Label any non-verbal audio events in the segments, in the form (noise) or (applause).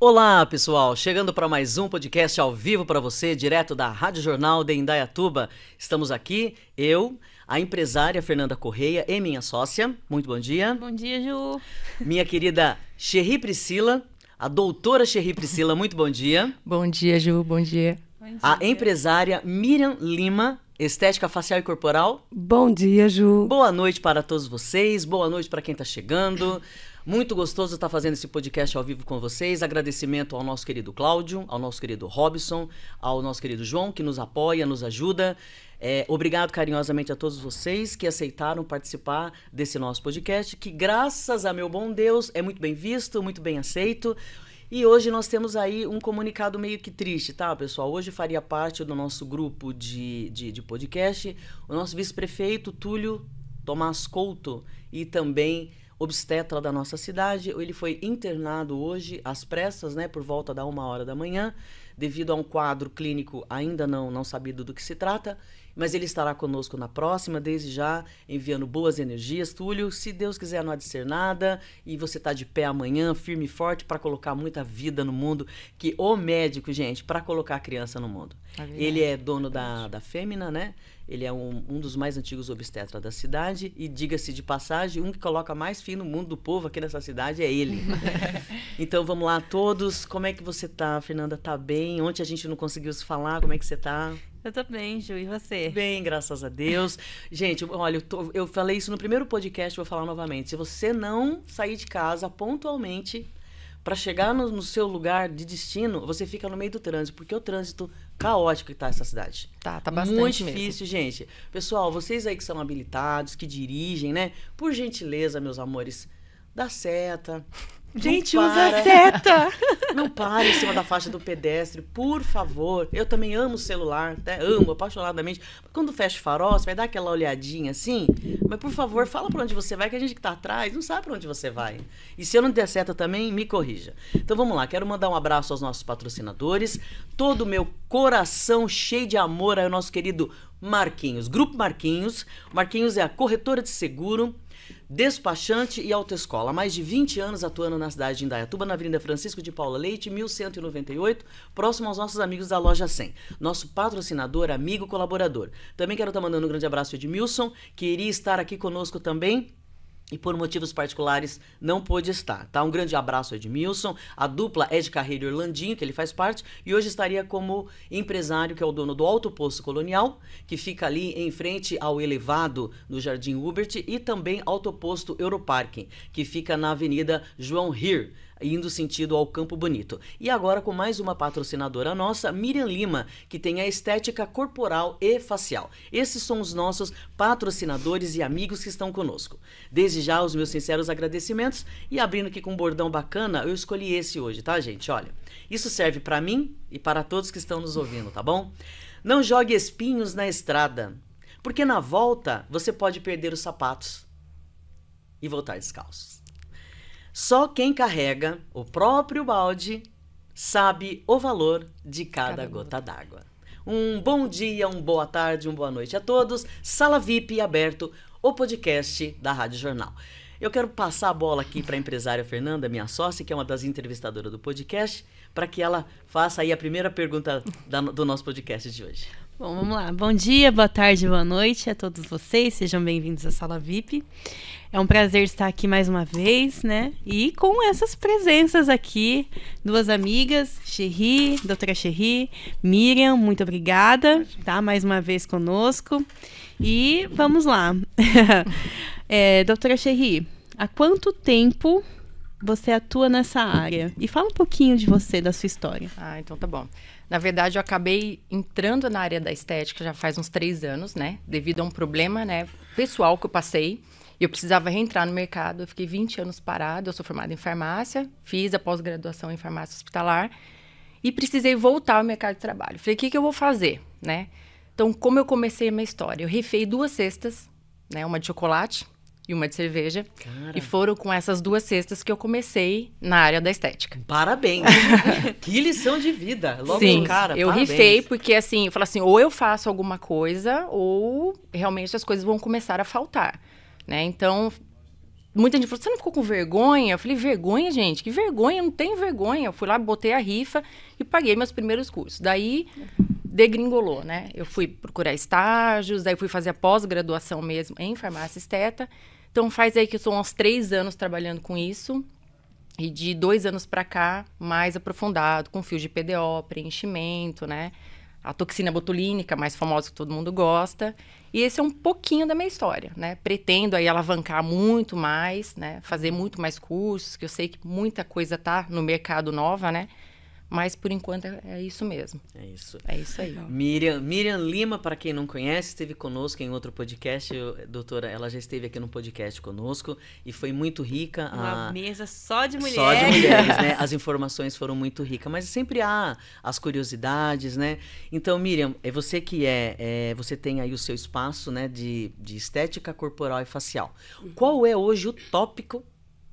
Olá, pessoal! Chegando para mais um podcast ao vivo para você, direto da Rádio Jornal de Indaiatuba. Estamos aqui, eu, a empresária Fernanda Correia e minha sócia. Muito bom dia. Bom dia, Ju. Minha querida Xerri Priscila, a doutora Xerri Priscila, muito bom dia. Bom dia, Ju, bom dia. Bom dia. A empresária Miriam Lima, Estética Facial e Corporal. Bom dia, Ju. Boa noite para todos vocês, boa noite para quem está chegando. Muito gostoso estar fazendo esse podcast ao vivo com vocês. Agradecimento ao nosso querido Cláudio, ao nosso querido Robson, ao nosso querido João, que nos apoia, nos ajuda. É, obrigado carinhosamente a todos vocês que aceitaram participar desse nosso podcast, que graças a meu bom Deus é muito bem visto, muito bem aceito. E hoje nós temos aí um comunicado meio que triste, tá, pessoal? Hoje faria parte do nosso grupo de, de, de podcast o nosso vice-prefeito Túlio Tomás Couto e também obstetra da nossa cidade. Ele foi internado hoje às pressas, né, por volta da uma hora da manhã, devido a um quadro clínico ainda não, não sabido do que se trata. Mas ele estará conosco na próxima, desde já, enviando boas energias. Túlio, se Deus quiser, não há de ser nada. E você está de pé amanhã, firme e forte, para colocar muita vida no mundo. Que o médico, gente, para colocar a criança no mundo. É ele é dono é da, da Fêmina, né? Ele é um, um dos mais antigos obstetras da cidade e, diga-se de passagem, um que coloca mais fim no mundo do povo aqui nessa cidade é ele. (laughs) então vamos lá todos. Como é que você tá, Fernanda? Tá bem? Ontem a gente não conseguiu se falar. Como é que você tá? Eu tô bem, Ju, e você? Bem, graças a Deus. Gente, olha, eu, tô, eu falei isso no primeiro podcast, vou falar novamente. Se você não sair de casa pontualmente para chegar no, no, seu lugar de destino, você fica no meio do trânsito, porque o trânsito caótico que tá essa cidade. Tá, tá bastante Muito difícil, mesmo. gente. Pessoal, vocês aí que são habilitados, que dirigem, né? Por gentileza, meus amores, dá seta, Gente, não usa seta! (laughs) Não pare em cima da faixa do pedestre, por favor. Eu também amo celular, até né? amo apaixonadamente. Quando fecha o farol, você vai dar aquela olhadinha assim, mas por favor, fala para onde você vai, que a gente que tá atrás não sabe para onde você vai. E se eu não der seta também, me corrija. Então vamos lá, quero mandar um abraço aos nossos patrocinadores, todo o meu coração cheio de amor ao nosso querido Marquinhos, Grupo Marquinhos. Marquinhos é a corretora de seguro Despachante e autoescola. mais de 20 anos atuando na cidade de Indaiatuba, na Avenida Francisco de Paula Leite, 1198, próximo aos nossos amigos da Loja 100. Nosso patrocinador, amigo, colaborador. Também quero estar tá mandando um grande abraço ao Edmilson, que iria estar aqui conosco também e por motivos particulares não pôde estar, tá? Um grande abraço Edmilson, a dupla é de Carreiro Irlandinho, que ele faz parte, e hoje estaria como empresário, que é o dono do Alto Posto Colonial, que fica ali em frente ao elevado no Jardim Hubert, e também Alto Posto Europarking, que fica na Avenida João Hir indo sentido ao Campo Bonito. E agora com mais uma patrocinadora nossa, Miriam Lima, que tem a estética corporal e facial. Esses são os nossos patrocinadores e amigos que estão conosco. Desde já, os meus sinceros agradecimentos e abrindo aqui com um bordão bacana, eu escolhi esse hoje, tá, gente? Olha, isso serve para mim e para todos que estão nos ouvindo, tá bom? Não jogue espinhos na estrada, porque na volta você pode perder os sapatos e voltar descalços. Só quem carrega o próprio balde sabe o valor de cada, gota, gota. d'água. Um bom dia, uma boa tarde, uma boa noite a todos. Sala VIP aberto, o podcast da Rádio Jornal. Eu quero passar a bola aqui para a empresária Fernanda, minha sócia, que é uma das entrevistadoras do podcast, para que ela faça aí a primeira pergunta da, do nosso podcast de hoje. Bom, vamos lá. Bom dia, boa tarde, boa noite a todos vocês. Sejam bem-vindos à Sala VIP. É um prazer estar aqui mais uma vez, né? E com essas presenças aqui, duas amigas, Xerri, doutora Xerri, Miriam, muito obrigada, tá? Mais uma vez conosco. E vamos lá. (laughs) é, doutora Xerri, há quanto tempo você atua nessa área? E fala um pouquinho de você, da sua história. Ah, então tá bom. Na verdade, eu acabei entrando na área da estética já faz uns três anos, né? Devido a um problema, né, pessoal que eu passei. E eu precisava reentrar no mercado. Eu fiquei 20 anos parada. Eu sou formada em farmácia, fiz a pós-graduação em farmácia hospitalar e precisei voltar ao mercado de trabalho. Falei, o que, que eu vou fazer, né? Então, como eu comecei a minha história? Eu rifei duas cestas, né? Uma de chocolate e uma de cerveja. Cara. E foram com essas duas cestas que eu comecei na área da estética. Parabéns! (laughs) que lição de vida! Logo Sim, cara, eu parabéns. rifei porque, assim, eu falo assim, ou eu faço alguma coisa ou realmente as coisas vão começar a faltar. Né? Então, muita gente falou, você não ficou com vergonha? Eu falei, vergonha, gente? Que vergonha? não tem vergonha. Eu fui lá, botei a rifa e paguei meus primeiros cursos. Daí, degringolou, né? Eu fui procurar estágios, daí fui fazer a pós-graduação mesmo em farmácia esteta. Então, faz aí que eu sou uns três anos trabalhando com isso. E de dois anos para cá, mais aprofundado, com fios de PDO, preenchimento, né? a toxina botulínica, mais famosa que todo mundo gosta. E esse é um pouquinho da minha história, né? Pretendo aí alavancar muito mais, né? Fazer muito mais cursos, que eu sei que muita coisa tá no mercado nova, né? Mas por enquanto é, é isso mesmo. É isso. É isso aí. Miriam, Miriam Lima, para quem não conhece, esteve conosco em outro podcast. Eu, doutora, ela já esteve aqui no podcast conosco e foi muito rica. Uma a... mesa só de mulheres. Só de mulheres, né? (laughs) As informações foram muito ricas, mas sempre há as curiosidades, né? Então, Miriam, é você que é, é você tem aí o seu espaço, né, de, de estética corporal e facial. Uhum. Qual é hoje o tópico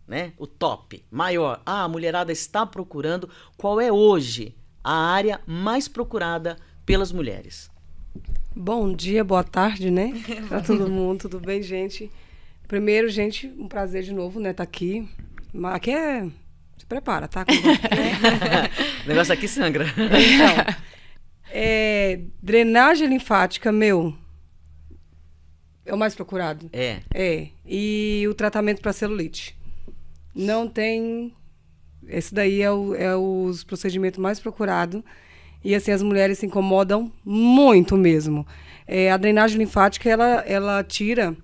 né? O top, maior. Ah, a mulherada está procurando qual é hoje a área mais procurada pelas mulheres. Bom dia, boa tarde, né? (laughs) Para todo mundo, tudo bem, gente? Primeiro, gente, um prazer de novo, né, tá aqui. Aqui é se prepara, tá? (laughs) (laughs) o negócio aqui sangra. Então, é, drenagem linfática, meu, é o mais procurado. É. É. E o tratamento para celulite. Não tem. Esse daí é o, é o procedimento mais procurado. E assim, as mulheres se incomodam muito mesmo. É, a drenagem linfática, ela, ela tira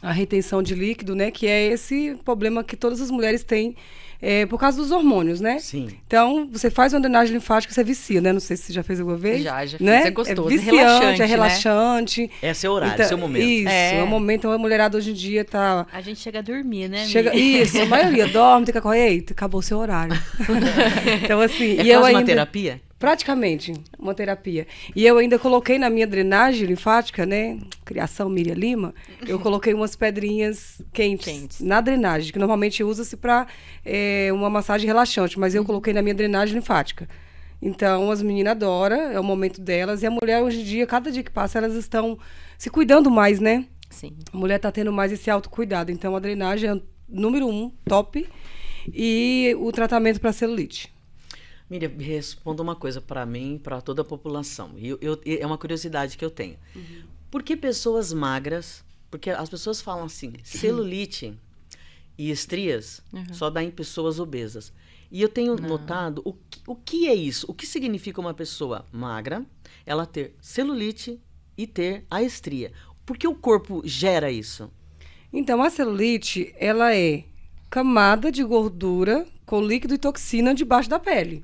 a retenção de líquido, né? Que é esse problema que todas as mulheres têm é, por causa dos hormônios, né? Sim. Então, você faz uma drenagem linfática, você vicia, né? Não sei se você já fez alguma vez. Já, já né? fiz. É gostoso, é, é viciante, relaxante, É relaxante. Né? é seu horário, então, é seu momento. Isso, é, é o momento. Então, a mulherada hoje em dia tá... A gente chega a dormir, né, chega Isso, a maioria dorme, tem que acordar. Eita, acabou o seu horário. (laughs) então, assim... É e eu uma ainda... terapia? Praticamente, uma terapia. E eu ainda coloquei na minha drenagem linfática, né? Criação Miriam Lima, eu coloquei umas pedrinhas quentes, quentes. na drenagem, que normalmente usa-se para é, eh, uma massagem relaxante, mas eu uhum. coloquei na minha drenagem linfática. Então, as meninas adoram, é o momento delas. E a mulher, hoje em dia, cada dia que passa, elas estão se cuidando mais, né? Sim. A mulher está tendo mais esse autocuidado. Então, a drenagem é número um, top. E o tratamento para celulite. Miriam, responda uma coisa para mim e para toda a população. Eu, eu, é uma curiosidade que eu tenho. Uhum. Por que pessoas magras... Porque as pessoas falam assim, (clears throat) celulite e estrias uhum. só dá em pessoas obesas. E eu tenho Não. notado o que, o que é isso? O que significa uma pessoa magra, ela ter celulite e ter a estria? Por que o corpo gera isso? Então, a celulite, ela é camada de gordura com líquido e toxina debaixo da pele.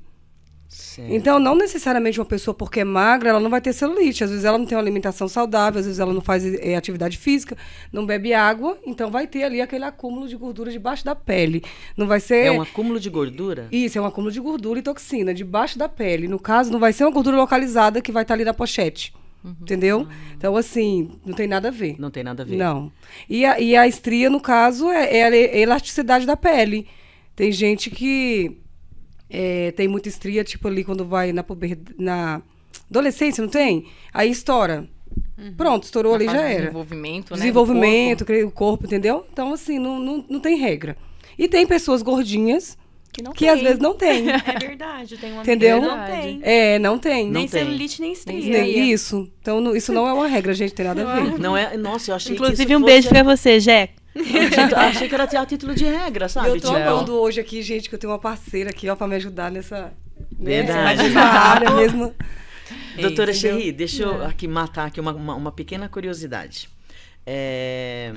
Sim. Então, não necessariamente uma pessoa porque é magra, ela não vai ter celulite. Às vezes ela não tem uma alimentação saudável, às vezes ela não faz é, atividade física, não bebe água, então vai ter ali aquele acúmulo de gordura debaixo da pele. Não vai ser. É um acúmulo de gordura? Isso, é um acúmulo de gordura e toxina debaixo da pele. No caso, não vai ser uma gordura localizada que vai estar ali na pochete. Uhum. Entendeu? Ah. Então, assim, não tem nada a ver. Não tem nada a ver. Não. E a, e a estria, no caso, é, é a elasticidade da pele. Tem gente que é, tem muita estria, tipo ali quando vai na puberdade, na adolescência, não tem? Aí estoura. Uhum. Pronto, estourou na ali, já era. Desenvolvimento, né? Desenvolvimento, corpo. o corpo, entendeu? Então, assim, não, não, não tem regra. E tem pessoas gordinhas que, que às vezes não tem. (laughs) É verdade, tem uma Entendeu? Não tem. É, não tem. Não nem tem. celulite, nem estria. isso. Então, isso não é uma regra, gente, tem nada a ver. Não é, nossa, eu achei Inclusive, um fosse... beijo pra você, Jeca achei que era a título de regra, sabe? Eu tô falando tipo, amando hoje aqui, gente, que eu tenho uma parceira aqui, ó, pra me ajudar nessa. Né, Verdade. Nessa área mesmo. (laughs) Doutora Xerri, deixa eu é. aqui matar aqui uma, uma, uma pequena curiosidade. É...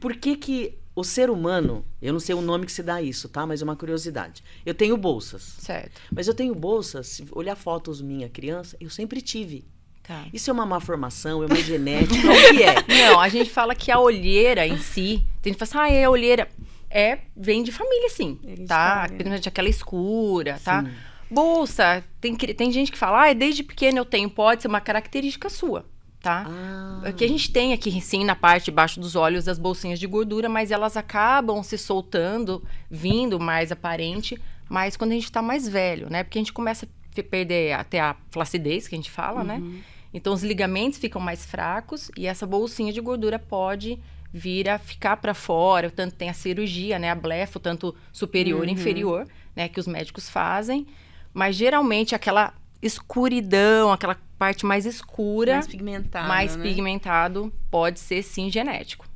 Por que que o ser humano, eu não sei o nome que se dá a isso, tá? Mas é uma curiosidade. Eu tenho bolsas. Certo. Mas eu tenho bolsas, se olhar fotos minha criança, eu sempre tive. Tá. Isso é uma má formação, é uma genética, o que é? (laughs) Não, a gente fala que a olheira em si, tem gente que fala assim, ah, é a olheira. É, vem de família, sim, tá? é tá? Principalmente aquela escura, tá? sim. tá? Bolsa, tem, tem gente que fala, ah, é, desde pequena eu tenho, pode ser uma característica sua, tá? Ah. Que a gente tem aqui, sim, na parte de baixo dos olhos, as bolsinhas de gordura, mas elas acabam se soltando, vindo mais aparente, mas quando a gente tá mais velho, né? Porque a gente começa a perder até a flacidez, que a gente fala, né? uhum. né? Então, os ligamentos ficam mais fracos e essa bolsinha de gordura pode vir a ficar para fora. Tanto tem a cirurgia, né? A blefo, tanto superior uhum. e inferior, né? Que os médicos fazem. Mas, geralmente, aquela escuridão, aquela parte mais escura, mais pigmentado, mais né? pigmentado pode ser sim genético.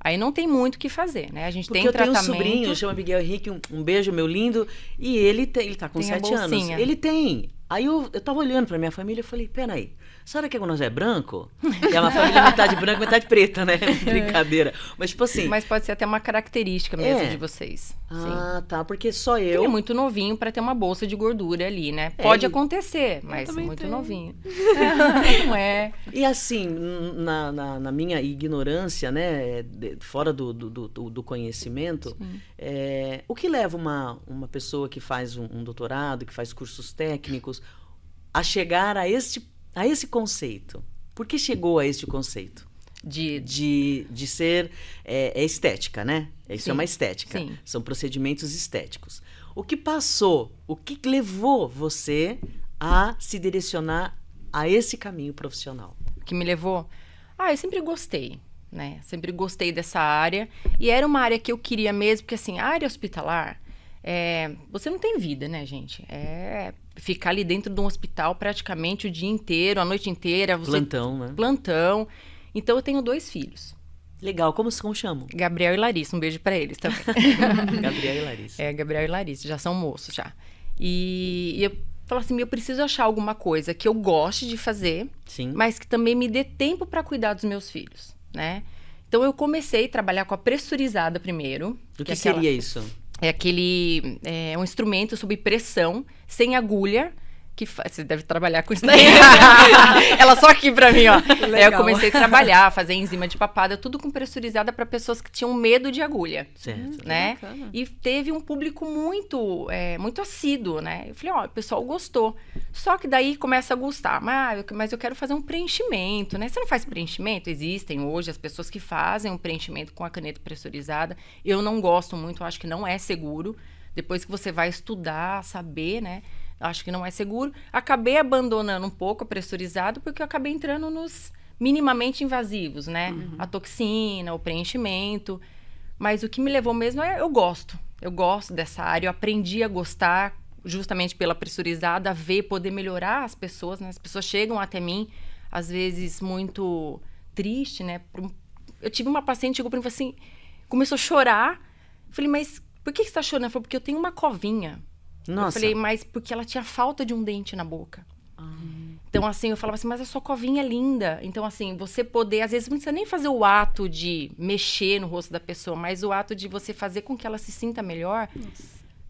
Aí não tem muito o que fazer, né? A gente Porque tem eu tratamento. Eu tenho um sobrinho, chama Miguel Henrique, um, um, beijo, meu lindo, e ele tem, ele tá com tem sete anos. Ele tem. Aí eu, eu tava olhando para minha família e falei: "Peraí, senhora quer que nós é branco? E é uma família metade branca, metade preta, né? (laughs) É. Brincadeira. Mas, tipo assim. Mas pode ser até uma característica mesmo é. de vocês. Ah, Sim. tá. Porque só eu. Ele é muito novinho para ter uma bolsa de gordura ali, né? É, pode acontecer, mas muito tenho. novinho. (laughs) Não é. E assim, na, na, na minha ignorância, né? fora do, do, do, do conhecimento, é, o que leva uma, uma pessoa que faz um, um doutorado, que faz cursos técnicos, a chegar a este a esse conceito. Por que chegou a este conceito? De, de, de ser é, é estética, né? Isso é Sim. é uma estética. Sim. São procedimentos estéticos. O que passou, o que levou você a se direcionar a esse caminho profissional? O que me levou? Ah, eu sempre gostei, né? Sempre gostei dessa área. E era uma área que eu queria mesmo, porque assim, a área hospitalar, é, você não tem vida, né, gente? É ficar ali dentro de um hospital praticamente o dia inteiro, a noite inteira. Você... Plantão, né? Plantão. Então eu tenho dois filhos. Legal, como se chamam? Gabriel e Larissa, um beijo para eles também. (laughs) Gabriel e (laughs) Larissa. É, Gabriel e Larissa, já são moços já. E, e eu falo assim, eu preciso achar alguma coisa que eu goste de fazer, Sim. mas que também me dê tempo para cuidar dos meus filhos, né? Então eu comecei a trabalhar com a pressurizada primeiro. O que, que é aquela... seria isso? É aquele. É um instrumento sob pressão, sem agulha, que você deve trabalhar com isso daí. (laughs) Ela só aqui pra mim, ó. Legal. eu comecei a trabalhar, fazer enzima de papada, tudo com pressurizada para pessoas que tinham medo de agulha. Certo. Né? Hum, e teve um público muito, é, muito assíduo, né? Eu falei, ó, o pessoal gostou. Só que daí começa a gostar. Mas, ah, mas eu quero fazer um preenchimento, né? Você não faz preenchimento? Existem hoje as pessoas que fazem um preenchimento com a caneta pressurizada. Eu não gosto muito, acho que não é seguro. Depois que você vai estudar, saber, né? acho que não é seguro. Acabei abandonando um pouco a pressurizado, porque eu acabei entrando nos minimamente invasivos, né? Uhum. A toxina, o preenchimento. Mas o que me levou mesmo é eu gosto. Eu gosto dessa área, eu aprendi a gostar justamente pela pressurizada, a ver, poder melhorar as pessoas, né? As pessoas chegam até mim, às vezes muito triste, né? Eu tive uma paciente que chegou para mim e falou assim, começou a chorar. Eu falei, mas por que você está chorando? Ela falou, porque eu tenho uma covinha. Nossa. Eu falei, mas porque ela tinha falta de um dente na boca. Ah. Então, assim, eu falava assim, mas a sua covinha é linda. Então, assim, você poder, às vezes, não precisa nem fazer o ato de mexer no rosto da pessoa, mas o ato de você fazer com que ela se sinta melhor. Nossa,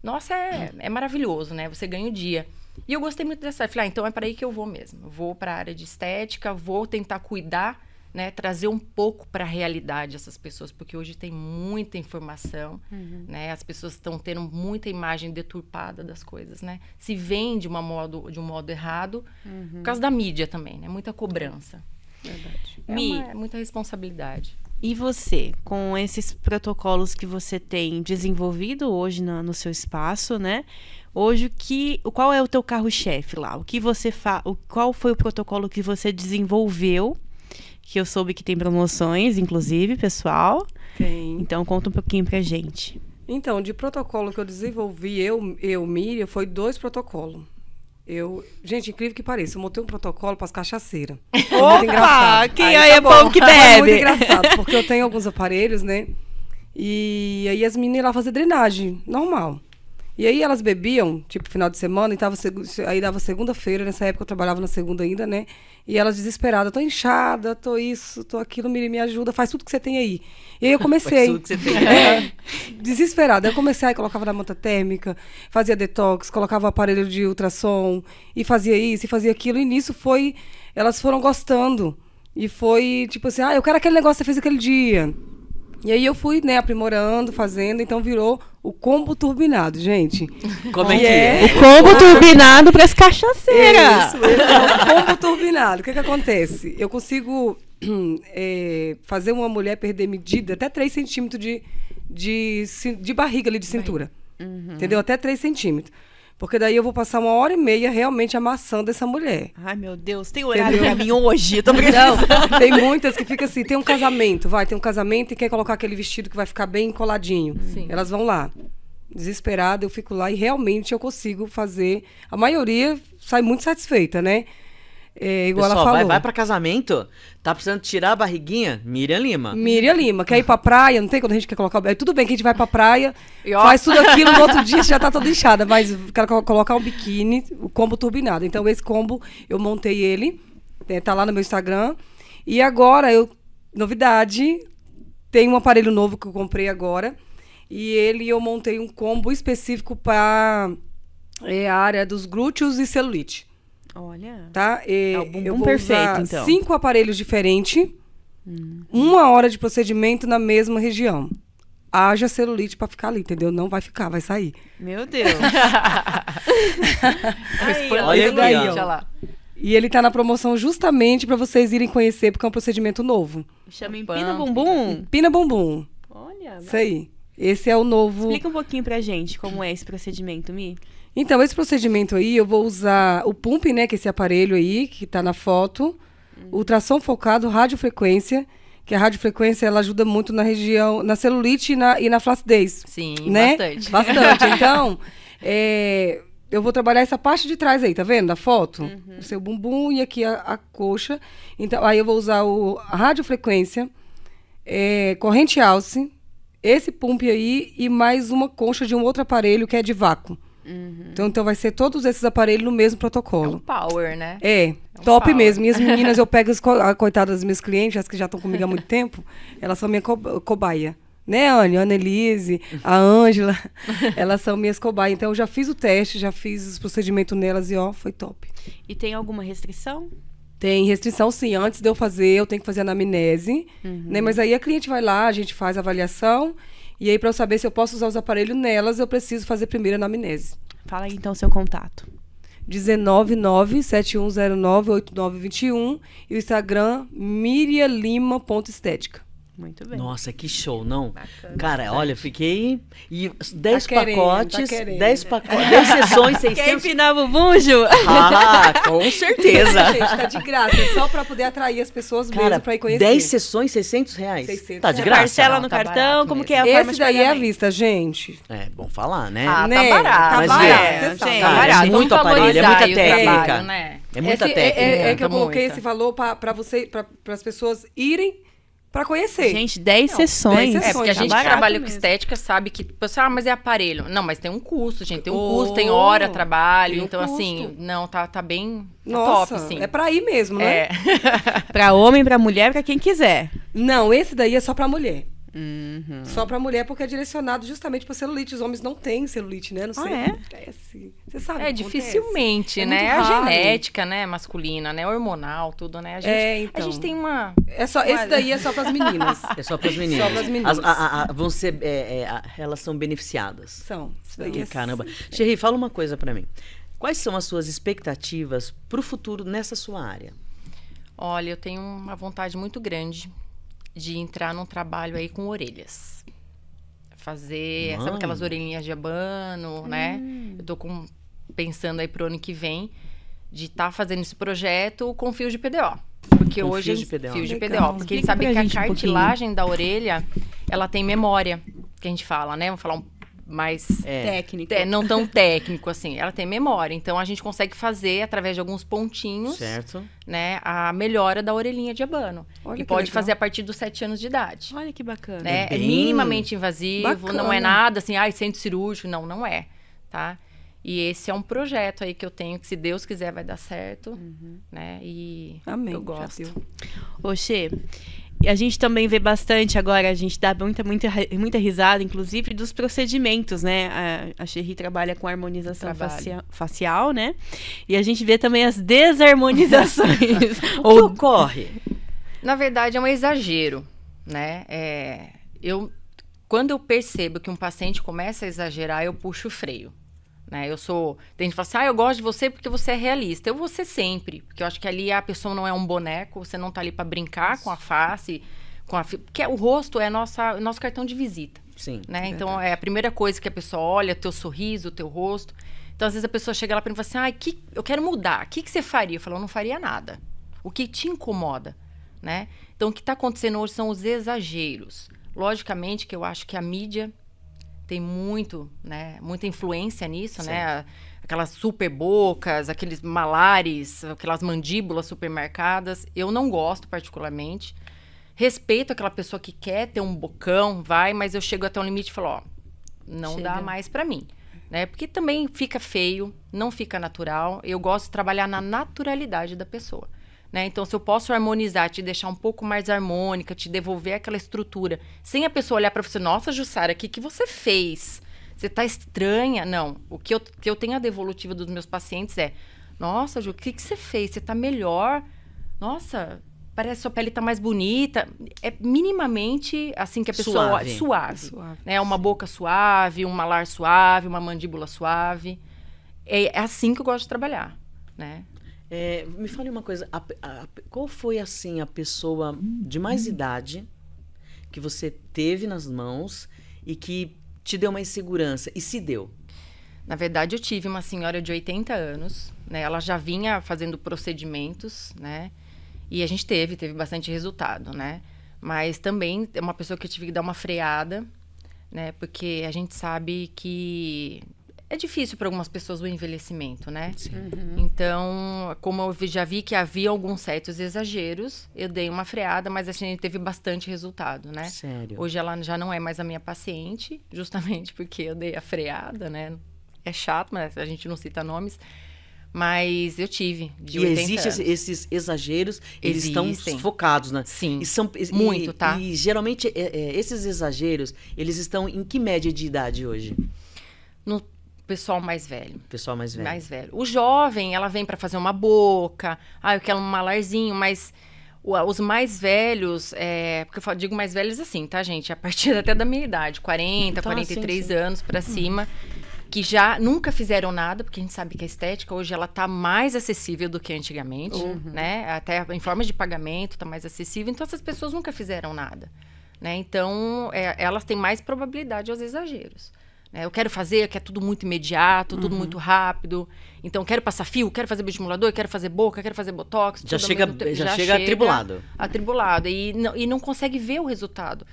nossa é, é, maravilhoso, né? Você ganha o dia. E eu gostei muito dessa. Eu falei, ah, então é para aí que eu vou mesmo. Vou para a área de estética, vou tentar cuidar né, trazer um pouco para a realidade essas pessoas, porque hoje tem muita informação, uhum. né, as pessoas estão tendo muita imagem deturpada das coisas, né, se vende de, uma modo, de um modo errado, uhum. por causa da mídia também, né, muita cobrança. Verdade. É, uma, muita responsabilidade. E você, com esses protocolos que você tem desenvolvido hoje na, no seu espaço, né? Hoje, o que, qual é o teu carro-chefe lá? O que você fa, o, qual foi o protocolo que você desenvolveu que eu soube que tem promoções, inclusive, pessoal. Tem. Então conta um pouquinho pra gente. Então, de protocolo que eu desenvolvi, eu, eu Miriam, foi dois protocolos. Eu, gente, incrível que pareça, eu montei um protocolo para as cachaceiras. (laughs) Opa, engraçado. Quem aí, tá é bom que bebe? (laughs) É muito engraçado, porque eu tenho (laughs) alguns aparelhos, né? E aí as meninas lá fazer drenagem normal. E aí elas bebiam, tipo, final de semana, e tava, aí dava segunda-feira, nessa época eu trabalhava na segunda ainda, né? E elas desesperadas, tô inchada, tô isso, tô aquilo, me, me ajuda, faz tudo que você tem aí. E aí eu (laughs) comecei. faz tudo que você tem. É, desesperada. Eu comecei, aí colocava na manta térmica, fazia detox, colocava aparelho de ultrassom, e fazia isso, e fazia aquilo, e nisso foi, elas foram gostando. E foi, tipo assim, ah, eu quero aquele negócio que você fez aquele dia. E aí eu fui, né, aprimorando, fazendo, então virou o combo turbinado, gente. Como é que é? é? O combo turbinado para as cachaceiras. Isso, o combo turbinado. O que que acontece? Eu consigo é, (clears throat) fazer uma mulher perder medida até 3 centímetros de, de, de barriga ali, de cintura. Uhum. Entendeu? Até 3 centímetros. Porque daí eu vou passar uma hora e meia realmente amassando essa mulher. Ai, meu Deus, tem horário Entendeu? pra mim hoje? Eu tô Não, tem muitas que ficam assim, tem um casamento, vai, tem um casamento e quer colocar aquele vestido que vai ficar bem coladinho. Sim. Elas vão lá. Desesperada, eu fico lá e realmente eu consigo fazer. A maioria sai muito satisfeita, né? É, igual Pessoal, ela falou. vai, vai pra casamento, tá precisando tirar a barriguinha? Miriam Lima. Miriam Lima, quer ir pra praia, não tem quando a gente quer colocar o. É, tudo bem que a gente vai pra praia, faz tudo aquilo, no outro (laughs) dia você já tá toda inchada, mas quero colocar um biquíni, o combo turbinado. Então, esse combo, eu montei ele, é, tá lá no meu Instagram. E agora, eu. Novidade, tem um aparelho novo que eu comprei agora. E ele eu montei um combo específico para é, a área dos glúteos e celulite. Olha. Tá? E é o bumbum eu vou perfeito, usar então. cinco aparelhos diferentes, hum. uma hora de procedimento na mesma região. Haja celulite pra ficar ali, entendeu? Não vai ficar, vai sair. Meu Deus. (laughs) Aí, olha isso daí, ó. lá. E ele tá na promoção justamente para vocês irem conhecer, porque é um procedimento novo. Chama Empina Bumbum? Empina Bumbum. Olha. Isso aí. Né? Esse é o novo. Explica um pouquinho pra gente como é esse procedimento, Mi. Então, esse procedimento aí, eu vou usar o pump, né, que é esse aparelho aí, que está na foto, uhum. ultrassom focado, radiofrequência, que a radiofrequência ela ajuda muito na região, na celulite e na, e na flacidez. Sim, né? bastante. Bastante. (laughs) Então, é, eu vou trabalhar essa parte de trás aí, tá vendo? Da foto? Uhum. O seu bumbum e aqui a, a, coxa. Então, aí eu vou usar o, a radiofrequência, é, corrente alce, esse pump aí e mais uma concha de um outro aparelho que é de vácuo. Uhum. Então, então vai ser todos esses aparelhos no mesmo protocolo. É um power, né? É, é um top power. mesmo. Minhas meninas, eu pego as co a coitada das minhas clientes, as que já estão comigo há muito tempo, elas são minha co cobaia. Né, Anne? A Annelise, a Ângela, (laughs) elas são minhas cobaias. Então, eu já fiz o teste, já fiz os procedimentos nelas e, ó, foi top. E tem alguma restrição? Tem restrição, sim. Antes de eu fazer, eu tenho que fazer anamnese, uhum. né? Mas aí a cliente vai lá, a gente faz a avaliação e aí, para eu saber se eu posso usar os aparelhos nelas, eu preciso fazer primeiro a anamnese. Fala aí, então, seu contato. 19971098921 e o Instagram mirialima.estética. Muito bem. Nossa, que show, não? Bacana, Cara, bastante. Né? olha, fiquei. E 10 tá, tá pacotes, 10 tá pacotes, 10 sessões, 600. Quem empinava o bunjo? Ah, com (laughs) certeza. Gente, tá de graça, é só pra poder atrair as pessoas Cara, mesmo pra ir conhecer. 10 sessões, 600 reais. 600 tá de graça. Parcela no tá cartão, como mesmo. que é a Esse forma daí é a vista, gente. É, bom falar, né? Ah, tá né? tá barato. tá barato, gente. Tá barato. É muito aparelho, é muita técnica. Trabalho, né? É muita esse, é, é, técnica. É, é, é que eu coloquei esse valor pra, você, pra as pessoas irem para conhecer. Gente, 10 sessões. É, porque a gente que tá trabalha mesmo. com estética sabe que, pessoal, ah, mas é aparelho. Não, mas tem um custo, gente. Tem um oh, custo, tem hora, trabalho. Tem então, custo. assim, não, tá, tá bem tá Nossa, top, sim. É pra ir mesmo, né? É. (laughs) pra homem, pra mulher, pra quem quiser. Não, esse daí é só pra mulher. Uhum. Só para mulher, porque é direcionado justamente para celulite. Os homens não têm celulite, né? Não ah, sei. Ah, é? Acontece. Você sabe. É, acontece. dificilmente, é né? É a genética, né? Masculina, né? Hormonal, tudo, né? A gente, é, então. A gente então. tem uma. É só, uma... Esse daí é só para as meninas. (laughs) é só para as meninas. Só para as meninas. As, a, a, vão ser. É, é, a, elas são beneficiadas. São. Isso daí é Caramba. Xerri, fala uma coisa para mim. Quais são as suas expectativas para o futuro nessa sua área? Olha, eu tenho uma vontade muito grande de entrar num trabalho aí com orelhas. Fazer, Mano. sabe aquelas orelhinhas de abano, né? hum. né? Eu tô com, pensando aí pro ano que vem de estar tá fazendo esse projeto com fio de PDO. Porque com hoje fio de PDO. Fio de PDO porque sabe que a cartilagem um da orelha, ela tem memória, que a gente fala, né? Vamos falar um mais é. técnico. Te, não tão técnico assim. Ela tem memória, então a gente consegue fazer através de alguns pontinhos, certo? Né, a melhora da orelhinha de abano. Olha e pode legal. fazer a partir dos 7 anos de idade. Olha que bacana. Né? É, é minimamente invasivo, bacana. não é nada assim, ai, ah, centro cirúrgico, não, não é, tá? E esse é um projeto aí que eu tenho, que se Deus quiser vai dar certo, uhum. né? E Amém, eu gosto. Oxê, a gente também vê bastante agora, a gente dá muita, muita, muita risada, inclusive, dos procedimentos, né? A, Xerri trabalha com harmonização facia, facial, né? E a gente vê também as desarmonizações. (laughs) o que ocorre? Na verdade, é um exagero, né? É, eu, quando eu percebo que um paciente começa a exagerar, eu puxo o freio. Né? Eu sou. Tem gente que fala assim, ah, eu gosto de você porque você é realista. Eu vou ser sempre. Porque eu acho que ali a pessoa não é um boneco, você não tá ali para brincar com a face, com a. Porque o rosto é nossa, é nosso cartão de visita. Sim. Né? É então é a primeira coisa que a pessoa olha, teu sorriso, teu rosto. Então, às vezes, a pessoa chega lá para mim e fala assim: ah, que, eu quero mudar. O que, que você faria? Eu falo, eu não faria nada. O que te incomoda? Né? Então, o que está acontecendo hoje são os exageros. Logicamente que eu acho que a mídia tem muito, né, muita influência nisso, né? Sim. né? Aquelas super bocas, aqueles malares, aquelas mandíbulas supermercadas. Eu não gosto particularmente. Respeito aquela pessoa que quer ter um bocão, vai, mas eu chego até um limite e falo, ó, não Chega. dá mais para mim, né? Porque também fica feio, não fica natural. Eu gosto de trabalhar na naturalidade da pessoa. Né? Então, se eu posso harmonizar, te deixar um pouco mais harmônica, te devolver aquela estrutura, sem a pessoa olhar para você, nossa, Jussara, o que, que você fez? Você está estranha? Não. O que eu, que eu tenho a devolutiva dos meus pacientes é, nossa, Ju, o que, que você fez? Você está melhor? Nossa, parece que sua pele está mais bonita. É minimamente assim que a pessoa... Suave. Suave. suave né? Uma boca suave, um malar suave, uma mandíbula suave. É, é assim que eu gosto de trabalhar, né? É, me fale uma coisa, a, a, qual foi assim a pessoa de mais uhum. idade que você teve nas mãos e que te deu uma insegurança e se deu? Na verdade, eu tive uma senhora de 80 anos, né? Ela já vinha fazendo procedimentos, né? E a gente teve, teve bastante resultado, né? Mas também é uma pessoa que eu tive que dar uma freada, né? Porque a gente sabe que é difícil para algumas pessoas o envelhecimento, né? Sim. Uhum. Então, como eu já vi que havia alguns certos exageros, eu dei uma freada, mas a assim, gente teve bastante resultado, né? Sério. Hoje ela já não é mais a minha paciente, justamente (laughs) porque eu dei a freada, né? É chato, mas a gente não cita nomes. Mas eu tive. De e existem esses exageros, eles estão focados, né? Sim. E são, e, muito, tá? E geralmente é, é, esses exageros, eles estão em que média de idade hoje? No pessoal mais velho. Pessoal mais velho. Mais velho. O jovem, ela vem para fazer uma boca, ah, eu quero um malarzinho, mas os mais velhos, é, porque eu digo mais velhos assim, tá, gente? A partir (laughs) até da minha idade, 40, tá, 43 sim, sim. anos para uhum. cima, que já nunca fizeram nada, porque a gente sabe que a estética hoje ela tá mais acessível do que antigamente, uhum. né? Até em formas de pagamento tá mais acessível, então essas pessoas nunca fizeram nada. Né? Então, é, elas têm mais probabilidade aos exageros. É, eu quero fazer, que é tudo muito imediato, uhum. tudo muito rápido. Então, quero passar fio, quero fazer bioestimulador, quero fazer boca, quero fazer botox. Já chega, já, já, chega atribulado. Atribulado. E não, e não consegue ver o resultado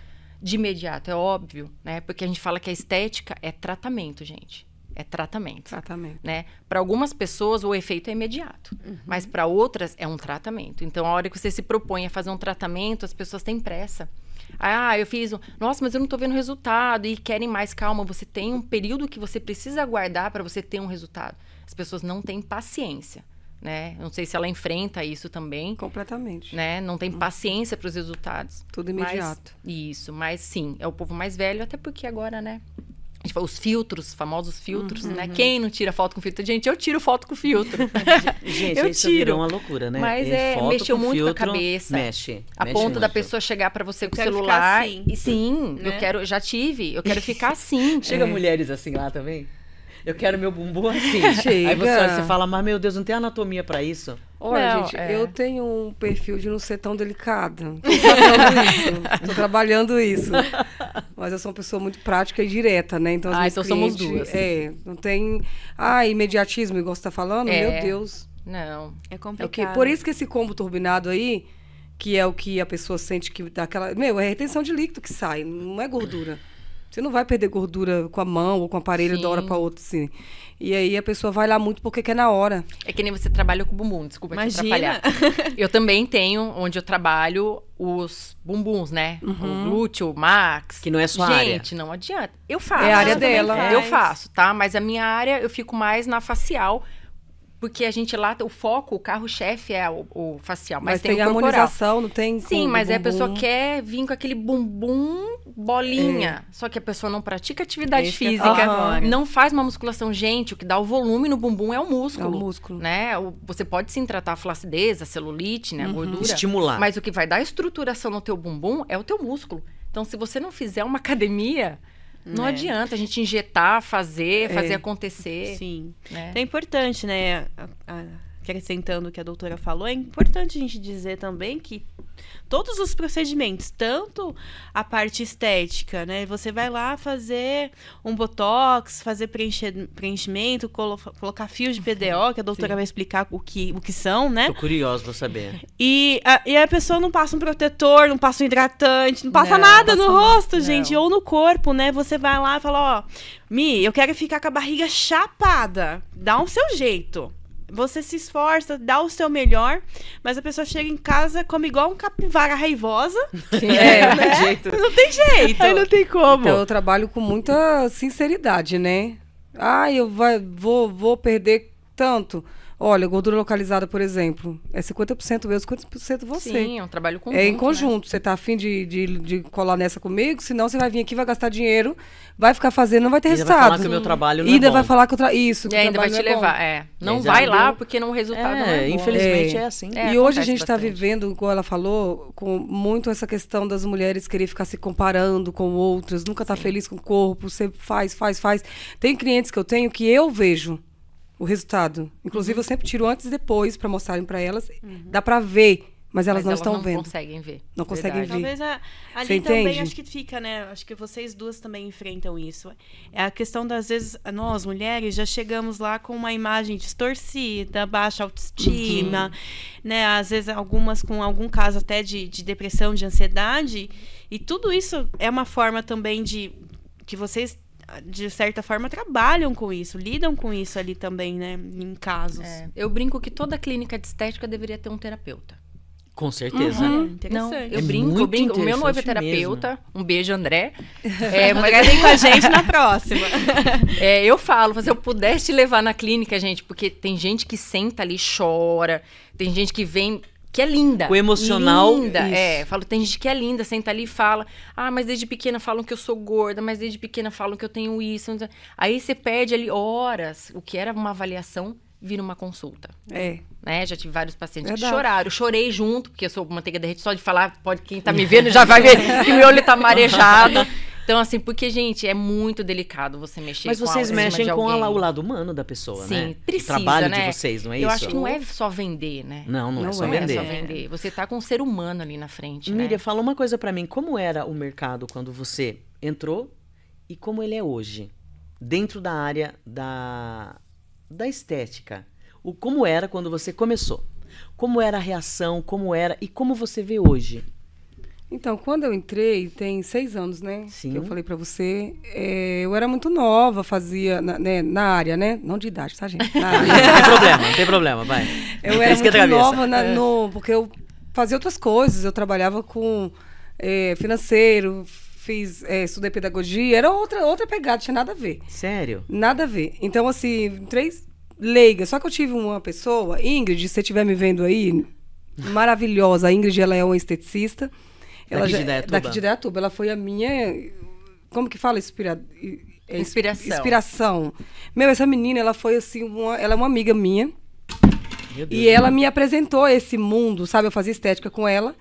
de imediato, é óbvio, né? Porque a gente fala que a estética é tratamento, gente. É tratamento. Tratamento. Né? Para algumas pessoas o efeito é imediato, uhum. mas para outras é um tratamento. Então, a hora que você se propõe a fazer um tratamento, as pessoas têm pressa. Ah, eu fiz. Um... Nossa, mas eu não estou vendo resultado e querem mais calma. Você tem um período que você precisa aguardar para você ter um resultado. As pessoas não têm paciência. Né? Não sei se ela enfrenta isso também. Completamente. Né? Não tem uhum. paciência para os resultados. Tudo imediato. Mas, isso, mas sim, é o povo mais velho, até porque agora, né? A gente fala os filtros, famosos filtros, né? uhum. né? Quem não tira foto com filtro? Gente, eu tiro foto com filtro. (laughs) gente, eu isso tiro. uma loucura, né? Mas é, é mexeu muito com a cabeça. Mexe. A ponto da pessoa chegar para você eu com o celular. Assim, e sim, né? eu quero, já tive, eu quero ficar (laughs) assim. Chega é. mulheres assim lá também? Eu quero meu bumbum assim. (laughs) Chega. Aí você, olha, você fala, mas meu Deus, não tem anatomia para isso? Olha, não, gente, é. eu tenho um perfil de não ser tão delicada. Estou (laughs) trabalhando isso. trabalhando isso. Mas eu sou uma pessoa muito prática e direta, né? Então, ah, então somos duas. É, não tem. Ah, imediatismo, igual você está falando? É. Meu Deus. Não. É, é complicado. É que, por isso que esse combo turbinado aí, que é o que a pessoa sente que dá aquela. Meu, é retenção de líquido que sai, não é gordura. Você não vai perder gordura com a mão ou com o aparelho Sim. da hora para outra, assim. E aí a pessoa vai lá muito porque quer na hora. É que nem você trabalha com bumbum, desculpa Imagina. te atrapalhar. (laughs) eu também tenho, onde eu trabalho, os bumbuns, né? Uhum. O glúteo, o max. Que não é sua Gente, área. Gente, não adianta. Eu faço. É a área dela. Eu faço, tá? Mas a minha área, eu fico mais na facial, porque a gente lá, o foco, o carro-chefe é o, o, facial, mas, mas tem, tem o harmonização, não tem Sim, mas bumbum. a pessoa quer vir com aquele bumbum bolinha, é. só que a pessoa não pratica atividade Esse é física, é não faz uma musculação, gente, o que dá o volume no bumbum é o músculo, é o músculo. né? Você pode sim tratar a flacidez, a celulite, né, a uhum. gordura, estimular. Mas o que vai dar estruturação no teu bumbum é o teu músculo. Então, se você não fizer uma (laughs) academia, não né? adianta a gente injetar, fazer, fazer é. acontecer. Sim. Né? Então é importante, né? A, a acrescentando o que a doutora falou, é importante a gente dizer também que todos os procedimentos, tanto a parte estética, né? Você vai lá fazer um botox, fazer preenchimento, colo colocar fios de PDO, uhum. que a doutora Sim. vai explicar o que, o que são, né? Tô curiosa pra saber. E a, e a pessoa não passa um protetor, não passa um hidratante, não passa não, nada não passa no nada. rosto, não. gente, ou no corpo, né? Você vai lá e fala, ó, Mi, eu quero ficar com a barriga chapada. Dá um seu jeito. Você se esforça, dá o seu melhor, mas a pessoa chega em casa, come igual um capivara raivosa. (laughs) É, (laughs) né? não tem jeito. Não tem jeito. Aí não tem como. Então eu trabalho com muita sinceridade, né? Ah, eu vai, vou, vou perder tanto. Olha, gordura localizada, por exemplo, é 50% eu, 50% você. Sim, é um trabalho conjunto. É em né? conjunto. Né? Você tá afim de, de, de, colar nessa comigo, senão você vai vir aqui, vai gastar dinheiro, vai ficar fazendo, não vai ter e resultado. Ainda vai falar que o meu trabalho não e é ainda bom. vai falar que o trabalho. Isso, que e ainda vai te é levar. Bom. É. é. Não vai lá porque não resultado é, não é. Bom. Infelizmente é, é assim. É, e hoje a gente está vivendo, como ela falou, com muito essa questão das mulheres querer ficar se comparando com outras, nunca tá Sim. feliz com o corpo, você faz, faz, faz. Tem clientes que eu tenho que eu vejo o resultado. Inclusive, uhum. eu sempre tiro antes e depois para mostrarem para elas. Uhum. Dá para ver, mas elas mas não elas estão não vendo. Não conseguem ver. Não conseguem ver. Talvez a, ali Você também entende? acho que fica, né? Acho que vocês duas também enfrentam isso. É a questão das vezes nós mulheres já chegamos lá com uma imagem distorcida, baixa autoestima, uhum. né? Às vezes algumas com algum caso até de, de depressão, de ansiedade. E tudo isso é uma forma também de que vocês de certa forma, trabalham com isso, lidam com isso ali também, né? Em casos. É. Eu brinco que toda clínica de estética deveria ter um terapeuta. Com certeza. Uhum. Não, eu é brinco, brinco. O meu noivo é terapeuta. Mesmo. Um beijo, André. (laughs) É, mas vem com a gente na próxima. (laughs) é, eu falo, se eu pudesse te levar na clínica, gente, porque tem gente que senta ali, chora, tem gente que vem que é linda. O emocional. Linda, é, isso. é. Falo, tem gente que é linda, senta ali e fala: Ah, mas desde pequena falam que eu sou gorda, mas desde pequena falam que eu tenho isso. Aí você perde ali horas, o que era uma avaliação vira uma consulta. É. Né? Já tive vários pacientes Verdade. que choraram. Chorei junto, porque eu sou manteiga derretida, só de falar, pode quem tá me vendo já vai ver (laughs) que meu olho tá marejado. Então, assim, porque, gente, é muito delicado você mexer Mas com vocês mexem com a, o lado humano da pessoa, Sim, né? Sim, precisa, O trabalho né? de vocês, não é Eu isso? Eu acho que não é só vender, né? Não, não, é não é, só, é vender. só vender. Você tá com um ser humano ali na frente, né? Miriam, né? fala uma coisa para mim. Como era o mercado quando você entrou e como ele é hoje? Dentro da área da, da estética. O, como era quando você começou? Como era a reação? Como era? E como você vê hoje? Então, quando eu entrei, tem seis anos, né? Sim. Que eu falei para você, é, eu era muito nova, fazia na, né, na, área, né? Não de idade, tá, gente? Na área. não tem problema, não tem problema, vai. Eu era Esquenta muito nova, na, é. no, porque eu fazia outras coisas, eu trabalhava com é, financeiro, fiz, é, estudei pedagogia, era outra, outra pegada, tinha nada a ver. Sério? Nada a ver. Então, assim, três leiga. Só que eu tive uma pessoa, Ingrid, se você estiver me vendo aí, maravilhosa. A Ingrid, ela é uma esteticista. Ela daqui já, de Dayatuba. É daqui de Idaiatuba. Ela foi a minha. Como que fala? Inspira... É, inspiração. Inspiração. Meu, essa menina, ela foi assim, uma, ela é uma amiga minha. E ela me apresentou esse mundo, sabe? Eu fazia estética com ela.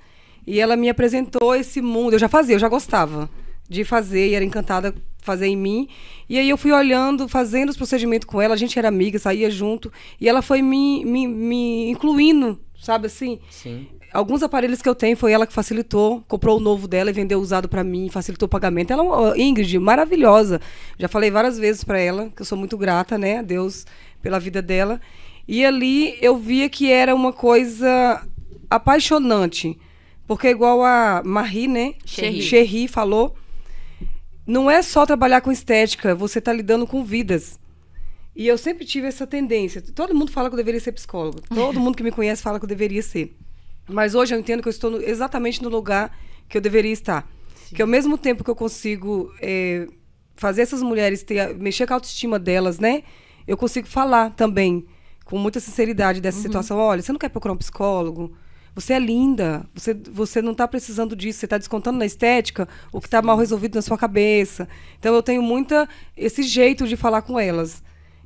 E ela me apresentou esse mundo. Eu já fazia, eu já gostava de fazer e era encantada fazer em mim. E aí eu fui olhando, fazendo os procedimentos com ela. A gente era amiga, saía junto. E ela foi me, me, me incluindo, sabe assim? Sim alguns aparelhos que eu tenho foi ela que facilitou, comprou o novo dela e vendeu usado para mim, facilitou o pagamento. Ela é uma Ingrid maravilhosa. Já falei várias vezes para ela que eu sou muito grata, né, a Deus pela vida dela. E ali eu via que era uma coisa apaixonante, porque é igual a Marie, né, Cherry, Cherry falou, não é só trabalhar com estética, você está lidando com vidas. E eu sempre tive essa tendência. Todo mundo fala que eu deveria ser psicóloga. Todo mundo que me conhece fala que eu deveria ser. Mas hoje eu entendo que eu estou no, exatamente no lugar que eu deveria estar. Sim. Que ao mesmo tempo que eu consigo é, fazer essas mulheres ter, mexer com a autoestima delas, né? Eu consigo falar também com muita sinceridade dessa uhum. situação. Olha, você não quer procurar um psicólogo? Você é linda, você, você não está precisando disso, você está descontando na estética o que está mal resolvido na sua cabeça. Então eu tenho muita esse jeito de falar com elas.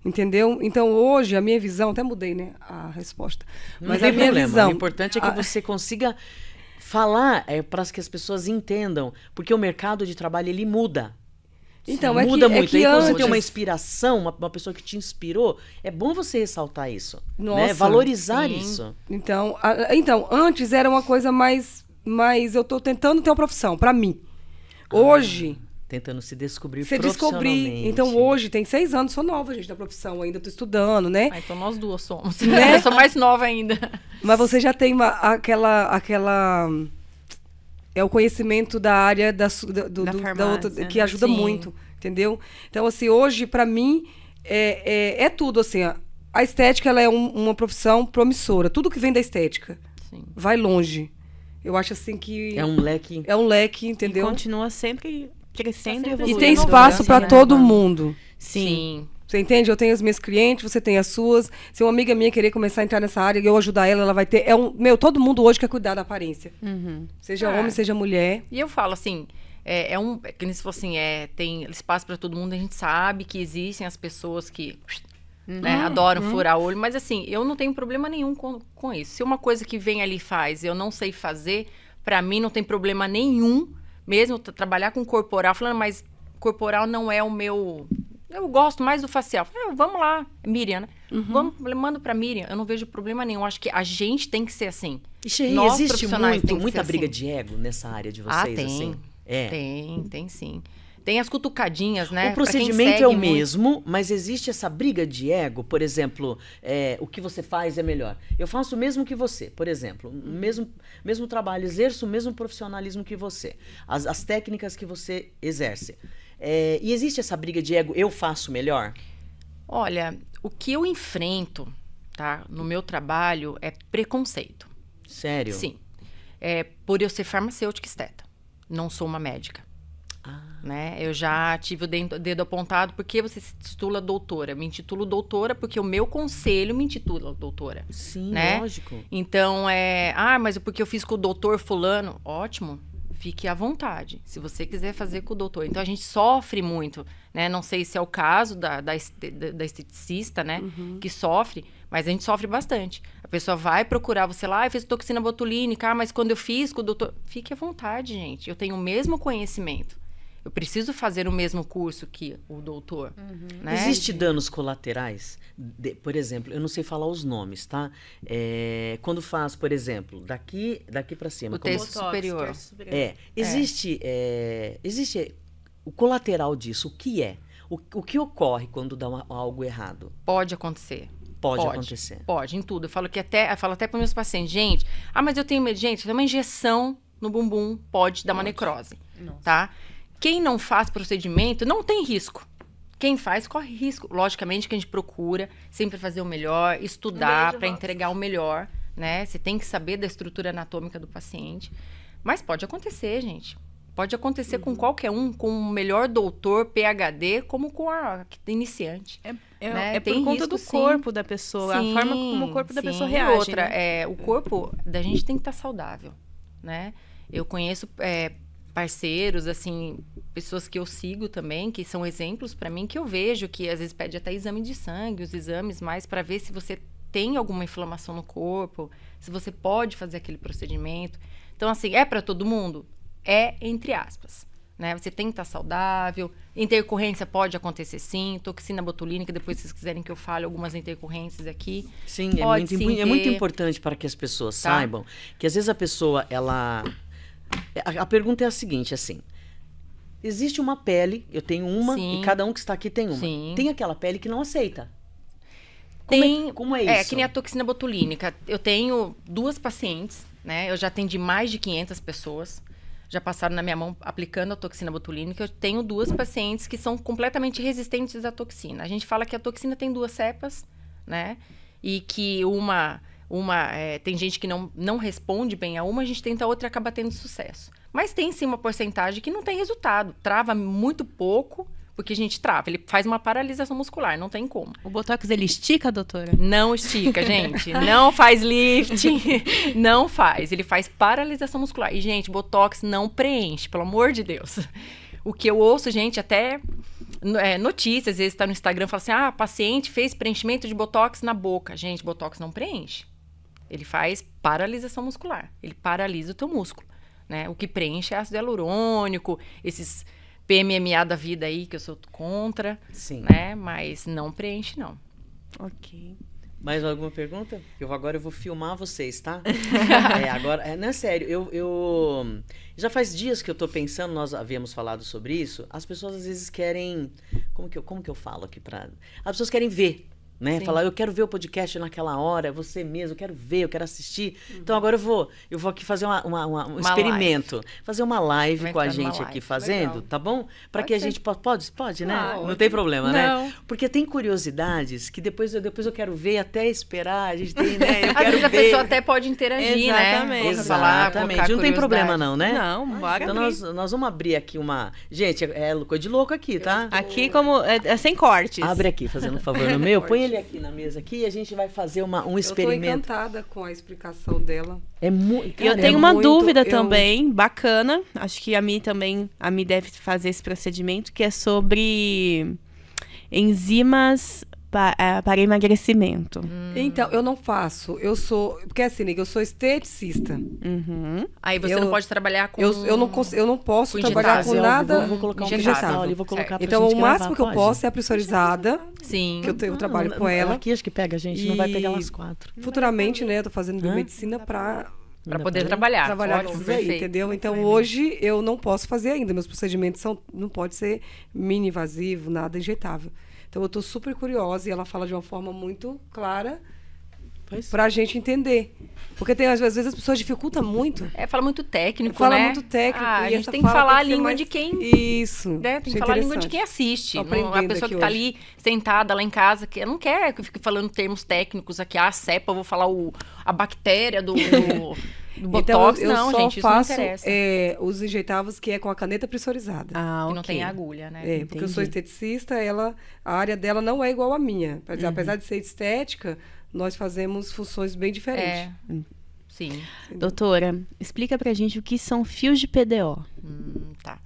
Entendeu? Então hoje a minha visão, até mudei, né, a resposta. Não Mas a minha problema. visão. O importante é que a... você consiga falar é, para que as pessoas entendam, porque o mercado de trabalho ele muda. Então, Sim, é muda que, é muito. É que você tem uma inspiração, uma, uma, pessoa que te inspirou, é bom você ressaltar isso. Né? Nossa, né? Valorizar sim. isso. Então, a, então, antes era uma coisa mais. Mas eu estou tentando ter uma profissão, para mim. Hoje, ah tentando se descobrir se descobrir. Então hoje tem seis anos, sou nova, gente, da profissão, ainda tô estudando, né? Ah, então nós duas somos. Né? (laughs) Eu sou mais nova ainda. Mas você já tem uma, aquela aquela é o conhecimento da área da, do, da, do, farmácia, da outra, que né? ajuda sim. muito, entendeu? Então assim, hoje para mim é, é, é, tudo assim, a estética ela é um, uma profissão promissora, tudo que vem da estética. Sim. Vai longe. Eu acho assim que. É um leque. É um leque, entendeu? E continua sempre crescendo tá e evoluindo. E tem espaço para todo mundo. Sim. Sim. Você entende? Eu tenho as minhas clientes, você tem as suas. Se uma amiga minha querer começar a entrar nessa área e eu ajudar ela, ela vai ter. É um, meu, todo mundo hoje quer cuidar da aparência. Uhum. Seja é. homem, seja mulher. E eu falo assim. É, é um. É que nem se fosse assim, é, tem espaço para todo mundo, a gente sabe que existem as pessoas que uhum. né, adoram uhum. furar olho, mas assim, eu não tenho problema nenhum com, com isso. Se uma coisa que vem ali faz eu não sei fazer, para mim não tem problema nenhum mesmo trabalhar com corporal, falando, mas corporal não é o meu. Eu gosto mais do facial. Falei, ah, vamos lá, Miriam, né? Uhum. Vamos, mando pra Miriam. Eu não vejo problema nenhum. Acho que a gente tem que ser assim. Ixi, Nós, existe muito, muita briga assim. de ego nessa área de ah, vocês, ah, tem, assim. É. Tem, tem sim. Tem as cutucadinhas, né? O procedimento é o mesmo, mas existe essa briga de ego. Por exemplo, é, o que você faz é melhor. Eu faço o mesmo que você, por exemplo. O uhum. mesmo, mesmo trabalho, exerço o mesmo profissionalismo que você. As, as técnicas que você exerce. É, e existe essa briga de ego, eu faço melhor? Olha, o que eu enfrento tá, no meu trabalho é preconceito. Sério? Sim. É por eu ser farmacêutica esteta. Não sou uma médica né? Eu já tive o dedo, apontado porque você se titula doutora. Me intitulo doutora porque o meu conselho me intitula doutora. Sim, né? lógico. Então é, ah, mas é porque eu fiz com o doutor fulano, ótimo. Fique à vontade, se você quiser fazer com o doutor. Então a gente sofre muito, né? Não sei se é o caso da, da, da esteticista, né? Uhum. Que sofre, mas a gente sofre bastante. A pessoa vai procurar você lá, ah, eu fiz toxina botulínica, ah, mas quando eu fiz com o doutor. Fique à vontade, gente. Eu tenho o mesmo conhecimento. Eu preciso fazer o mesmo curso que o doutor. Uhum. Né? Existe danos colaterais? De, por exemplo, eu não sei falar os nomes, tá? É, quando faz, por exemplo, daqui daqui para cima. O texto como... superior. Texto superior. É, é. Existe, é. existe o colateral disso. O que é? O, o que ocorre quando dá uma, algo errado? Pode acontecer. Pode, pode, acontecer. Pode, em tudo. Eu falo que até, eu falo até para meus pacientes, gente, ah, mas eu tenho medo, tem uma injeção no bumbum pode dar pode. uma necrose, Nossa. tá? Quem não faz procedimento não tem risco. Quem faz corre risco. Logicamente que a gente procura sempre fazer o melhor, estudar para entregar o melhor, né? Você tem que saber da estrutura anatômica do paciente. Mas pode acontecer, gente. Pode acontecer uhum. com qualquer um, com o melhor doutor, PhD, como com a iniciante. É, é, né? é por conta risco, do corpo sim. da pessoa, sim, a forma como o corpo sim. da pessoa reage. E outra, né? é, o corpo da gente tem que estar tá saudável, né? Eu conheço é, parceiros, assim, pessoas que eu sigo também, que são exemplos para mim, que eu vejo que às vezes pede até exame de sangue, os exames mais, para ver se você tem alguma inflamação no corpo, se você pode fazer aquele procedimento. Então, assim, é para todo mundo? É, entre aspas. Né? Você tem que estar tá saudável. Intercorrência pode acontecer sim. Toxina botulínica, depois se vocês quiserem que eu fale algumas intercorrências aqui. Sim, é pode é, muito, sim é muito importante para que as pessoas tá? saibam que às vezes a pessoa, ela a, pergunta é a seguinte, assim. Existe uma pele, eu tenho uma, Sim. e cada um que está aqui tem uma. Sim. Tem aquela pele que não aceita. Como tem, é, como é, é isso? É, que nem a toxina botulínica. Eu tenho duas pacientes, né? Eu já atendi mais de 500 pessoas. Já passaram na minha mão aplicando a toxina botulínica. Eu tenho duas pacientes que são completamente resistentes à toxina. A gente fala que a toxina tem duas cepas, né? E que uma uma. É, tem gente que não, não responde bem a uma, a gente tenta a outra e acaba tendo sucesso. Mas tem sim uma porcentagem que não tem resultado. Trava muito pouco, porque a gente trava. Ele faz uma paralisação muscular, não tem como. O Botox, ele estica, doutora? Não estica, gente. não faz lifting. (laughs) não faz. Ele faz paralisação muscular. E, gente, Botox não preenche, pelo amor de Deus. O que eu ouço, gente, até é, notícias, às vezes está no Instagram, fala assim: ah, paciente fez preenchimento de Botox na boca. Gente, Botox não preenche. Ele faz paralisação muscular. Ele paralisa o teu músculo, né? O que preenche é ácido hialurônico, esses PMMA da vida aí que eu sou contra, Sim. né? Mas não preenche não. OK. Mais alguma pergunta? Eu agora eu vou filmar vocês, tá? (laughs) é, agora, é, não é sério, eu, eu já faz dias que eu tô pensando, nós havíamos falado sobre isso. As pessoas às vezes querem, como que eu, como que eu falo aqui para? As pessoas querem ver né? Sim. Falar, eu quero ver o podcast naquela hora, você mesmo, eu quero ver, eu quero assistir. Uhum. Então agora eu vou, eu vou aqui fazer uma, uma, uma, um uma experimento, live. fazer uma live com a gente aqui fazendo, Legal. tá bom? Para que ser. a gente pode, pode, pode, né? Não, Não tem problema, né? Não. né? Porque tem curiosidades que depois eu, depois eu quero ver até esperar, a gente tem, né? Eu (laughs) quero Às vezes ver. a pessoa até pode interagir, Exatamente. né? Exatamente. Falar, não tem problema não, né? Não, ah, bora. Então nós, nós vamos abrir aqui uma, gente, é, é coisa de louco aqui, tá? Aqui como é, é, sem cortes. Abre aqui, fazendo um favor no (laughs) meu, põe ele aqui na mesa aqui e a gente vai fazer uma, um experimento. Eu tô encantada com a explicação dela. É muito. Eu é tenho uma muito, dúvida eu... também, bacana. Acho que a Mi também, a Mi deve fazer esse procedimento, que é sobre enzimas para, é, para emagrecimento? Hum. Então, eu não faço. Eu sou. Porque assim, eu sou esteticista. Uhum. Aí você eu, não pode trabalhar com. Eu, eu, não, cons, eu não posso trabalhar com nada. eu vou, colocar um injetável. Ali, vou colocar então, o máximo que eu pode? posso é a pressurizada. Sim. Que eu, eu trabalho ah, com ela. Aqui acho que pega, gente. E... Não vai pegar as quatro. Futuramente, né? Eu tô fazendo biomedicina para para poder trabalhar. Trabalhar Ótimo, com isso aí, entendeu? Então hoje eu não posso fazer ainda, meus procedimentos são não pode ser mini invasivo, nada injetável. Então eu estou super curiosa e ela fala de uma forma muito clara para a gente entender. Porque tem, às vezes as pessoas dificultam muito. É, fala muito técnico, fala né? Fala muito técnico. Ah, a gente tem que falar a língua mais... de quem. Isso. Né? Tem que é falar a língua de quem assiste. Não, a pessoa que está ali sentada lá em casa, que não quer que eu fique falando termos técnicos aqui. Ah, a cepa, eu vou falar o, a bactéria do. do... (laughs) Então, botox, então, eu não, só gente, faço é, os injetáveis que é com a caneta pressurizada. Ah, okay. Que não tem agulha, né? É, porque eu sou esteticista, ela, a área dela não é igual à minha. Uhum. Apesar de ser estética, nós fazemos funções bem diferentes. É. Hum. Sim. Doutora, explica pra gente o que são fios de PDO. Hum, tá.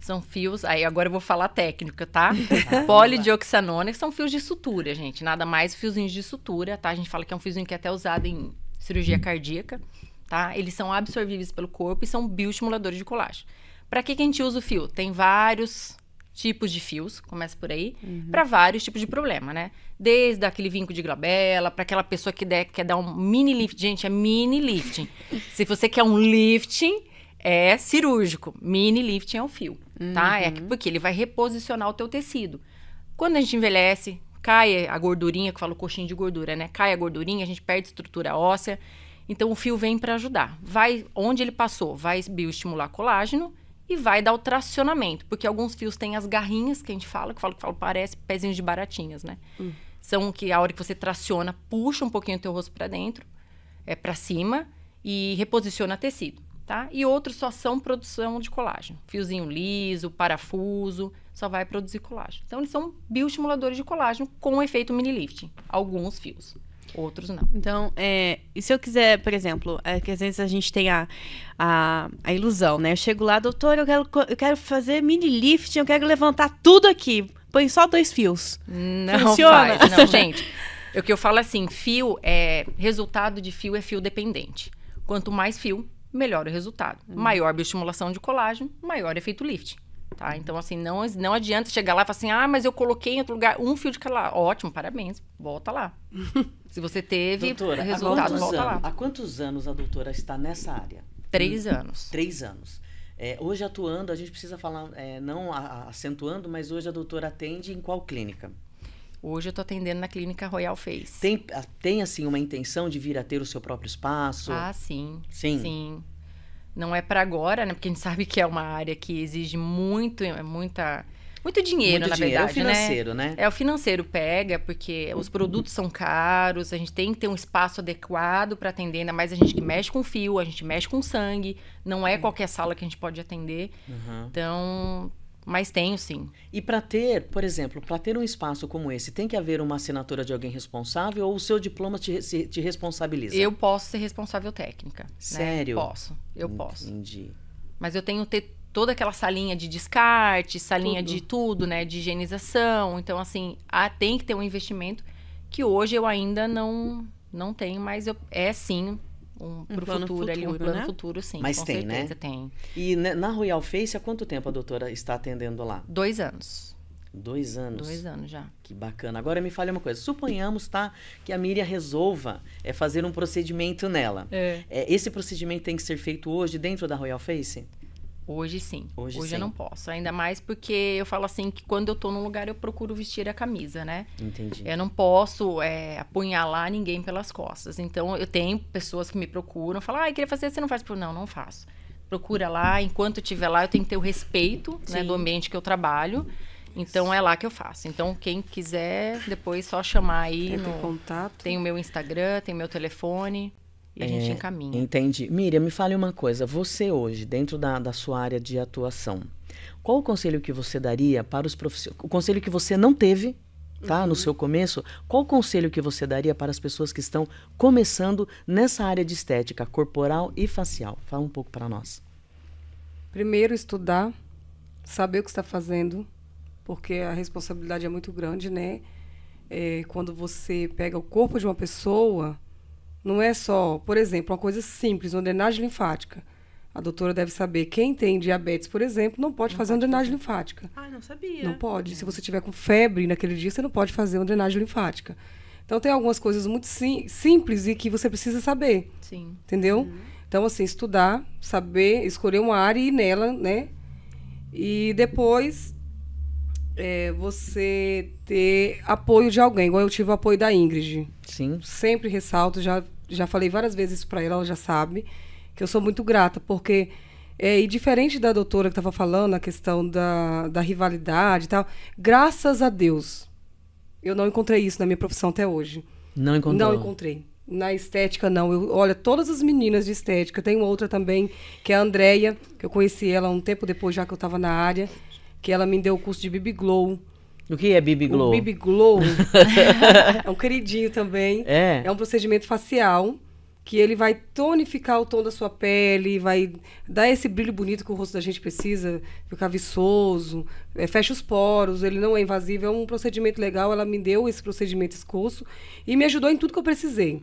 São fios, aí agora eu vou falar técnica, tá? (laughs) Polidioxanona, são fios de sutura, gente. Nada mais fiozinhos de sutura, tá? A gente fala que é um fiozinho que é até usado em cirurgia cardíaca tá? Eles são absorvíveis pelo corpo e são bioestimuladores de colágeno. Para que, que a gente usa o fio? Tem vários tipos de fios, começa por aí, uhum. para vários tipos de problema, né? Desde aquele vinco de glabela, para aquela pessoa que der, quer dar um mini lift. Gente, é mini lifting. Se você quer um lifting, é cirúrgico. Mini lifting é o um fio, uhum. tá? É uhum. porque ele vai reposicionar o teu tecido. Quando a gente envelhece, cai a gordurinha, que eu falo coxinha de gordura, né? Cai a gordurinha, a gente perde estrutura óssea. Então o fio vem para ajudar. Vai onde ele passou, vai bioestimular colágeno e vai dar o tracionamento, porque alguns fios têm as garrinhas que a gente fala, que falo, que falo, parece pezinhos de baratinhas, né? Hum. São que a hora que você traciona, puxa um pouquinho o teu rosto para dentro, é para cima e reposiciona tecido, tá? E outros só são produção de colágeno. Fiozinho liso, parafuso, só vai produzir colágeno. Então eles são bioestimuladores de colágeno com efeito mini lifting, alguns fios outros não. Então, é, e se eu quiser, por exemplo, é que às vezes a gente tem a, a, a ilusão, né? Eu chego lá, doutor, eu quero, eu quero fazer mini lifting, eu quero levantar tudo aqui. Põe só dois fios. Não Funciona? Faz, não, (laughs) gente. O que eu falo é assim, fio é resultado de fio é fio dependente. Quanto mais fio, melhor o resultado. Hum. Maior bioestimulação de colágeno, maior efeito lift. Tá? Então, assim, não, não adianta chegar lá e falar assim, ah, mas eu coloquei em outro lugar um fio de colágeno. Ótimo, parabéns, volta lá. (laughs) Se você teve doutora, resultado, há volta anos, lá. Há quantos anos a doutora está nessa área? Três anos. Três anos. É, hoje atuando, a gente precisa falar, é, não a, acentuando, mas hoje a doutora atende em qual clínica? Hoje eu estou atendendo na clínica Royal Face. Tem, ah, tem, assim, uma intenção de vir a ter o seu próprio espaço? Ah, sim. Sim. Sim. Não é para agora, né? Porque a gente (laughs) sabe que é uma área que exige muito, é muita muito dinheiro, Muito na dinheiro, verdade. É o né? financeiro, né? né? É, o financeiro pega, porque os produtos são caros, a gente tem que ter um espaço adequado para atender, ainda mais a gente que mexe com fio, a gente mexe com sangue, não é qualquer sala que a gente pode atender. Uhum. Então, mas tenho sim. E para ter, por exemplo, para ter um espaço como esse, tem que haver uma assinatura de alguém responsável ou o seu diploma te, se, te responsabiliza? Eu posso ser responsável técnica. Né? Sério? Né? Posso, eu Entendi. posso. Entendi. Mas eu tenho que ter toda aquela salinha de descarte, salinha tudo. de tudo, né? De higienização. Então, assim, há, tem que ter um investimento que hoje eu ainda não, não tenho, mas eu, é sim um, pro futuro, futuro, ali, um plano né? futuro, sim. Mas tem, né? certeza, né? tem. E né, na Royal Face, há quanto tempo a doutora está atendendo lá? Dois anos. Dois anos. Dois anos já. Que bacana. Agora me fale uma coisa. Suponhamos, tá, que a Miriam resolva é, fazer um procedimento nela. É. é. esse procedimento tem que ser feito hoje dentro da Royal Face? Hoje sim. Hoje, Hoje sim. eu não posso. Ainda mais porque eu falo assim que quando eu tô num lugar eu procuro vestir a camisa, né? Entendi. Eu não posso é, apunhalar ninguém pelas costas. Então eu tenho pessoas que me procuram, falam, ah, queria fazer, você não faz? Não, não faço. Procura lá, enquanto eu estiver lá, eu tenho que ter o respeito né, do ambiente que eu trabalho. Então é lá que eu faço. Então quem quiser, depois só chamar aí. É, tem no... contato. Tem o meu Instagram, tem o meu telefone e a gente é, encaminha. Entendi. Miriam, me fale uma coisa. Você hoje, dentro da, da sua área de atuação, qual o conselho que você daria para os profissionais? O conselho que você não teve, tá? Uhum. No seu começo, qual o conselho que você daria para as pessoas que estão começando nessa área de estética corporal e facial? Fala um pouco para nós. Primeiro, estudar, saber o que está fazendo, porque a responsabilidade é muito grande, né? É, quando você pega o corpo de uma pessoa não é só, por exemplo, uma coisa simples, uma drenagem linfática. A doutora deve saber. Quem tem diabetes, por exemplo, não pode não fazer pode uma drenagem fazer. linfática. Ah, não sabia. Não pode. É. Se você tiver com febre naquele dia, você não pode fazer uma drenagem linfática. Então, tem algumas coisas muito sim, simples e que você precisa saber. Sim. Entendeu? Uhum. Então, assim, estudar, saber, escolher uma área e ir nela, né? E depois, é, você ter apoio de alguém. Igual eu tive o apoio da Ingrid. Sim. Sempre ressalto, já já falei várias vezes isso para ela, ela já sabe, que eu sou muito grata, porque. É, e diferente da doutora que estava falando, a questão da, da rivalidade e tal, graças a Deus, eu não encontrei isso na minha profissão até hoje. Não encontrei. Não encontrei. Na estética, não. Eu, olha, todas as meninas de estética, tem outra também, que é a Andrea, que eu conheci ela um tempo depois já que eu estava na área, que ela me deu o curso de Bibi Glow. O que é bibi Glow? O Glow (laughs) é um queridinho também. É. É um procedimento facial que ele vai tonificar o tom da sua pele, vai dar esse brilho bonito que o rosto da gente precisa, ficar viçoso, é, fecha os poros, ele não é invasivo, é um procedimento legal, ela me deu esse procedimento escoço e me ajudou em tudo que eu precisei.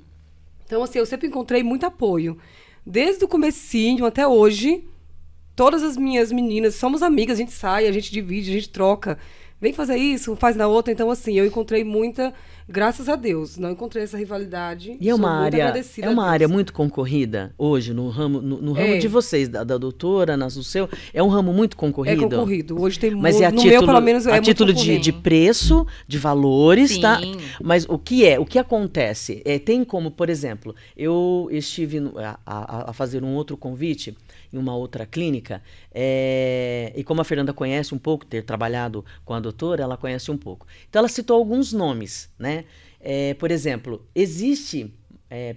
Então, assim, eu sempre encontrei muito apoio. Desde o comecinho até hoje, todas as minhas meninas, somos amigas, a gente sai, a gente divide, a gente troca vem fazer isso, faz na outra. Então, assim, eu encontrei muita, graças a Deus, não encontrei essa rivalidade. E é uma área, é uma área muito concorrida hoje no ramo, no, no ramo é. de vocês, da, da doutora, nas, no seu, é um ramo muito concorrido. É concorrido. Hoje tem mas muito, é a no título, meu, pelo menos, a é título de, de preço, de valores, tá? Sim. tá? Mas o que é, o que acontece? É, tem como, por exemplo, eu estive a, a, a fazer um outro convite em uma outra clínica, é, e como a Fernanda conhece um pouco, ter trabalhado com a doutora, ela conhece um pouco. Então ela citou alguns nomes, né? É, por exemplo, existe é,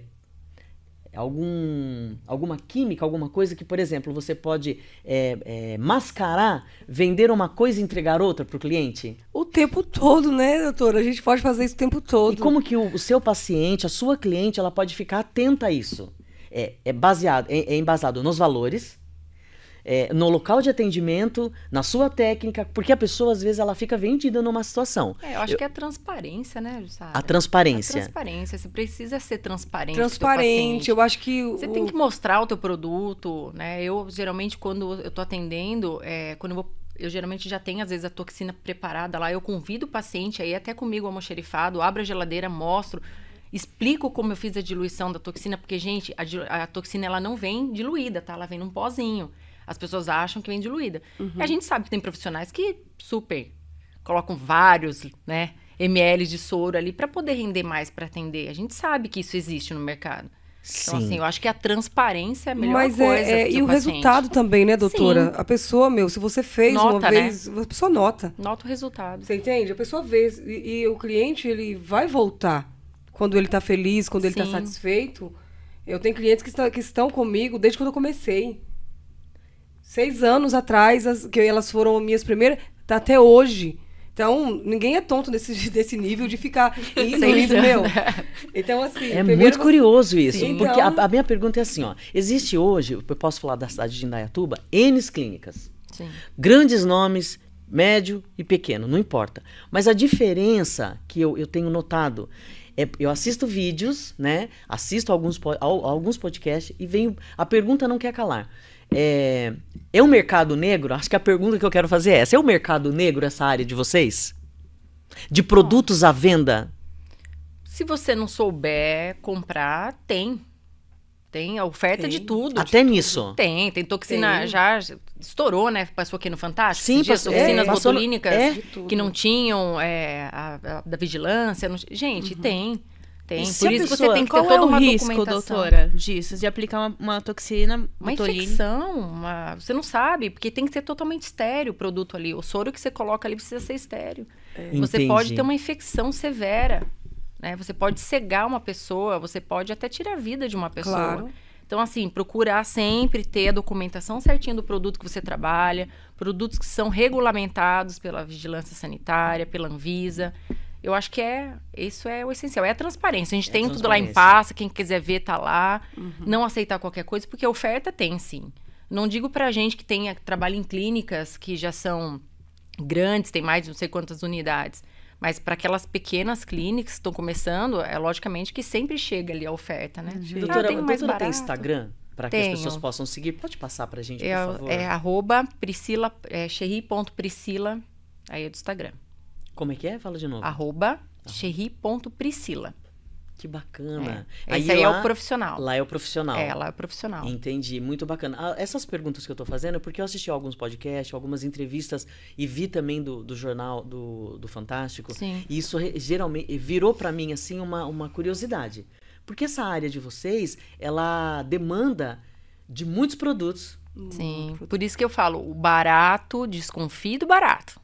algum, alguma química, alguma coisa que, por exemplo, você pode é, mascarar, vender uma coisa e entregar outra para o cliente? O tempo todo, né, doutora? A gente pode fazer isso o tempo todo. E como que o, o seu paciente, a sua cliente, ela pode ficar atenta a isso? é, é baseado, é, é embasado nos valores, é, no local de atendimento, na sua técnica, porque a pessoa às vezes ela fica vendida numa situação. É, eu acho eu, que é a transparência, né, Jussara? A transparência. A transparência, você precisa ser transparente. Transparente, eu acho que. O... Você tem que mostrar o teu produto, né? Eu geralmente, quando eu tô atendendo, é, quando eu vou eu geralmente já tenho, às vezes, a toxina preparada lá. Eu convido o paciente aí até comigo, almoxerifado, abro a geladeira, mostro Explico como eu fiz a diluição da toxina, porque, gente, a, a toxina ela não vem diluída, tá? Ela vem num pozinho. As pessoas acham que vem diluída. Uhum. E a gente sabe que tem profissionais que super colocam vários, né, ml de soro ali para poder render mais para atender. A gente sabe que isso existe no mercado. Então, Sim. assim, eu acho que a transparência é a melhor Mas é, coisa. É, é, e o paciente. resultado também, né, doutora? Sim. A pessoa, meu, se você fez nota, uma né? vez, né? a pessoa nota. Nota o resultado. Você entende? A pessoa vê. E, e o cliente, ele vai voltar quando ele tá feliz, quando Sim. ele tá satisfeito. Eu tenho clientes que, está, que estão comigo desde quando eu comecei. Seis anos atrás, as, que elas foram minhas primeiras, tá até hoje. Então, ninguém é tonto desse, desse (laughs) nível de ficar (laughs) indo, indo, meu. Então, assim... É muito você... curioso isso, Sim, porque então... a, a, minha pergunta é assim, ó. Existe hoje, eu posso falar da cidade de Indaiatuba, N clínicas. Sim. Grandes nomes, médio e pequeno, não importa. Mas a diferença que eu, eu tenho notado é, eu assisto vídeos, né? Assisto alguns, alguns podcasts e venho. A pergunta não quer calar. É, é o mercado negro? Acho que a pergunta que eu quero fazer é essa. É o mercado negro essa área de vocês? De produtos à venda? Se você não souber comprar, tem. Tem oferta tem. de tudo. Até de nisso. Tudo. Tem, tem toxina. Tem. Já estourou, né? Passou aqui no Fantástico. Sim, passou. Toxinas é, botulínicas é. que não tinham é, a, a, da vigilância. Não... Gente, uhum. tem. Tem. Por isso pessoa, você tem que ter qual é toda é o uma risco, doutora, disso? De aplicar uma, uma toxina, uma botulínica. infecção. Uma... Você não sabe, porque tem que ser totalmente estéreo o produto ali. O soro que você coloca ali precisa ser estéreo. É. Você Entendi. pode ter uma infecção severa. Né? Você pode cegar uma pessoa, você pode até tirar a vida de uma pessoa. Claro. Então, assim, procurar sempre ter a documentação certinha do produto que você trabalha, produtos que são regulamentados pela vigilância sanitária, pela Anvisa. Eu acho que é isso é o essencial. É a transparência. A gente é tem tudo lá em pasta, quem quiser ver tá lá. Uhum. Não aceitar qualquer coisa, porque oferta tem sim. Não digo pra gente que tenha que trabalha em clínicas que já são grandes, tem mais de não sei quantas unidades. Mas para aquelas pequenas clínicas que estão começando, é logicamente que sempre chega ali a oferta, né? Uhum. Doutora, ah, tem, doutora tem Instagram? Para que as pessoas possam seguir, pode passar para a gente, é, por favor. É arroba priscila, é, xerri.priscila, aí é do Instagram. Como é que é? Fala de novo. Arroba ah. Tá. xerri.priscila. Que bacana. É. Esse aí, aí é lá, é o profissional. Lá é o profissional. É, lá é o profissional. Entendi, muito bacana. Ah, essas perguntas que eu tô fazendo é porque eu assisti alguns podcasts, algumas entrevistas e vi também do, do jornal do, do Fantástico. Sim. E isso geralmente virou para mim, assim, uma, uma curiosidade. Porque essa área de vocês, ela demanda de muitos produtos. Sim, por isso que eu falo, o barato, desconfie do barato.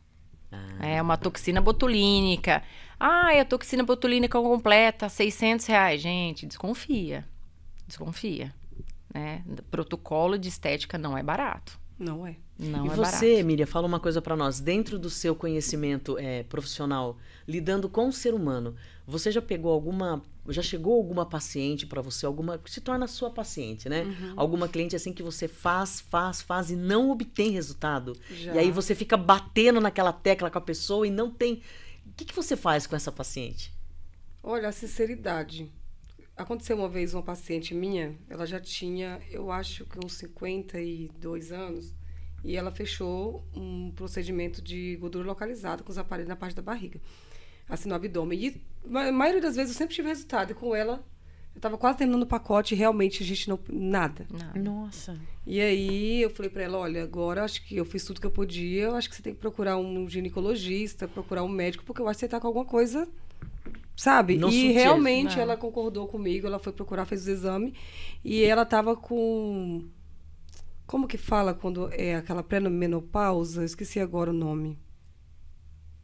Ah, é uma toxina botulínica, ah, é a toxina botulínica completa, 600 reais. Gente, desconfia. Desconfia. Né? Protocolo de estética não é barato. Não é. Não e é você, barato. Miriam, fala uma coisa para nós. Dentro do seu conhecimento é, profissional, lidando com o ser humano, você já pegou alguma, já chegou alguma paciente para você, alguma que se torna sua paciente, né? Uhum. Alguma cliente assim que você faz, faz, faz e não obtém resultado. Já. E aí você fica batendo naquela tecla com a pessoa e não tem que, que você faz com essa paciente? Olha, a sinceridade. Aconteceu uma vez uma paciente minha, ela já tinha, eu acho que uns 52 anos, e ela fechou um procedimento de gordura localizada com os aparelhos na parte da barriga, assim no abdômen. E a maioria das vezes eu sempre tive resultado, e com ela eu tava quase terminando o pacote e realmente a gente não. Nada. Nossa. E aí eu falei para ela: olha, agora acho que eu fiz tudo que eu podia, eu acho que você tem que procurar um ginecologista, procurar um médico, porque eu acho que você tá com alguma coisa. Sabe? e realmente não. ela concordou comigo, ela foi procurar, fez os exames e ela tava com. Como que fala quando é aquela pré-menopausa? Esqueci agora o nome.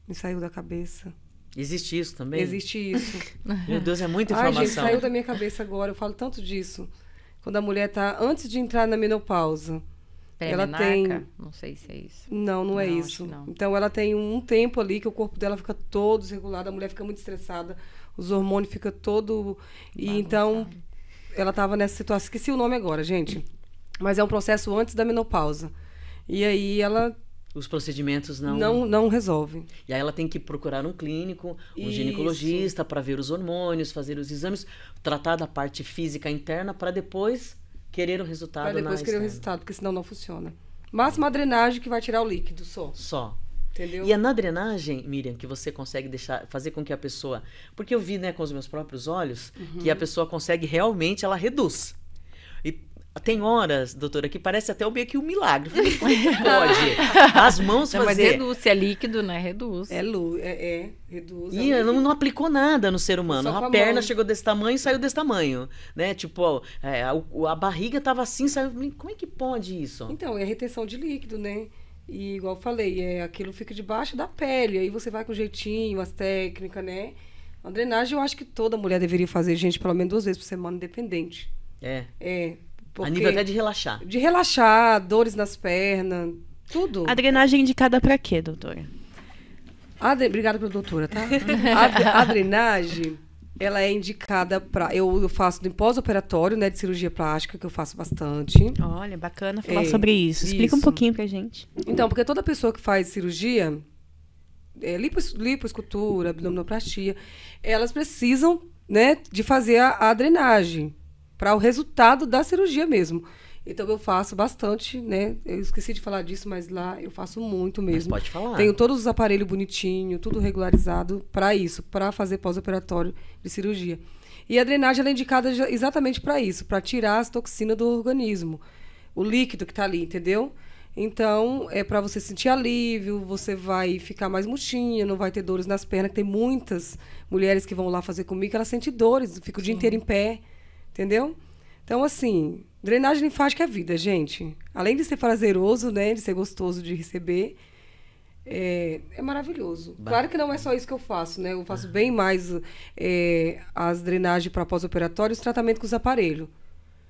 Me saiu da cabeça. Existe isso também? Existe isso. (laughs) Meu Deus, é muita informação. Ai, gente, saiu da minha cabeça agora. Eu falo tanto disso. Quando a mulher está antes de entrar na menopausa, ela tem. Não sei se é isso. Não, não, é não é isso. Não. Então ela tem um tempo ali que o corpo dela fica todo desregulado, a mulher fica muito estressada, os hormônios ficam todo. E então ela estava nessa situação. Esqueci o nome agora, gente. Mas é um processo antes da menopausa. E aí ela os procedimentos não não não resolvem. E aí ela tem que procurar um clínico, um Isso. ginecologista para ver os hormônios, fazer os exames, tratar da parte física interna para depois querer o resultado. Para depois querer externa. o resultado, porque senão não funciona. Máxima drenagem que vai tirar o líquido só. Só. Entendeu? E é na drenagem, Miriam, que você consegue deixar, fazer com que a pessoa. Porque eu vi, né, com os meus próprios olhos, uhum. que a pessoa consegue realmente, ela reduz. E tem horas, doutora, que parece até meio que um milagre. Como é (laughs) pode? As mãos não, fazer... Mas reduz, é líquido, né? Reduz. É, lu... é, é reduz. E é não, não, aplicou nada no ser humano. Só a perna mão. chegou desse tamanho e saiu desse tamanho, né? Tipo, ó, é, a, a, barriga tava assim, saiu... Como é que pode isso? Então, é retenção de líquido, né? E igual eu falei, é, aquilo fica debaixo da pele. Aí você vai com jeitinho, as técnicas, né? A drenagem eu acho que toda mulher deveria fazer, gente, pelo menos duas vezes por semana, independente. É. É, porque a nível até de relaxar. De relaxar, dores nas pernas, tudo. A drenagem indicada para quê, doutora? Adre... Obrigada pela doutora, tá? (laughs) a, a drenagem, ela é indicada para... Eu, eu faço no pós-operatório, né, de cirurgia plástica, que eu faço bastante. Olha, bacana falar é, sobre isso. Explica isso. um pouquinho pra gente. Então, porque toda pessoa que faz cirurgia, é, lipos, liposcultura, abdominoplastia, elas precisam, né, de fazer a, a drenagem para o resultado da cirurgia mesmo. Então eu faço bastante, né? Eu esqueci de falar disso, mas lá eu faço muito mesmo. Mas pode falar. Tenho todos os aparelhos bonitinho, tudo regularizado para isso, para fazer pós-operatório de cirurgia. E a drenagem é indicada exatamente para isso, para tirar as toxinas do organismo, o líquido que está ali, entendeu? Então, é para você sentir alívio, você vai ficar mais murchinha, não vai ter dores nas pernas. Tem muitas mulheres que vão lá fazer comigo, elas sentem dores, fica o dia inteiro em pé. Entendeu? Então, assim, drenagem linfática é vida, gente. Além de ser prazeroso, né? De ser gostoso de receber, é, é maravilhoso. Bah. Claro que não é só isso que eu faço, né? Eu faço ah. bem mais é, as drenagens para pós-operatório e os tratamentos com os aparelhos.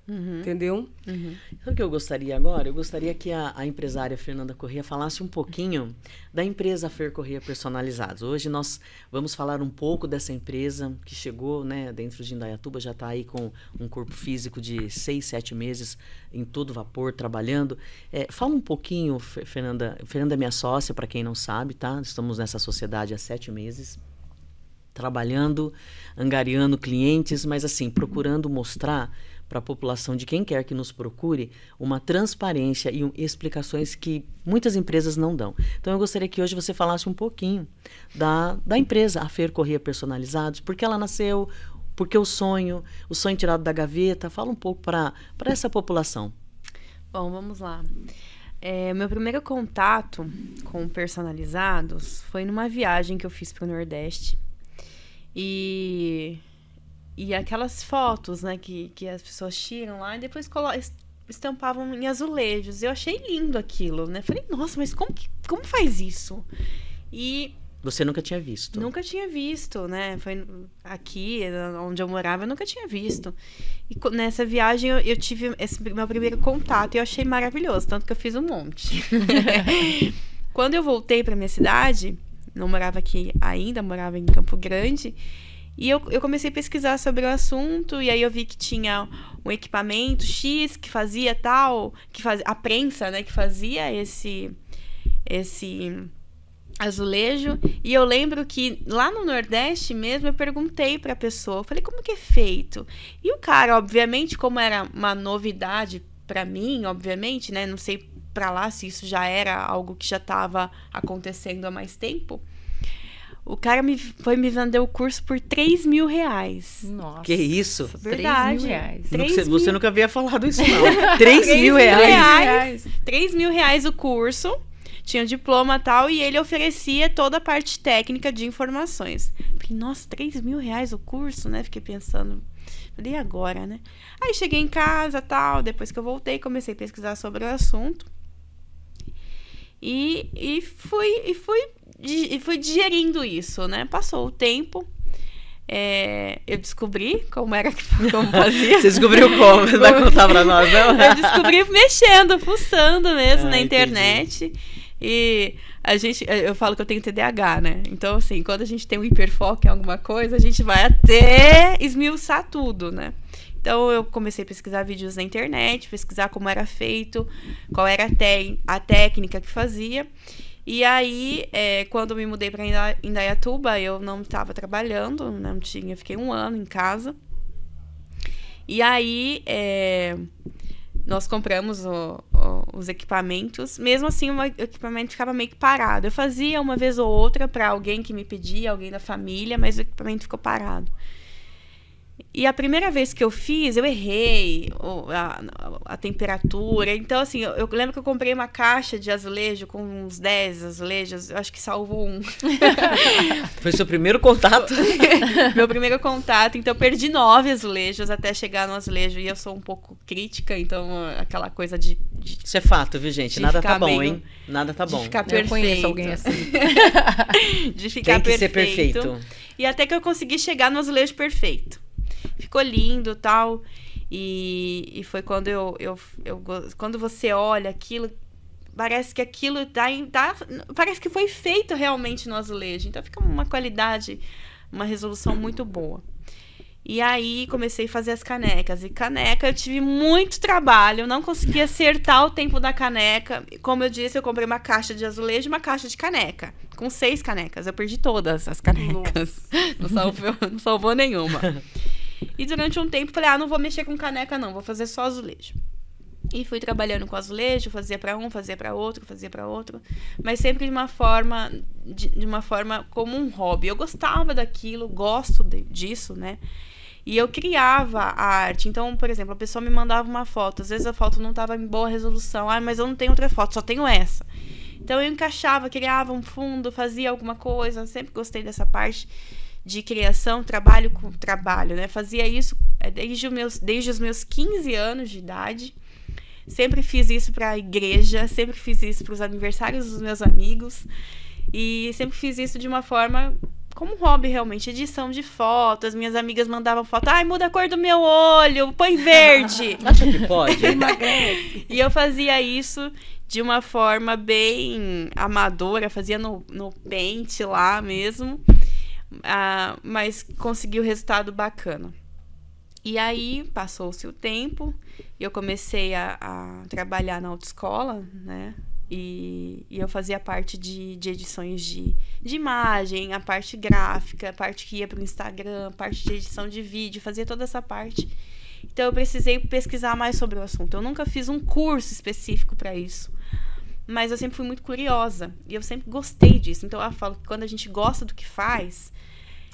Uhum. Entendeu? Uhum. Sabe o que eu gostaria agora? Eu gostaria que a, a empresária Fernanda Corrêa falasse um pouquinho da empresa Fer Corrêa Personalizados. Hoje nós vamos falar um pouco dessa empresa que chegou né, dentro de Indaiatuba, já está aí com um corpo físico de seis, sete meses em todo vapor, trabalhando. É, fala um pouquinho, Fernanda. Fernanda é minha sócia, para quem não sabe, tá? Estamos nessa sociedade há sete meses trabalhando, angariando clientes, mas assim, procurando mostrar para a população de quem quer que nos procure uma transparência e um, explicações que muitas empresas não dão. Então eu gostaria que hoje você falasse um pouquinho da, da empresa, a Fer Correia Personalizados, por que ela nasceu, por que o sonho, o sonho tirado da gaveta. Fala um pouco para essa população. Bom, vamos lá. É, meu primeiro contato com personalizados foi numa viagem que eu fiz para o Nordeste. E e aquelas fotos, né, que, que as pessoas tiram lá e depois estampavam em azulejos. Eu achei lindo aquilo, né? Falei, nossa, mas como, que, como faz isso? E. Você nunca tinha visto? Nunca tinha visto, né? Foi aqui, onde eu morava, eu nunca tinha visto. E nessa viagem eu, eu tive esse meu primeiro contato e eu achei maravilhoso, tanto que eu fiz um monte. (laughs) Quando eu voltei para minha cidade, não morava aqui ainda, morava em Campo Grande. E eu, eu comecei a pesquisar sobre o assunto, e aí eu vi que tinha um equipamento X que fazia tal, que faz, a prensa, né, que fazia esse esse azulejo. E eu lembro que lá no Nordeste mesmo eu perguntei para a pessoa, falei como que é feito? E o cara, obviamente, como era uma novidade para mim, obviamente, né, não sei para lá se isso já era algo que já estava acontecendo há mais tempo. O cara me, foi me vender o curso por 3 mil reais. Nossa. Que isso? Verdade. 3 mil reais. 3 você, mil... você nunca havia falado isso, não. 3, (laughs) 3 mil reais. reais. 3 mil reais o curso. Tinha um diploma e tal, e ele oferecia toda a parte técnica de informações. Fiquei, nossa, 3 mil reais o curso, né? Fiquei pensando. Falei, e agora, né? Aí cheguei em casa tal, depois que eu voltei, comecei a pesquisar sobre o assunto. E, e fui, e fui e fui digerindo isso, né? Passou o tempo. É, eu descobri como era que (laughs) como fazia. Você descobriu como? Você vai contar pra nós, não? eu descobri mexendo, fuçando mesmo ah, na internet. Entendi. E a gente, eu falo que eu tenho TDAH, né? Então, assim, quando a gente tem um hiperfoco em alguma coisa, a gente vai até esmiuçar tudo, né? Então eu comecei a pesquisar vídeos na internet, pesquisar como era feito, qual era a, te a técnica que fazia. E aí, é, quando me mudei para Indaiatuba, eu não estava trabalhando, não tinha, fiquei um ano em casa. E aí, é, nós compramos o, o, os equipamentos. Mesmo assim, o equipamento ficava meio que parado. Eu fazia uma vez ou outra para alguém que me pedia, alguém da família, mas o equipamento ficou parado. E a primeira vez que eu fiz, eu errei a, a temperatura. Então, assim, eu, eu, lembro que eu comprei uma caixa de azulejo com uns 10 azulejos. Eu acho que salvo um. (laughs) Foi seu primeiro contato? (laughs) Meu primeiro contato. Então, eu perdi nove azulejos até chegar no azulejo. E eu sou um pouco crítica, então, aquela coisa de. de Isso é fato, viu, gente? Nada tá bom, meio, hein? Nada tá bom. De ficar perfeito. Eu conheço alguém assim. (laughs) de ficar Tem que perfeito. ser perfeito. E até que eu consegui chegar no azulejo perfeito ficou lindo tal. E, e foi quando eu, eu, eu. Quando você olha aquilo, parece que aquilo tá, tá parece que foi feito realmente no azulejo. Então fica uma qualidade, uma resolução muito boa. E aí comecei a fazer as canecas. E caneca eu tive muito trabalho, eu não consegui acertar o tempo da caneca. Como eu disse, eu comprei uma caixa de azulejo e uma caixa de caneca, com seis canecas. Eu perdi todas as canecas. Nossa. (laughs) Não salvou, não salvou nenhuma. (laughs) E durante um tempo falei, ah, não vou mexer com caneca não, vou fazer só azulejo. E fui trabalhando com azulejo, fazia para um, fazia para outro, fazia para outro, mas sempre de uma forma de, de, uma forma como um hobby. Eu gostava daquilo, gosto de, disso, né? E eu criava a arte. Então, por exemplo, a pessoa me mandava uma foto, às vezes a foto não estava em boa resolução. Ah, mas eu não tenho outra foto, só tenho essa. Então eu encaixava, criava um fundo, fazia alguma coisa, sempre gostei dessa parte de criação, trabalho com trabalho, né? Fazia isso é, desde, meus, desde os meus 15 anos de idade. Sempre fiz isso para a igreja, sempre fiz isso para os aniversários dos meus amigos e sempre fiz isso de uma forma como um hobby realmente, edição de fotos. Minhas amigas mandavam foto, ai, muda a cor do meu olho, põe verde. (laughs) Acha que pode? e eu fazia isso de uma forma bem amadora, fazia no, no pente lá mesmo ah, mas conseguiu resultado bacana. E aí passou-se o tempo e eu comecei a, a trabalhar na autoescola, né? E, e, eu fazia parte de, de edições de, de imagem, a parte gráfica, a parte que ia para o Instagram, a parte de edição de vídeo, fazia toda essa parte. Então eu precisei pesquisar mais sobre o assunto. Eu nunca fiz um curso específico para isso. Mas eu sempre fui muito curiosa e eu sempre gostei disso. Então eu falo que quando a gente gosta do que faz,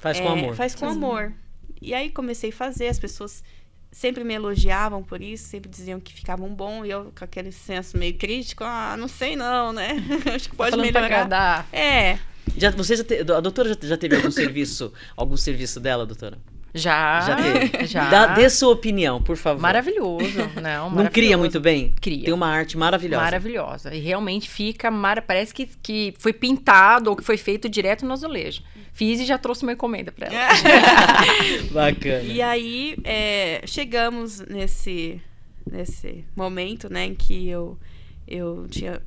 Faz com é, amor. Faz com amor. E aí comecei a fazer, as pessoas sempre me elogiavam por isso, sempre diziam que ficavam bom, e eu com aquele senso meio crítico, ah, não sei não, né? (laughs) Acho que tá pode melhorar. Pra agradar. É. Já, você já te, a doutora já, já teve algum (laughs) serviço, algum serviço dela, doutora? Já. Já teve. Já. Dá, dê sua opinião, por favor. Maravilhoso. (laughs) Não, né? maravilhoso. não cria muito bem? Cria. Tem uma arte maravilhosa. Maravilhosa. E realmente fica. Mar... Parece que, que foi pintado ou que foi feito direto no azulejo. Uhum. Fiz e já trouxe uma encomenda para ela. (laughs) Bacana. E aí é, chegamos nesse, nesse momento, né, em que eu, eu tinha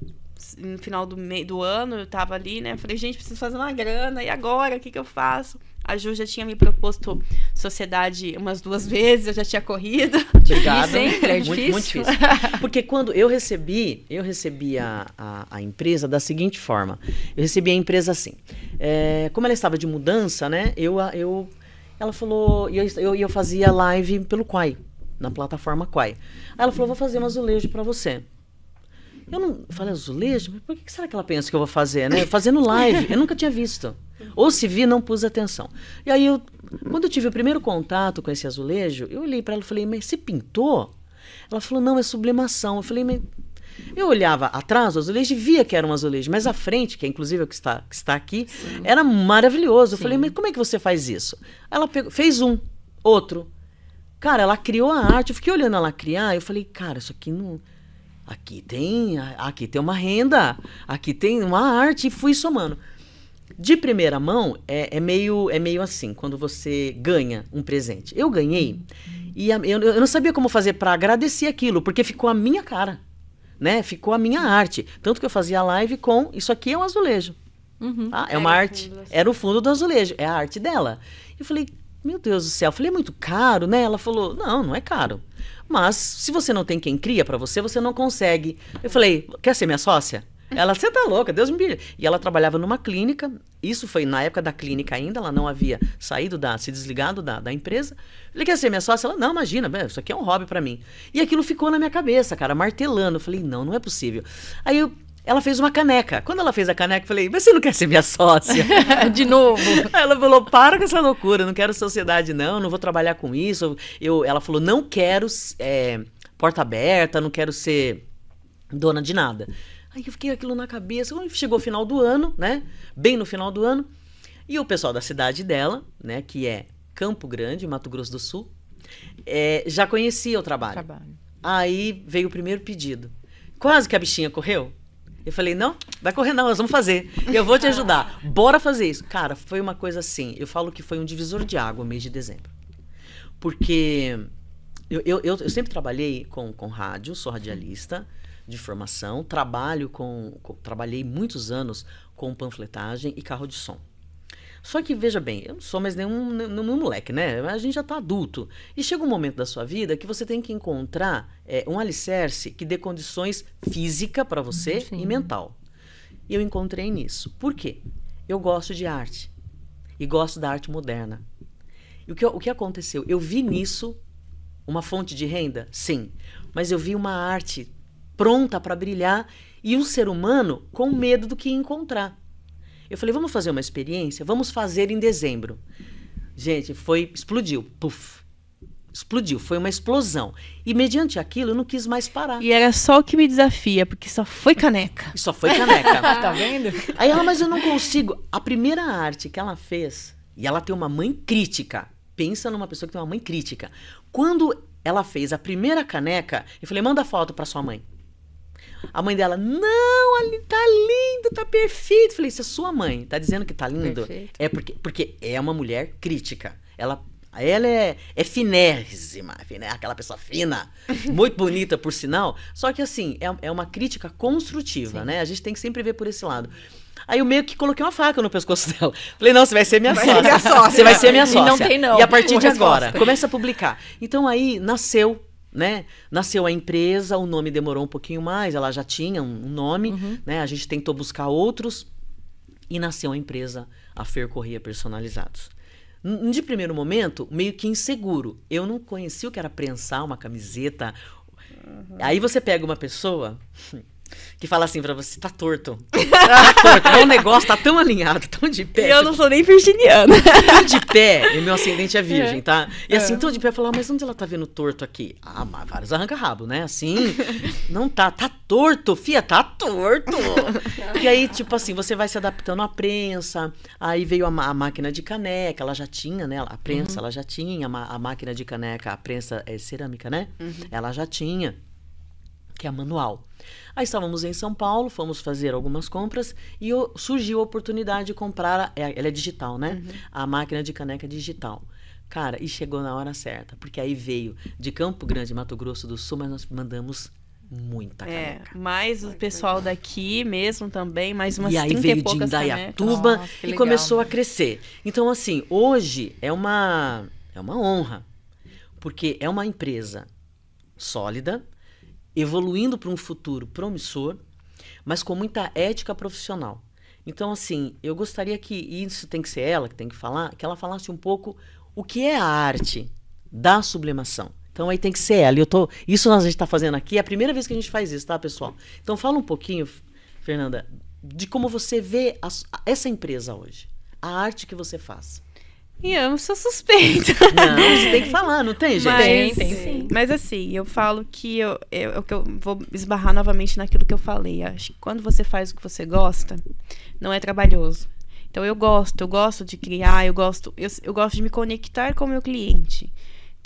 no final do, meio, do ano, eu tava ali, né? falei, gente, preciso fazer uma grana, e agora? O que, que eu faço? A Ju já tinha me proposto sociedade umas duas (laughs) vezes, eu já tinha corrido. Obrigado. é difícil. Muito, muito difícil. (laughs) Porque quando eu recebi, eu recebi a, a, a, empresa da seguinte forma. Eu recebi a empresa assim. É, como ela estava de mudança, né? Eu, eu, ela falou, e eu, eu, eu fazia live pelo Quai, na plataforma Quai. Aí ela falou, vou fazer um azulejo para você. Eu não falei azulejo, mas por que será que ela pensa que eu vou fazer, né? Fazendo live, eu nunca tinha visto. Ou se vi, não pus atenção. E aí, eu, quando eu tive o primeiro contato com esse azulejo, eu olhei para ela e falei, mas você pintou? Ela falou, não, é sublimação. Eu falei, mas... Eu olhava atrás o azulejo e via que era um azulejo, mas a frente, que é inclusive o que está, que está aqui, Sim. era maravilhoso. Eu Sim. falei, mas como é que você faz isso? Ela pegou, fez um, outro. Cara, ela criou a arte. Eu fiquei olhando ela criar, eu falei, cara, isso aqui não aqui tem, aqui tem uma renda, aqui tem uma arte, e fui somando. De primeira mão, é, é, meio, é meio assim, quando você ganha um presente. Eu ganhei e a, eu, eu não sabia como fazer para agradecer aquilo, porque ficou a minha cara, né? Ficou a minha arte. Tanto que eu fazia live com, isso aqui é um azulejo. Uhum. Tá? É era uma arte, era o fundo do azulejo, é a arte dela. Eu falei, meu Deus do céu, eu falei, é muito caro, né? Ela falou, não, não é caro. Mas se você não tem quem cria para você, você não consegue. Eu falei, quer ser minha sócia? Ela, você tá louca, Deus me livre. E ela trabalhava numa clínica, isso foi na época da clínica ainda, ela não havia saído da, se desligado da, da empresa. Falei, quer ser minha sócia? Ela, não, imagina, isso aqui é um hobby para mim. E aquilo ficou na minha cabeça, cara, martelando. Eu falei, não, não é possível. Aí eu ela fez uma caneca. Quando ela fez a caneca, eu falei: Você não quer ser minha sócia? (laughs) de novo. Ela falou: Para com essa loucura, não quero sociedade, não, não vou trabalhar com isso. Eu, ela falou: Não quero é, porta aberta, não quero ser dona de nada. Aí eu fiquei aquilo na cabeça. Chegou o final do ano, né? Bem no final do ano. E o pessoal da cidade dela, né, que é Campo Grande, Mato Grosso do Sul, é, já conhecia o trabalho. trabalho. Aí veio o primeiro pedido. Quase que a bichinha correu. Eu falei, não, vai correr não, nós vamos fazer. Eu vou te (laughs) ajudar. Bora fazer isso. Cara, foi uma coisa assim. Eu falo que foi um divisor de água o mês de dezembro. Porque eu, eu, eu sempre trabalhei com, com rádio, sou radialista de formação. Trabalho com, com, Trabalhei muitos anos com panfletagem e carro de som. Só que veja bem, eu não sou mais nenhum, nenhum moleque, né? A gente já está adulto. E chega um momento da sua vida que você tem que encontrar é, um alicerce que dê condições física para você Sim. e mental. E eu encontrei nisso. Por quê? Eu gosto de arte. E gosto da arte moderna. E o que, o que aconteceu? Eu vi nisso uma fonte de renda? Sim. Mas eu vi uma arte pronta para brilhar e o um ser humano com medo do que encontrar. Eu falei, vamos fazer uma experiência? Vamos fazer em dezembro. Gente, foi. explodiu. Puf! Explodiu, foi uma explosão. E mediante aquilo, eu não quis mais parar. E era só o que me desafia, porque só foi caneca. só foi caneca. (laughs) tá vendo? Aí ela, mas eu não consigo. A primeira arte que ela fez, e ela tem uma mãe crítica. Pensa numa pessoa que tem uma mãe crítica. Quando ela fez a primeira caneca, eu falei, manda foto para sua mãe. A mãe dela, não, ali tá lindo, tá perfeito. Falei, se a sua mãe tá dizendo que tá lindo, perfeito. é porque, porque é uma mulher crítica. Ela ela é, é finésima, finé, aquela pessoa fina, (laughs) muito bonita, por sinal. Só que, assim, é, é uma crítica construtiva, Sim. né? A gente tem que sempre ver por esse lado. Aí eu meio que coloquei uma faca no pescoço (laughs) dela. Falei, não, você vai ser minha vai sócia. Ser minha sócia. Você vai ser minha sócia. E não tem, não. E a partir de agora, começa a publicar. Então aí nasceu né? Nasceu a empresa, o nome demorou um pouquinho mais, ela já tinha um nome, uhum. né? A gente tentou buscar outros e nasceu a empresa, a Fer Correia Personalizados. De primeiro momento, meio que inseguro. Eu não conhecia o que era prensar uma camiseta. Uhum. Aí você pega uma pessoa que fala assim pra você, tá torto. Tá torto. É um negócio, tá tão alinhado, tão de pé. E eu não sou nem virginiana. Tão de pé, e meu ascendente é virgem, é. tá? E assim, é. tão de pé, eu falo, ah, mas onde ela tá vendo torto aqui? Ah, mas vários arranca-rabo, né? Assim, (laughs) não tá, tá torto, fia, tá torto. e aí, tipo assim, você vai se adaptando à prensa, aí veio a, a máquina de caneca, ela já tinha, né? A prensa, uhum. ela já tinha, a, a, máquina de caneca, a prensa é cerâmica, né? Uhum. Ela já tinha que é manual. Aí estávamos em São Paulo, fomos fazer algumas compras e surgiu a oportunidade de comprar, a, é, ela é digital, né? Uhum. A máquina de caneca digital. Cara, e chegou na hora certa, porque aí veio de Campo Grande, Mato Grosso do Sul, mas nós mandamos muita é, caneca. É, mais o pessoal daqui mesmo também, mais umas e aí 30 veio e de Indaiatuba Nossa, e legal. começou a crescer. Então assim, hoje é uma é uma honra, porque é uma empresa sólida, evoluindo para um futuro promissor, mas com muita ética profissional. Então, assim, eu gostaria que, e isso tem que ser ela que tem que falar, que ela falasse um pouco o que é a arte da sublimação. Então aí tem que ser ela. Eu tô, isso nós a gente está fazendo aqui, é a primeira vez que a gente faz isso, tá, pessoal? Então fala um pouquinho, Fernanda, de como você vê a, essa empresa hoje, a arte que você faz. E amo sou suspeita. (laughs) Não, você tem que falar, não tem, gente? Mas, tem, tem sim. Mas assim, eu falo que eu, eu, que eu vou esbarrar novamente naquilo que eu falei. Acho que quando você faz o que você gosta, não é trabalhoso. Então eu gosto, eu gosto de criar, eu gosto, eu, eu gosto de me conectar com o meu cliente.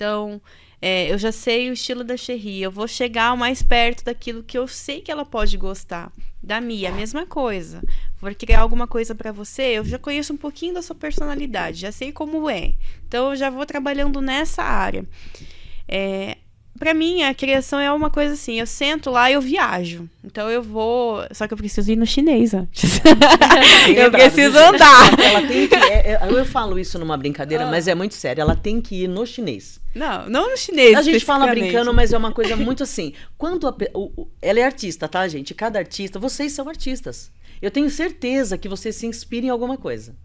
Então, é, eu já sei o estilo da Cherry, eu vou chegar mais perto daquilo que eu sei que ela pode gostar. Da Mia, a mesma coisa. Vou criar alguma coisa para você, eu já conheço um pouquinho da sua personalidade, já sei como é. Então, eu já vou trabalhando nessa área. É, para mim, a criação é uma coisa assim, eu sento lá e eu viajo. Então eu vou. Só que eu preciso ir no chinês antes. (laughs) (laughs) eu preciso andar. Ela tem que, é, é eu falo isso numa brincadeira, ah. mas é muito sério. Ela tem que ir no chinês. Não, não no chinês. A gente fala brincando, mas é uma coisa muito assim. Quando a, o, ela é artista, tá, gente? Cada artista, vocês são artistas. Eu tenho certeza que vocês se inspiram em alguma coisa.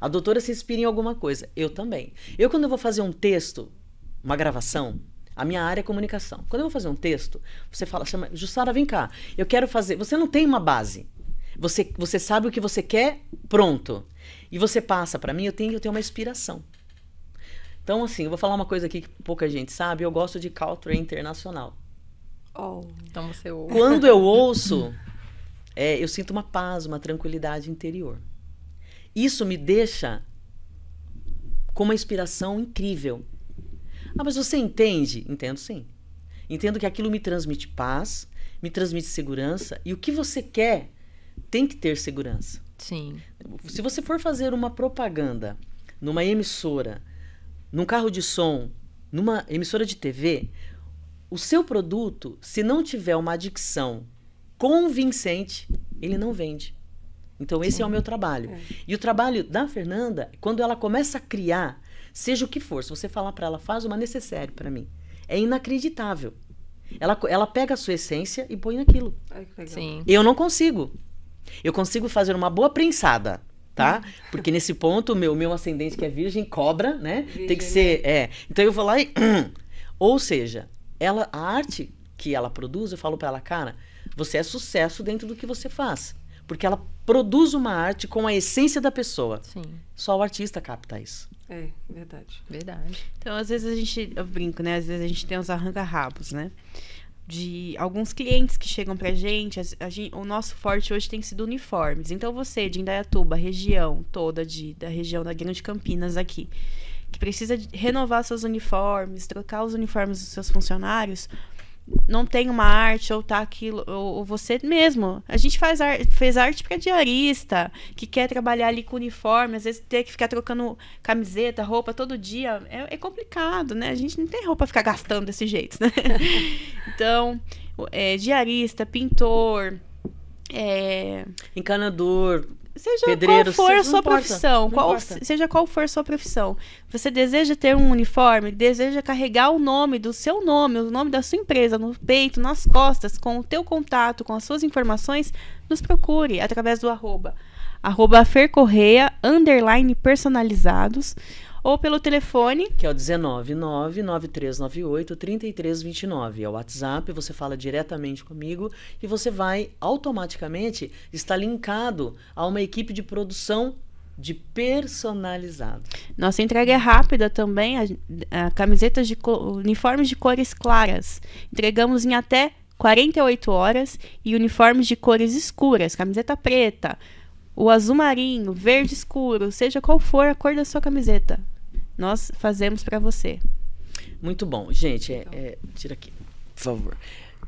A doutora se inspira em alguma coisa. Eu também. Eu, quando eu vou fazer um texto, uma gravação, a minha área é comunicação. Quando eu vou fazer um texto, você fala, chama, Jussara, vem cá, eu quero fazer. Você não tem uma base. Você, você sabe o que você quer, pronto. E você passa para mim, eu tenho, eu tenho uma inspiração. Então, assim, eu vou falar uma coisa aqui que pouca gente sabe. Eu gosto de country internacional. Oh, então você ouve. Quando eu (laughs) ouço, é, eu sinto uma paz, uma tranquilidade interior. Isso me deixa com uma inspiração incrível. Ah, mas você entende? Entendo sim. Entendo que aquilo me transmite paz, me transmite segurança e o que você quer tem que ter segurança. Sim. Se você for fazer uma propaganda numa emissora, num carro de som, numa emissora de TV, o seu produto, se não tiver uma adicção convincente, ele não vende. Então, esse Sim. é o meu trabalho. É. E o trabalho da Fernanda, quando ela começa a criar seja o que for, se você falar para ela, faz uma necessária para mim. É inacreditável. Ela, ela pega a sua essência e põe naquilo. Ai, Sim. Eu não consigo. Eu consigo fazer uma boa prensada, tá? Uhum. Porque nesse ponto, o meu, meu ascendente que é virgem cobra, né? Virgem, Tem que ser. É. Então eu vou lá e. (clears throat) Ou seja, ela, a arte que ela produz, eu falo para ela, cara, você é sucesso dentro do que você faz. Porque ela produz uma arte com a essência da pessoa. Sim. Só o artista capta isso. É, verdade. Verdade. Então, às vezes a gente, eu brinco, né? Às vezes a gente tem uns arranca-rabos, né? De alguns clientes que chegam pra gente, a, a gente, o nosso forte hoje tem sido uniformes. Então, você de Indaiatuba, região toda de, da região da Grande Campinas aqui, que precisa renovar seus uniformes, trocar os uniformes dos seus funcionários, não tem uma arte ou tá aquilo ou, ou você mesmo. A gente faz ar, fez arte para é diarista que quer trabalhar ali com uniforme, às vezes ter que ficar trocando camiseta, roupa todo dia é, é complicado, né? A gente não tem roupa ficar gastando desse jeito, né? (laughs) então, é, diarista, pintor, é... encanador, seja Pedreiro, qual for a sua importa, profissão, qual, seja qual for a sua profissão, você deseja ter um uniforme, deseja carregar o nome do seu nome, o nome da sua empresa no peito, nas costas, com o teu contato, com as suas informações, nos procure através do arroba, arroba fercorreia, underline personalizados, ou pelo telefone. Que é o 19993983329. É o WhatsApp, você fala diretamente comigo e você vai automaticamente estar linkado a uma equipe de produção de personalizado. Nossa entrega é rápida também, a, a camisetas de uniformes de cores claras. Entregamos em até 48 horas e uniformes de cores escuras, camiseta preta, o azul marinho, verde escuro, seja qual for a cor da sua camiseta. Nós fazemos para você. Muito bom. Gente, é, é, tira aqui, por favor.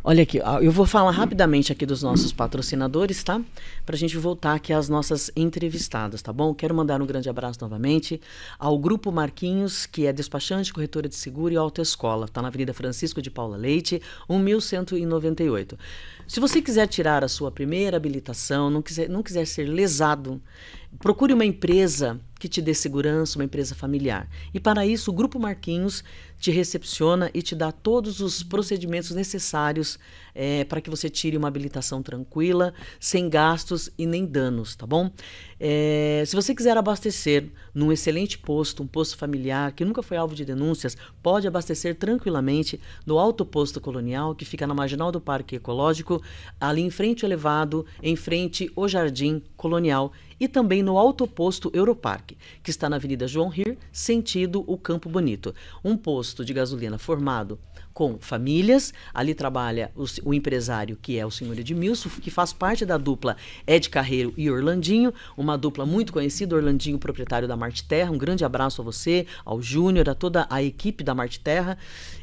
Olha aqui, eu vou falar rapidamente aqui dos nossos patrocinadores, tá? Para a gente voltar aqui às nossas entrevistadas, tá bom? Quero mandar um grande abraço novamente ao Grupo Marquinhos, que é despachante, corretora de seguro e autoescola. Está na Avenida Francisco de Paula Leite, 1198. Se você quiser tirar a sua primeira habilitação, não quiser, não quiser ser lesado, procure uma empresa que te dê segurança, uma empresa familiar. E para isso, o Grupo Marquinhos te recepciona e te dá todos os procedimentos necessários é, para que você tire uma habilitação tranquila, sem gastos e nem danos, tá bom? É, se você quiser abastecer num excelente posto, um posto familiar que nunca foi alvo de denúncias, pode abastecer tranquilamente no Alto Posto Colonial, que fica na marginal do Parque Ecológico, ali em frente ao elevado, em frente ao Jardim Colonial, e também no Alto Posto Europarque, que está na Avenida João Rir, sentido o Campo Bonito. Um posto de gasolina formado com famílias. Ali trabalha o, o empresário, que é o senhor Edmilson, que faz parte da dupla Ed Carreiro e Orlandinho, uma dupla muito conhecida. Orlandinho, proprietário da Marte Terra. Um grande abraço a você, ao Júnior, a toda a equipe da Marte Terra.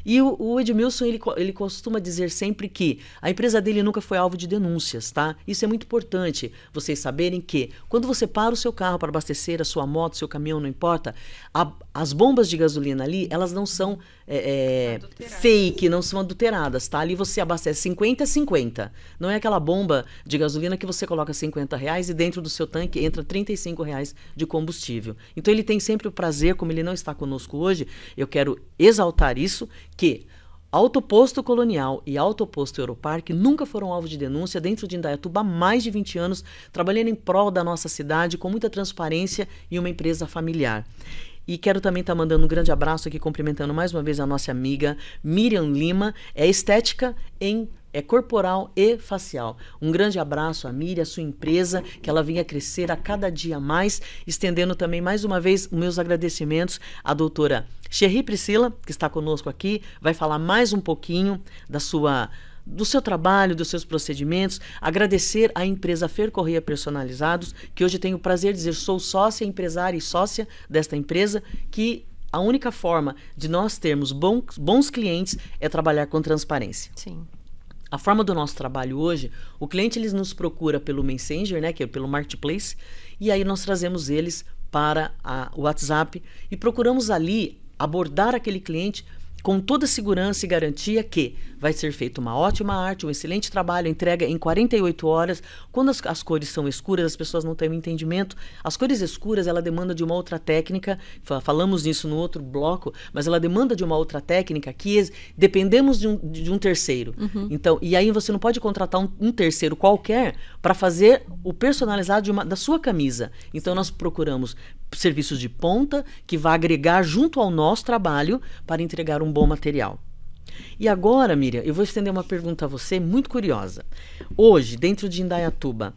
E o, o Edmilson, ele, ele costuma dizer sempre que a empresa dele nunca foi alvo de denúncias, tá? Isso é muito importante vocês saberem que quando você para o seu carro para abastecer a sua moto, seu caminhão, não importa, a, as bombas de gasolina ali, elas não são é, é fake, não são adulteradas, tá? Ali você abastece 50 a 50. Não é aquela bomba de gasolina que você coloca 50 reais e dentro do seu tanque entra 35 reais de combustível. Então ele tem sempre o prazer, como ele não está conosco hoje, eu quero exaltar isso, que Autoposto Colonial e Autoposto Europarque nunca foram alvo de denúncia dentro de Indaiatuba há mais de 20 anos, trabalhando em prol da nossa cidade com muita transparência e uma empresa familiar. E quero também estar tá mandando um grande abraço aqui, cumprimentando mais uma vez a nossa amiga Miriam Lima, é estética em é corporal e facial. Um grande abraço a Miriam, a sua empresa, que ela venha crescer a cada dia mais, estendendo também mais uma vez meus agradecimentos à doutora Xerri Priscila, que está conosco aqui, vai falar mais um pouquinho da sua do seu trabalho, dos seus procedimentos, agradecer à empresa Fer Correia Personalizados, que hoje tenho o prazer de dizer sou sócia, empresária e sócia desta empresa, que a única forma de nós termos bons, bons clientes é trabalhar com transparência. Sim. A forma do nosso trabalho hoje, o cliente eles nos procura pelo Messenger, né, que é pelo Marketplace, e aí nós trazemos eles para o WhatsApp e procuramos ali abordar aquele cliente com toda segurança e garantia que vai ser feita uma ótima arte, um excelente trabalho, entrega em 48 horas. Quando as, as, cores são escuras, as pessoas não têm um entendimento. As cores escuras, ela demanda de uma outra técnica, falamos nisso no outro bloco, mas ela demanda de uma outra técnica que dependemos de um, de um terceiro. Uhum. Então, e aí você não pode contratar um, um terceiro qualquer para fazer o personalizado uma, da sua camisa. Então, nós procuramos serviços de ponta que vai agregar junto ao nosso trabalho para entregar um bom material. E agora, Miriam, eu vou estender uma pergunta a você muito curiosa. Hoje, dentro de Indaiatuba,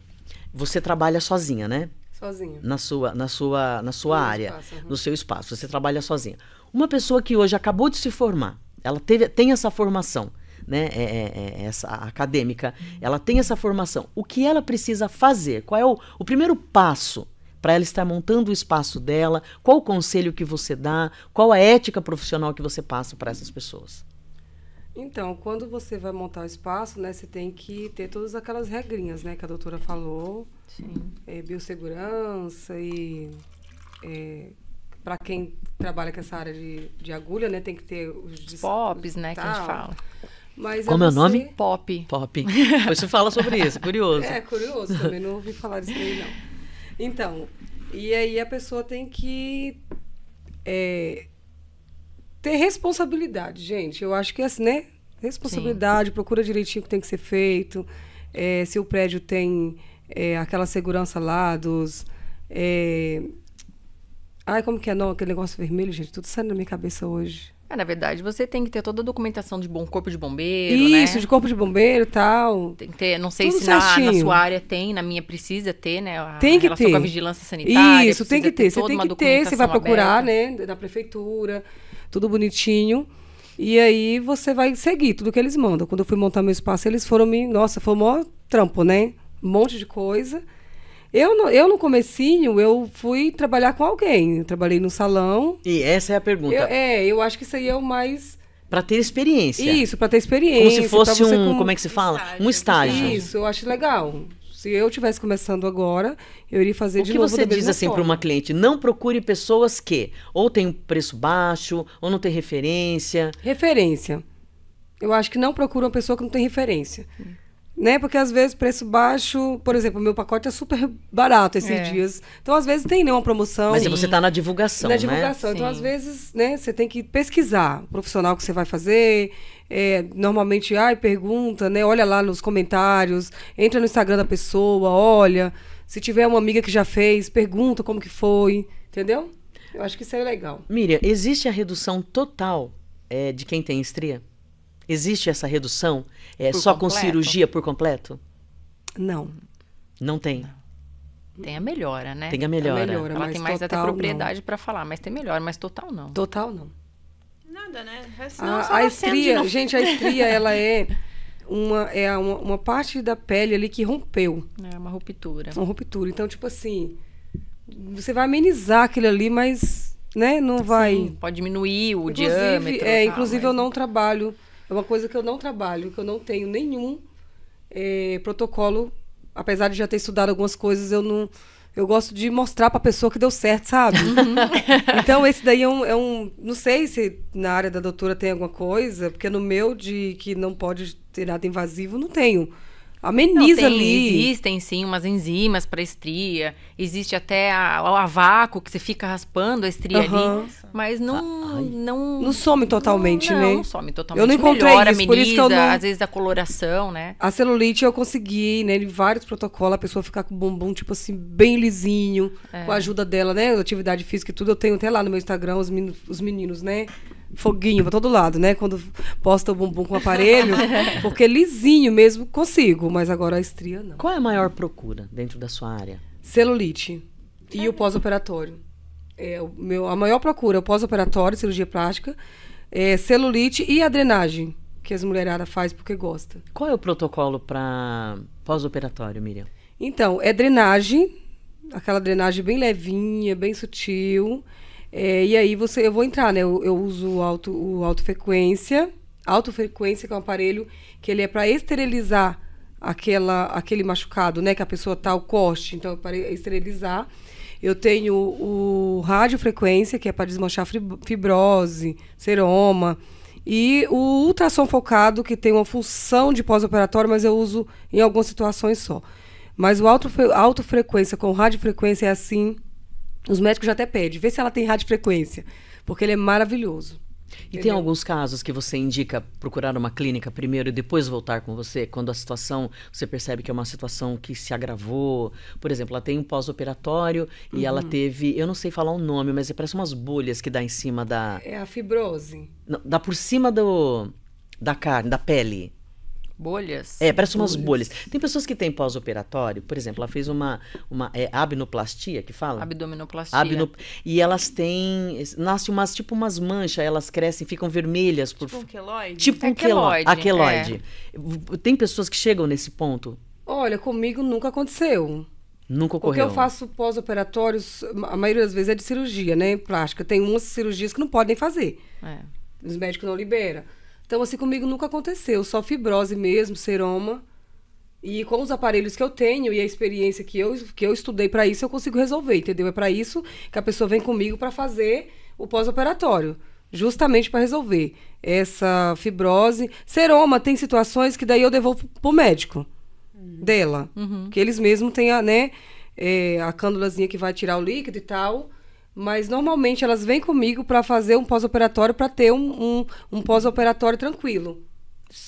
você trabalha sozinha, né? Sozinha. Na sua, na sua, na sua no área, espaço, uhum. no seu espaço. Você trabalha sozinha. Uma pessoa que hoje acabou de se formar, ela teve, tem essa formação, né? É, é, é, essa acadêmica, ela tem essa formação. O que ela precisa fazer? Qual é o, o primeiro passo? para ela estar montando o espaço dela, qual o conselho que você dá, qual a ética profissional que você passa para essas pessoas? Então, quando você vai montar o espaço, né, você tem que ter todas aquelas regrinhas, né, que a doutora falou. Sim. É, biossegurança e é, para quem trabalha com essa área de, de agulha, né, tem que ter os POPs, né, tal. que a gente fala. Mas Como é o nome? Pop. Pop. (laughs) você fala sobre isso, curioso. É, curioso também, não ouvi falar disso aí não. Então, e aí a pessoa tem que é, ter responsabilidade, gente. Eu acho que é assim, né? Responsabilidade, Sim. procura direitinho o que tem que ser feito. É, se o prédio tem é, aquela segurança lá dos. É, ai, como que é não, aquele negócio vermelho, gente? Tudo saindo na minha cabeça hoje. É, na verdade, você tem que ter toda a documentação de bom corpo de bombeiro, né? Isso, né? de corpo de bombeiro e tal. Tem que ter, não sei Tudo se na, na, sua área tem, na minha precisa ter, né? A tem que ter. com a vigilância sanitária. Isso, tem que ter. ter você tem que ter, você vai procurar, aberta. né? Da prefeitura, tudo bonitinho. E aí você vai seguir tudo que eles mandam. Quando eu fui montar meu espaço, eles foram me. Nossa, foi o maior trampo, né? Um monte de coisa. Eu no, eu no comecinho, eu fui trabalhar com alguém. Eu trabalhei no salão. E essa é a pergunta. Eu, é, eu acho que isso aí é o mais... Para ter experiência. Isso, para ter experiência. Como se fosse um, como... como... é que se fala? Estágio. Um estágio. Isso, eu acho legal. Se eu estivesse começando agora, eu iria fazer o de novo. O que você diz assim para uma cliente? Não procure pessoas que ou têm um preço baixo, ou não tem referência. Referência. Eu acho que não procura uma pessoa que não tem referência. Hum né? Porque às vezes preço baixo, por exemplo, meu pacote é super barato esses é. dias. Então, às vezes tem né, uma promoção. Mas Sim. você está na divulgação, na né? divulgação. Sim. Então, às vezes, né, você tem que pesquisar o profissional que você vai fazer. É, normalmente, ai, pergunta, né? Olha lá nos comentários, entra no Instagram da pessoa, olha. Se tiver uma amiga que já fez, pergunta como que foi, entendeu? Eu acho que isso é legal. Miriam, existe a redução total é, de quem tem estria? Existe essa redução é, só completo? com cirurgia por completo? Não. Não tem? Tem a melhora, né? Tem a melhora. a melhora Ela tem mais total, até propriedade para falar, mas tem melhora, mas total não. Total não. Nada, né? É a, a estria, gente, a estria, (laughs) ela é uma, é uma, uma, parte da pele ali que rompeu. É uma ruptura. Uma ruptura. Então, tipo assim, você vai amenizar aquilo ali, mas né, não Sim, vai... Pode diminuir o inclusive, diâmetro. É, tal, inclusive mas... eu não trabalho é uma coisa que eu não trabalho, que eu não tenho nenhum é, protocolo. Apesar de já ter estudado algumas coisas, eu não. Eu gosto de mostrar para a pessoa que deu certo, sabe? Uhum. (laughs) então, esse daí é um, é um, Não sei se na área da doutora tem alguma coisa, porque no meu de que não pode ter nada invasivo, não tenho. Ameniza não, tem, ali. Existem sim umas enzimas para estria, existe até a, a, vácuo que você fica raspando a estria uhum. ali, mas não, não não some totalmente, não, né? Não some totalmente. Eu não encontrei Melhora, isso, ameniza, por isso que eu não... às vezes a coloração, né? A celulite eu consegui, né, vários protocolos, a pessoa ficar com o bumbum tipo assim bem lisinho, é. com a ajuda dela, né, atividade física e tudo, eu tenho até lá no meu Instagram os meninos, os meninos né? foguinho pra todo lado, né? Quando posta o bumbum com o aparelho, (laughs) porque lisinho mesmo consigo, mas agora a estria não. Qual é a maior procura dentro da sua área? Celulite e o pós-operatório. É, o meu, a maior procura é o pós-operatório, cirurgia plástica, é, celulite e a drenagem, que as mulheradas faz porque gosta. Qual é o protocolo para pós-operatório, Miriam? Então, é drenagem, aquela drenagem bem levinha, bem sutil. É, e aí você, eu vou entrar, né? Eu, eu uso alto, o alto frequência que é um aparelho que ele é para esterilizar aquela, aquele machucado, né? Que a pessoa tá o corte, então é para esterilizar. Eu tenho o radiofrequência, que é para desmanchar fibrose, seroma. E o ultrassom focado, que tem uma função de pós-operatório, mas eu uso em algumas situações só. Mas o alto, alto frequência com radiofrequência é assim os médicos já até pedem, vê se ela tem radiofrequência, porque ele é maravilhoso. E Entendeu? tem alguns casos que você indica procurar uma clínica primeiro e depois voltar com você, quando a situação, você percebe que é uma situação que se agravou. Por exemplo, ela tem um pós-operatório e uhum. ela teve, eu não sei falar o nome, mas parece umas bolhas que dá em cima da. É a fibrose. Não, dá por cima do, da carne, da pele. Bolhas? É, parece bolhas. umas bolhas. Tem pessoas que têm pós-operatório, por exemplo, ela fez uma, uma é, abnoplastia, que fala? Abdominoplastia. Abno... E elas têm, nascem umas, tipo umas manchas, elas crescem, ficam vermelhas. Por... Tipo um queloide? Tipo um é queloide. É. Tem pessoas que chegam nesse ponto? Olha, comigo nunca aconteceu. Nunca ocorreu. Porque eu faço pós-operatórios, a maioria das vezes é de cirurgia, né? Plástica. Tem umas cirurgias que não podem fazer. É. Os médicos não liberam. Então, assim, comigo nunca aconteceu, só fibrose mesmo, seroma. E com os aparelhos que eu tenho e a experiência que eu, que eu estudei para isso, eu consigo resolver, entendeu? É para isso que a pessoa vem comigo para fazer o pós-operatório, justamente para resolver essa fibrose. Seroma tem situações que daí eu devolvo pro médico uhum. dela, uhum. que eles mesmos têm a, né, é, a cânulazinha que vai tirar o líquido e tal mas normalmente elas vêm comigo para fazer um pós-operatório para ter um, um, um pós-operatório tranquilo.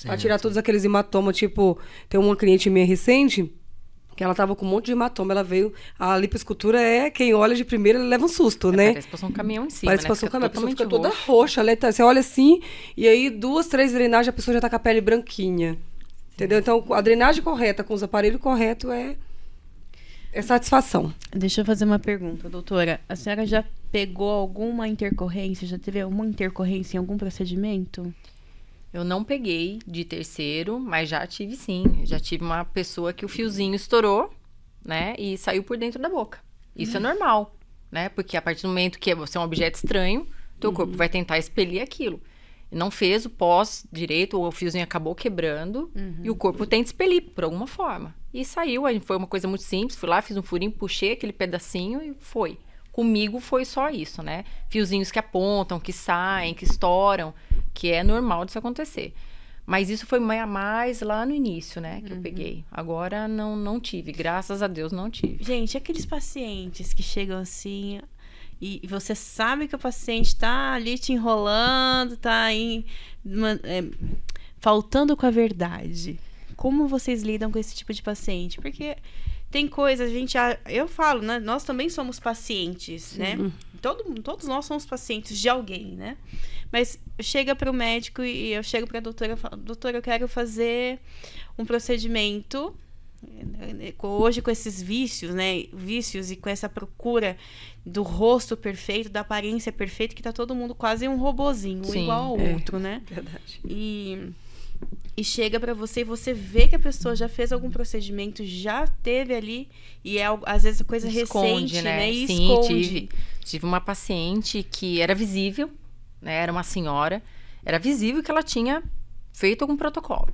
Para tirar todos aqueles hematomas, tipo, tem uma cliente minha recente que ela tava com um monte de hematoma, ela veio. A lipoescultura é quem olha de primeira leva um susto, é, né? Parece passou um caminhão em cima. Parece né? passou um caminhão, a pessoa fica toda roxa, ela, tá, você olha assim, e aí duas, três drenagens, a pessoa já tá com a pele branquinha. Entendeu? Então, a drenagem correta com os aparelhos corretos é é satisfação. Deixa eu fazer uma pergunta, doutora. A senhora já pegou alguma intercorrência? Já teve alguma intercorrência em algum procedimento? Eu não peguei de terceiro, mas já tive sim. Já tive uma pessoa que o fiozinho estourou, né? E saiu por dentro da boca. Isso é uhum. é normal, né? Porque a partir do momento que você é um objeto estranho, teu uhum. corpo vai tentar expelir aquilo não fez o pós direito, o fiozinho acabou quebrando uhum. e o uhum. corpo tem de expelir por alguma forma. E saiu, foi uma coisa muito simples, fui lá, fiz um furinho, puxei aquele pedacinho e foi. Comigo foi só isso, né? Fiozinhos que apontam, que saem, que estouram, que é normal disso acontecer. Mas isso foi mais lá no início, né? Que uhum. eu peguei. Agora não, não tive, graças a Deus não tive. Gente, aqueles pacientes que chegam assim, e você sabe que o paciente está ali te enrolando, está é, faltando com a verdade. Como vocês lidam com esse tipo de paciente? Porque tem coisas, a gente, eu falo, né? Nós também somos pacientes, né? Uhum. Todo, todos nós somos pacientes de alguém, né? Mas chega para o médico e eu chego para a doutora, e falo, doutora, eu quero fazer um procedimento hoje com esses vícios, né, vícios e com essa procura do rosto perfeito, da aparência perfeita, que tá todo mundo quase um robozinho, Sim, igual ao é, outro, né? Verdade. E e chega para você e você vê que a pessoa já fez algum procedimento, já teve ali e é às vezes coisa esconde, recente, né? né? E Sim, esconde. Tive, tive uma paciente que era visível, né? Era uma senhora, era visível que ela tinha feito algum protocolo.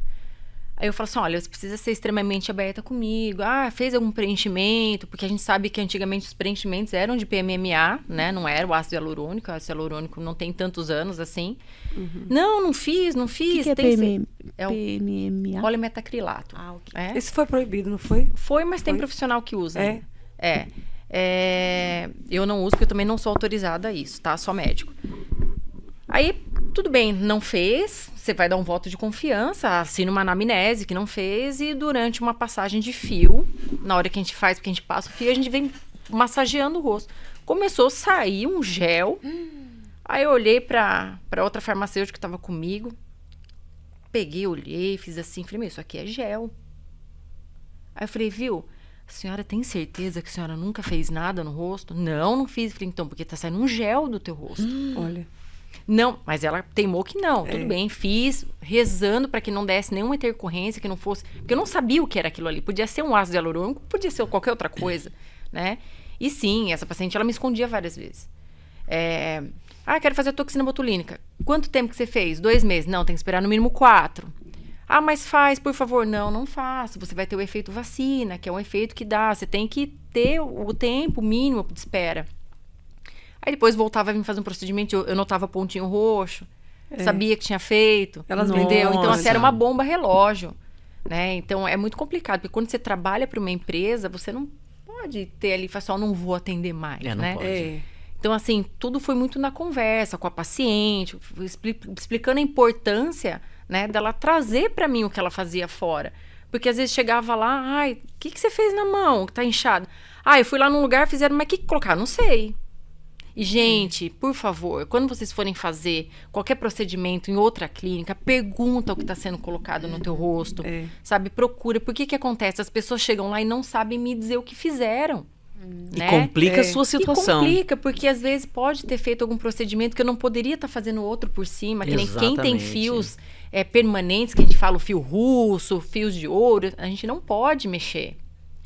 Aí eu falo assim: olha, você precisa ser extremamente aberta comigo. Ah, fez algum preenchimento? Porque a gente sabe que antigamente os preenchimentos eram de PMMA, né? Não era o ácido hialurônico. O ácido hialurônico não tem tantos anos assim. Uhum. Não, não fiz, não fiz. O que, PMMA? é, PM... ser... é o PMMA? Polimetacrilato. Ah, ok. É? Esse foi proibido, não foi? Foi, mas foi? tem profissional que usa. É. Né? É. é. Eu não uso, porque eu também não sou autorizada a isso, tá? Só médico. Aí, tudo bem, não fez, você vai dar um voto de confiança, assina uma anamnese que não fez e durante uma passagem de fio, na hora que a gente faz, porque a gente passa o fio, a gente vem massageando o rosto. Começou a sair um gel. Hum. Aí eu olhei para outra farmacêutica que estava comigo. Peguei, olhei, fiz assim, falei, meu, isso aqui é gel. Aí eu falei, viu, a senhora tem certeza que a senhora nunca fez nada no rosto? Não, não fiz. falei, então, porque tá saindo um gel do teu rosto. Hum. Olha. Não, mas ela teimou que não. É. Tudo bem, fiz, rezando para que não desse nenhuma intercorrência, que não fosse. Porque eu não sabia o que era aquilo ali. Podia ser um ácido hialurônico, podia ser qualquer outra coisa, (coughs) né? E sim, essa paciente, ela me escondia várias vezes. É, ah, quero fazer toxina botulínica. Quanto tempo que você fez? Dois meses? Não, tem que esperar no mínimo quatro. Ah, mas faz, por favor. Não, não faça. Você vai ter o efeito vacina, que é um efeito que dá. Você tem que ter o tempo mínimo de espera. Aí depois voltava a vir fazer um procedimento, eu, eu notava pontinho roxo, é. sabia que tinha feito. Elas não entendiam. Então, assim, era uma bomba relógio. Né? Então é muito complicado, porque quando você trabalha para uma empresa, você não pode ter ali, falar só, assim, não vou atender mais. É, né? É. Então, assim, tudo foi muito na conversa com a paciente, explicando a importância né, dela trazer para mim o que ela fazia fora. Porque às vezes chegava lá, ai, o que, que você fez na mão que tá inchado? Ah, eu fui lá num lugar, fizeram, mas o que, que colocar? Não sei. E, gente, por favor, quando vocês forem fazer qualquer procedimento em outra clínica, pergunta o que está sendo colocado no teu rosto. É. Sabe? Procura. Por que que acontece? As pessoas chegam lá e não sabem me dizer o que fizeram. Hum. E né? complica é. a sua situação. E complica, porque às vezes pode ter feito algum procedimento que eu não poderia estar tá fazendo outro por cima, que nem quem tem fios é, permanentes, que a gente fala o fio russo, fios de ouro, a gente não pode mexer.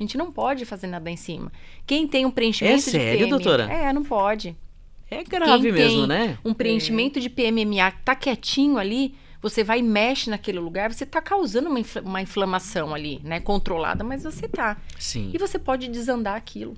A gente não pode fazer nada em cima. Quem tem um preenchimento é sério, de doutora? É, não pode. É grave Quem mesmo, né? Um preenchimento é. de PMMA que tá quietinho ali, você vai e mexe naquele lugar, você está causando uma, uma, inflamação ali, né? Controlada, mas você tá. Sim. E você pode desandar aquilo.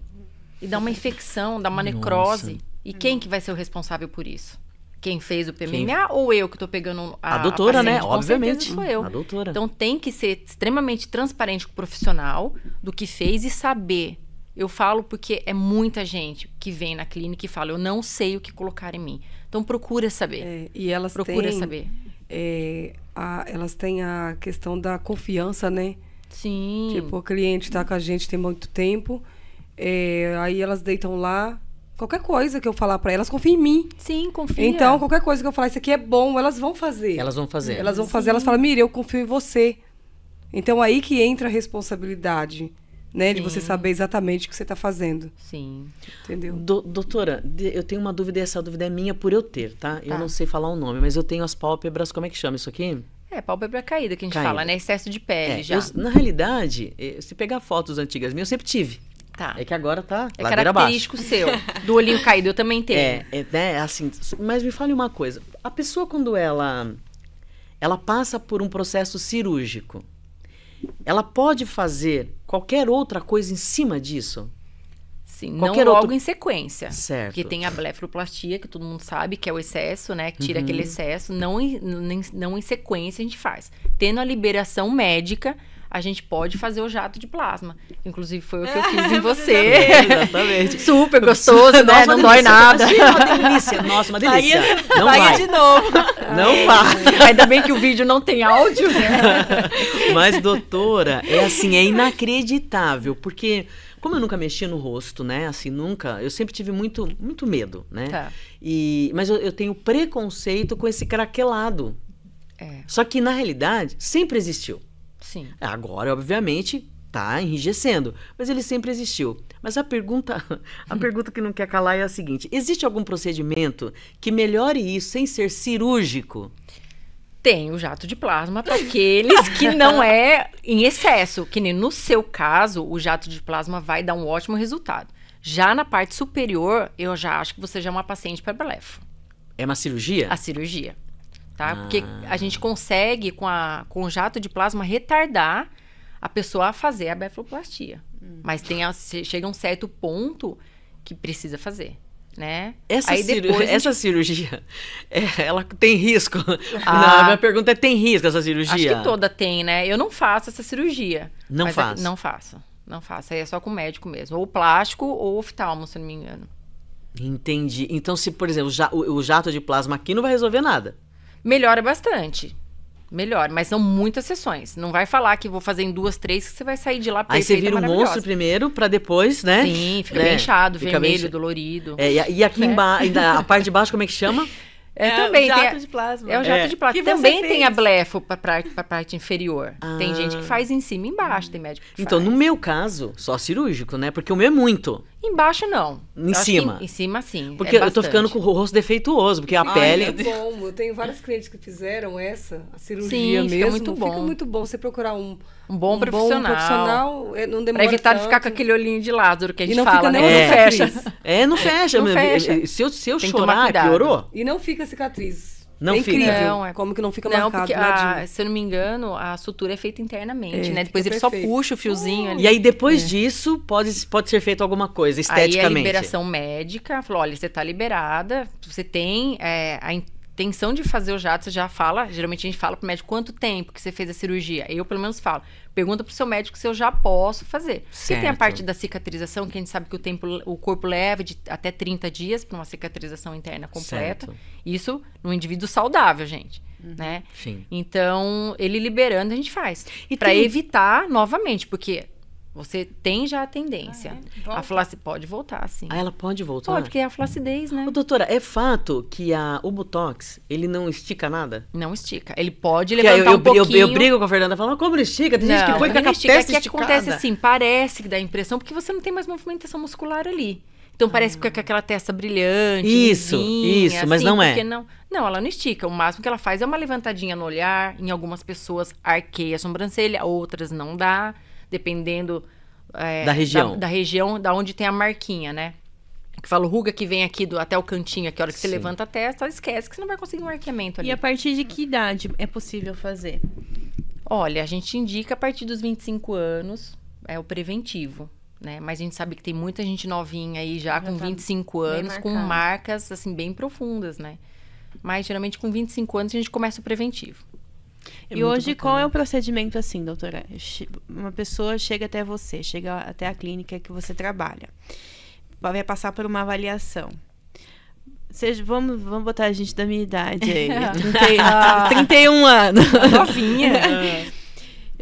E dar uma infecção, dar uma Nossa. necrose. E quem que vai ser o responsável por isso? quem fez o PMMA quem... ou eu que estou pegando a, a doutora, a né? Com Obviamente. sou eu. A doutora. Então tem que ser extremamente transparente com o profissional do que fez e saber. Eu falo porque é muita gente que vem na clínica e fala, eu não sei o que colocar em mim. Então procura saber. É, e elas procura têm, saber. É, a, elas têm a questão da confiança, né? Sim. Tipo, o cliente está com a gente tem muito tempo. É, aí elas deitam lá, Qualquer coisa que eu falar para elas, confia em mim. Sim, confia. Então, qualquer coisa que eu falar, isso aqui é bom, elas vão fazer. Elas vão fazer. Elas vão Sim. fazer, elas falam, Mira, eu confio em você. Então, aí que entra a responsabilidade, né? Sim. De você saber exatamente o que você está fazendo. Sim. Entendeu? Do, doutora, eu tenho uma dúvida e essa dúvida é minha por eu ter, tá? tá? Eu não sei falar o nome, mas eu tenho as pálpebras, como é que chama isso aqui? É, pálpebra caída que a gente caída. fala, né? Excesso de pele é, já. Eu, na realidade, eh, se pegar fotos antigas minhas, eu sempre tive. Tá. É que agora tá. É característico seu. Do olhinho caído, eu também tenho. É, é, né, assim. Mas me fale uma coisa. A pessoa, quando ela. Ela passa por um processo cirúrgico. Ela pode fazer qualquer outra coisa em cima disso? Sim, qualquer não outro... logo em sequência. Certo. Porque tem a blefroplastia que todo mundo sabe, que é o excesso, né? Que tira uhum. aquele excesso. Não em, não, não em sequência a gente faz. Tendo a liberação médica a gente pode fazer o jato de plasma. Inclusive, foi o que eu é, fiz em você. Exatamente. (laughs) Super gostoso, né? Nossa, né? Não delícia. dói nada. Nossa, uma delícia. Nossa, uma delícia. Aí, não aí vai. de novo. Não é. vai. Ainda bem que o vídeo não tem áudio. (laughs) Mas, doutora, é assim, é inacreditável, porque como eu nunca mexi no rosto, né? Assim, nunca. Eu sempre tive muito, muito medo, né? Tá. E, mas eu, eu, tenho preconceito com esse craquelado. É. Só que, na realidade, sempre existiu. Sim. É, agora, obviamente, tá enrijecendo, mas ele sempre existiu. Mas a pergunta, (laughs) a pergunta que não quer calar é a seguinte: existe algum procedimento que melhore isso sem ser cirúrgico? Tem o jato de plasma para aqueles que não é em excesso, que nem no seu caso, o jato de plasma vai dar um ótimo resultado. Já na parte superior, eu já acho que você já é uma paciente para blefo. É uma cirurgia? A cirurgia tá? Ah. Porque a gente consegue, com, a, com o jato de plasma, retardar a pessoa a fazer a befroplastia. Hum. Mas tem a, chega um certo ponto que precisa fazer. Né? Essa, cirurgia, gente... essa cirurgia, (laughs) é, ela tem risco? (laughs) Ah, minha pergunta é, tem risco essa cirurgia? Acho que toda tem, né? Eu não faço essa cirurgia. Não é, faço? É, não faço, não faço. Aí é só com médico mesmo. Ou plástico ou oftalmo, se não me engano. Entendi. Então, se, por exemplo, o jato de plasma aqui não vai resolver nada melhora bastante. Melhor, mas são muitas sessões. Não vai falar que vou fazer em duas, três, que você vai sair de lá Aí você vira um monstro primeiro, para depois, né? Sim, fica é, bem inchado, fica vermelho, bem... dolorido. É, e, aqui é. embaixo, a parte de baixo, como é que chama? (laughs) É, é também jato tem a, de plasma. É o jato é, de plasma. Também tem a blefo para a parte inferior. Ah. Tem gente que faz em cima e embaixo, tem médico que Então, faz. no meu caso, só cirúrgico, né? Porque o meu é muito. Embaixo, não. Em eu cima. Em, em, cima, sim. É porque é eu estou tô ficando com o rosto defeituoso, porque a Ai, pele... Ai, é bom. Eu tenho vários clientes que fizeram essa, a cirurgia sim, mesmo. Fica muito bom. Fica muito bom você procurar um um bom um profissional. Bom profissional é, não pra evitar tanto. de ficar com aquele olhinho de Lázaro que a gente e não fala, fica né? É, não fecha. É, não fecha. Não fecha. Se eu, se eu chorar, piorou? E não fica cicatriz. Não é incrível. Fica. Não, é... Como que não fica não, marcado? A, se eu não me engano, a sutura é feita internamente, é, né? Depois ele só puxa o fiozinho uh, ali. E aí, depois é. disso, pode, pode ser feito alguma coisa, esteticamente. Aí a liberação médica falou: olha, você tá liberada, você tem é, a intenção de fazer o jato, você já fala, geralmente a gente fala pro médico quanto tempo que você fez a cirurgia. Eu, pelo menos, falo. Pergunta pro seu médico se eu já posso fazer. Certo. E tem a parte da cicatrização, que a gente sabe que o tempo, o corpo leva de até 30 dias para uma cicatrização interna completa. Certo. Isso no indivíduo saudável, gente. Uhum. Né? Sim. Então, ele liberando, a gente faz. para tem... evitar novamente, porque você tem já a tendência. Ah, é? A flacidez pode voltar, sim. Ah, ela pode voltar? Pode, porque é a flacidez, né? doutora, é fato que a, o Botox, ele não estica nada? Não estica. Ele pode levantar eu, eu, um pouquinho. Eu, eu, eu brigo com a Fernanda, falando, como ele estica? Tem não, gente que põe com a estica. É que acontece assim, parece que dá impressão, porque você não tem mais movimentação muscular ali. Então parece ah. que ah. com aquela testa brilhante. Isso, isso, mas assim, não é. Não, não, ela não estica. O máximo que ela faz é uma levantadinha no olhar. Em algumas pessoas arqueia a sobrancelha, outras não dá dependendo é, da região, da, da, região da onde tem a marquinha, né? Que fala ruga que vem aqui do, até o cantinho, aqui, a hora que Sim. você levanta a testa, esquece que você não vai conseguir um arqueamento ali. E a partir de que idade é possível fazer? Olha, a gente indica a partir dos 25 anos, é o preventivo, né? Mas a gente sabe que tem muita gente novinha aí já, já com tá 25 anos, com marcas assim bem profundas, né? Mas geralmente com 25 anos a gente começa o preventivo. É e hoje, bacana. qual é o procedimento assim, doutora? Uma pessoa chega até você, chega até a clínica que você trabalha, vai passar por uma avaliação. Seja, vamos, vamos botar a gente da minha idade aí. 31 (laughs) (laughs) anos. Novinha. (laughs)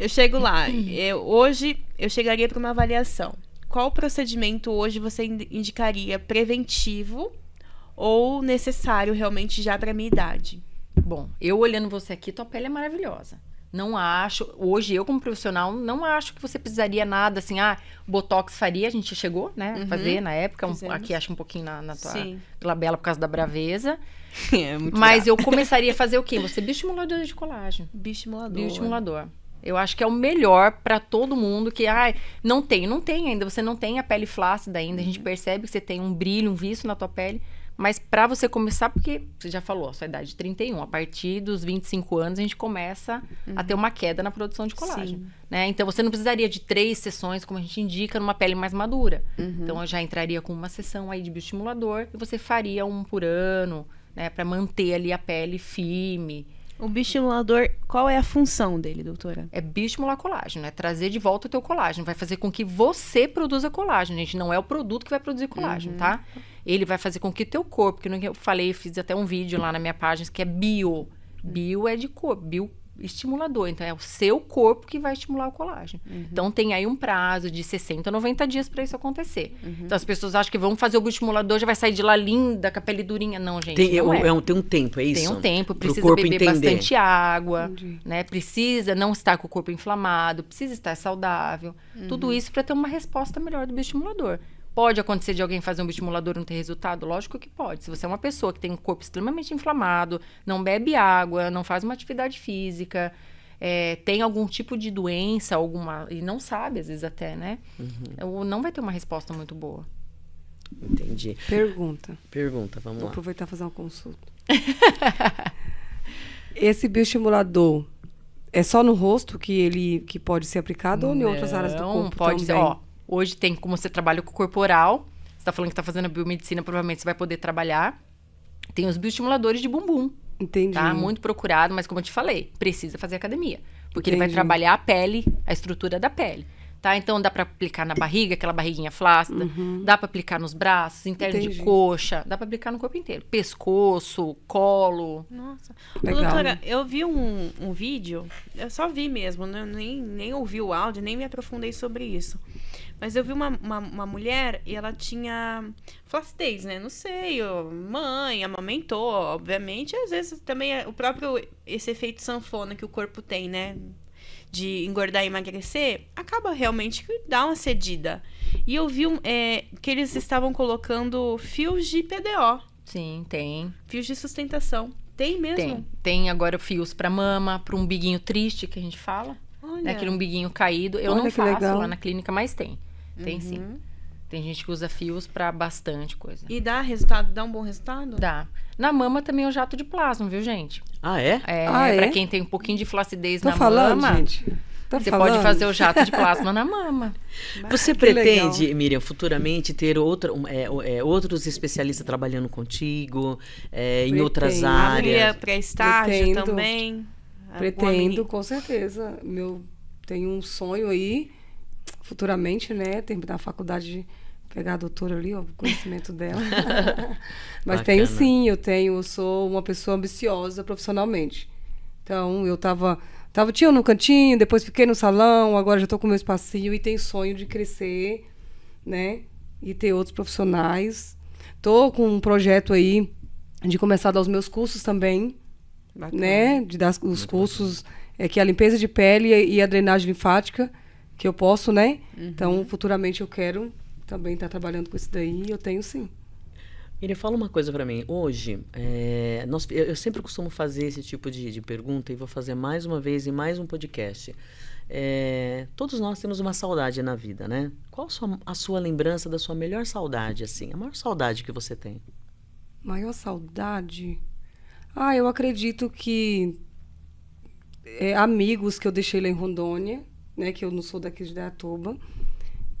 É. eu chego lá. Uhum. Eu, hoje eu chegaria para uma avaliação. Qual procedimento hoje você indicaria preventivo ou necessário realmente já para minha idade? Bom, eu olhando você aqui, tua pele é maravilhosa. Não acho, hoje eu como profissional, não acho que você precisaria nada assim, ah, Botox faria, a gente chegou, né, uhum, fazer na época, um, aqui acho um pouquinho na, na tua labela por causa da braveza. (laughs) é, muito Mas grave. eu começaria a fazer o quê? (laughs) Você é bioestimulador de colágeno. Bioestimulador. Bioestimulador. Eu acho que é o melhor para todo mundo que, ai, não tem, não tem ainda, você não tem a pele flácida ainda, uhum. a gente uhum. percebe que você tem um brilho, um vício na tua pele, mas para você começar, porque você já falou, a sua idade é de 31, a partir dos 25 anos a gente começa uhum. a ter uhum. uma queda na produção de colágeno. Né? Então você não precisaria de três sessões, como a gente indica, numa pele mais madura. Uhum. Então eu já entraria com uma sessão aí de bioestimulador e você faria um por ano, né? Para manter ali a pele firme. O bioestimulador, qual é a função dele, doutora? É bioestimular colágeno, é trazer de volta o teu colágeno. Vai fazer com que você produza colágeno, gente. Não é o produto que vai produzir colágeno, uhum. tá? ele vai fazer com que teu corpo, que eu falei, eu fiz até um vídeo lá na minha página que é bio. Bio é de corpo, bio estimulador. Então, é o seu corpo que vai estimular o colágeno. Uhum. Então, tem aí um prazo de 60 a 90 dias para isso acontecer. Uhum. Então, as pessoas acham que vão fazer o bioestimulador, já vai sair de lá linda, com a pele durinha. Não, gente. Tem, não é. É. é um, tem um tempo, é isso? Tem um tempo. Precisa beber entender. bastante água, Entendi. né? Precisa não estar com o corpo inflamado, precisa estar saudável. Uhum. Tudo isso para ter uma resposta melhor do bioestimulador. Pode acontecer de alguém fazer um bioestimulador e não ter resultado? Lógico que pode. Se você é uma pessoa que tem um corpo extremamente inflamado, não bebe água, não faz uma atividade física, é, tem algum tipo de doença, alguma. e não sabe, às vezes até, né? Uhum. Não vai ter uma resposta muito boa. Entendi. Pergunta. Pergunta, vamos Vou lá. Vou aproveitar e fazer uma consulta. (laughs) Esse bioestimulador é só no rosto que ele que pode ser aplicado não, ou em outras áreas do corpo? Pode também? ser, ó Hoje tem como você trabalha com o corporal. Você está falando que está fazendo biomedicina, provavelmente você vai poder trabalhar. Tem os bioestimuladores de bumbum. Entendi. Tá muito procurado, mas como eu te falei, precisa fazer academia. Porque Entendi. ele vai trabalhar a pele, a estrutura da pele. Tá? Então dá para aplicar na barriga, aquela barriguinha flácida, uhum. dá para aplicar nos braços, interno Entendi. de coxa, dá para aplicar no corpo inteiro, pescoço, colo. Nossa. Legal, Doutora, eu vi um, um vídeo, eu só vi mesmo, né? nem, nem ouvi o áudio, nem me aprofundei sobre isso. Mas eu vi uma, uma, uma mulher e ela tinha flacidez, né? Não sei, mãe, amamentou, obviamente. Às vezes também é o próprio, esse efeito sanfona que o corpo tem, né? de engordar e emagrecer, acaba realmente que dá uma cedida. E eu vi um, é, que eles estavam colocando fios de PDO. Sim, tem. Fios de sustentação. Tem mesmo? Tem. Tem agora fios para mama, para um biguinho triste que a gente fala. Olha. Né? Aquele umbiguinho caído. Eu Olha não faço legal. lá na clínica, mas tem. Tem uhum. sim. Tem gente que usa fios para bastante coisa. E dá resultado? Dá um bom resultado? Dá. Na mama também é o jato de plasma, viu, gente? Ah, é? É, ah, é? pra quem tem um pouquinho de flacidez Tô tá na falando, mama. Gente. Tô tá você falando. pode fazer o jato de (laughs) plasma na mama. Você ah, pretende, legal. Miriam, futuramente ter outra, é, é, outros especialistas trabalhando contigo, é, em outras ah, áreas? Para estágio pretendo, também? Pretendo, com certeza. Meu, tenho um sonho aí, futuramente, né? Terminar a faculdade de pegar a doutora ali, ó, o conhecimento (laughs) dela. (laughs) Mas Bacana. tenho sim, eu tenho, eu sou uma pessoa ambiciosa profissionalmente. Então, eu tava, tava tinha no cantinho, depois fiquei no salão, agora já estou com meu espacinho e tenho sonho de crescer, né? E ter outros profissionais. Tô com um projeto aí de começar a dar os meus cursos também, Bacana. né? De dar os Muito cursos é, que é a limpeza de pele e a drenagem linfática que eu posso, né? Uhum. Então, futuramente eu quero também está trabalhando com isso daí, eu tenho sim. Ele fala uma coisa para mim. Hoje, é, nós, eu, eu, sempre costumo fazer esse tipo de, de, pergunta e vou fazer mais uma vez em mais um podcast. É, todos nós temos uma saudade na vida, né? Qual a sua, a sua lembrança da sua melhor saudade, assim? A maior saudade que você tem? Maior saudade? Ah, eu acredito que é, amigos que eu deixei lá em Rondônia, né? Que eu não sou daqui de Datuba.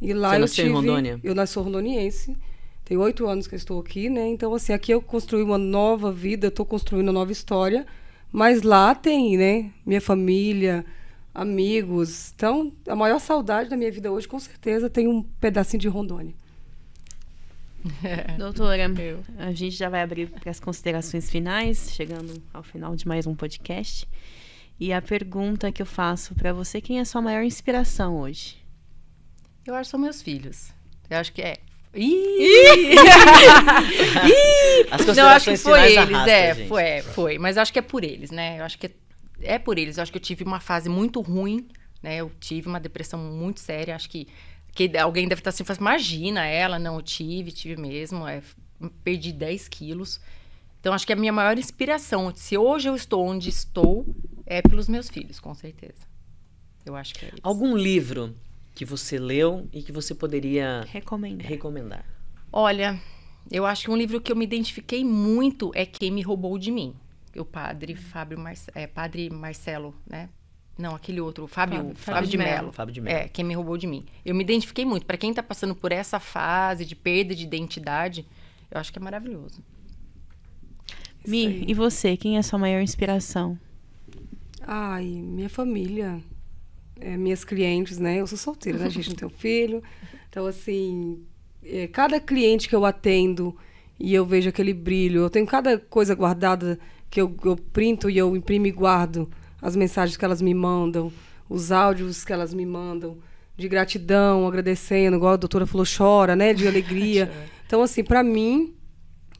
E lá Você eu nasceu tive, em Rondônia? Eu nasci rondoniense. Tem oito anos que eu estou aqui, né? Então, assim, aqui eu construí uma nova vida, estou construindo uma nova história. Mas lá tem, né? Minha família, amigos. Então, a maior saudade da minha vida hoje, com certeza, tem um pedacinho de Rondônia. (laughs) Doutora, meu. a gente já vai abrir para as considerações finais, chegando ao final de mais um podcast. E a pergunta que eu faço para você, quem é a sua maior inspiração hoje? Eu acho que são meus filhos. Eu acho que é. Ih! As não, acho que foi eles, arrasta, é, é, foi, foi. Mas acho que é por eles, né? Eu acho que é, é por eles. Eu acho que eu tive uma fase muito ruim, né? Eu tive uma depressão muito séria. Acho que, que alguém deve estar assim, falando, assim, imagina ela, não, eu tive, tive mesmo. É, perdi 10 quilos. Então, acho que é a minha maior inspiração, se hoje eu estou onde estou, é pelos meus filhos, com certeza. Eu acho que é isso. Algum livro que você leu e que você poderia recomendar? recomendar? Olha, eu acho que um livro que eu me identifiquei muito é Quem Me Roubou de Mim. O padre Fábio Marce... é, padre Marcelo, né? Não, aquele outro, Fábio, Fábio, Fábio, de Mello. Fábio de Mello. É, Quem Me Roubou de Mim. Eu me identifiquei muito. Para quem tá passando por essa fase de perda de identidade, eu acho que é maravilhoso. Mi, e você? Quem é sua maior inspiração? Ai, minha família é, minhas clientes, né? Eu sou solteira, né, gente? Não um filho. Então, assim, é, cada cliente que eu atendo e eu vejo aquele brilho, eu tenho cada coisa guardada que eu, eu printo e eu imprimo e guardo as mensagens que elas me mandam, os áudios que elas me mandam de gratidão, agradecendo, igual a doutora falou, chora, né? De alegria. (laughs) então, assim, para mim,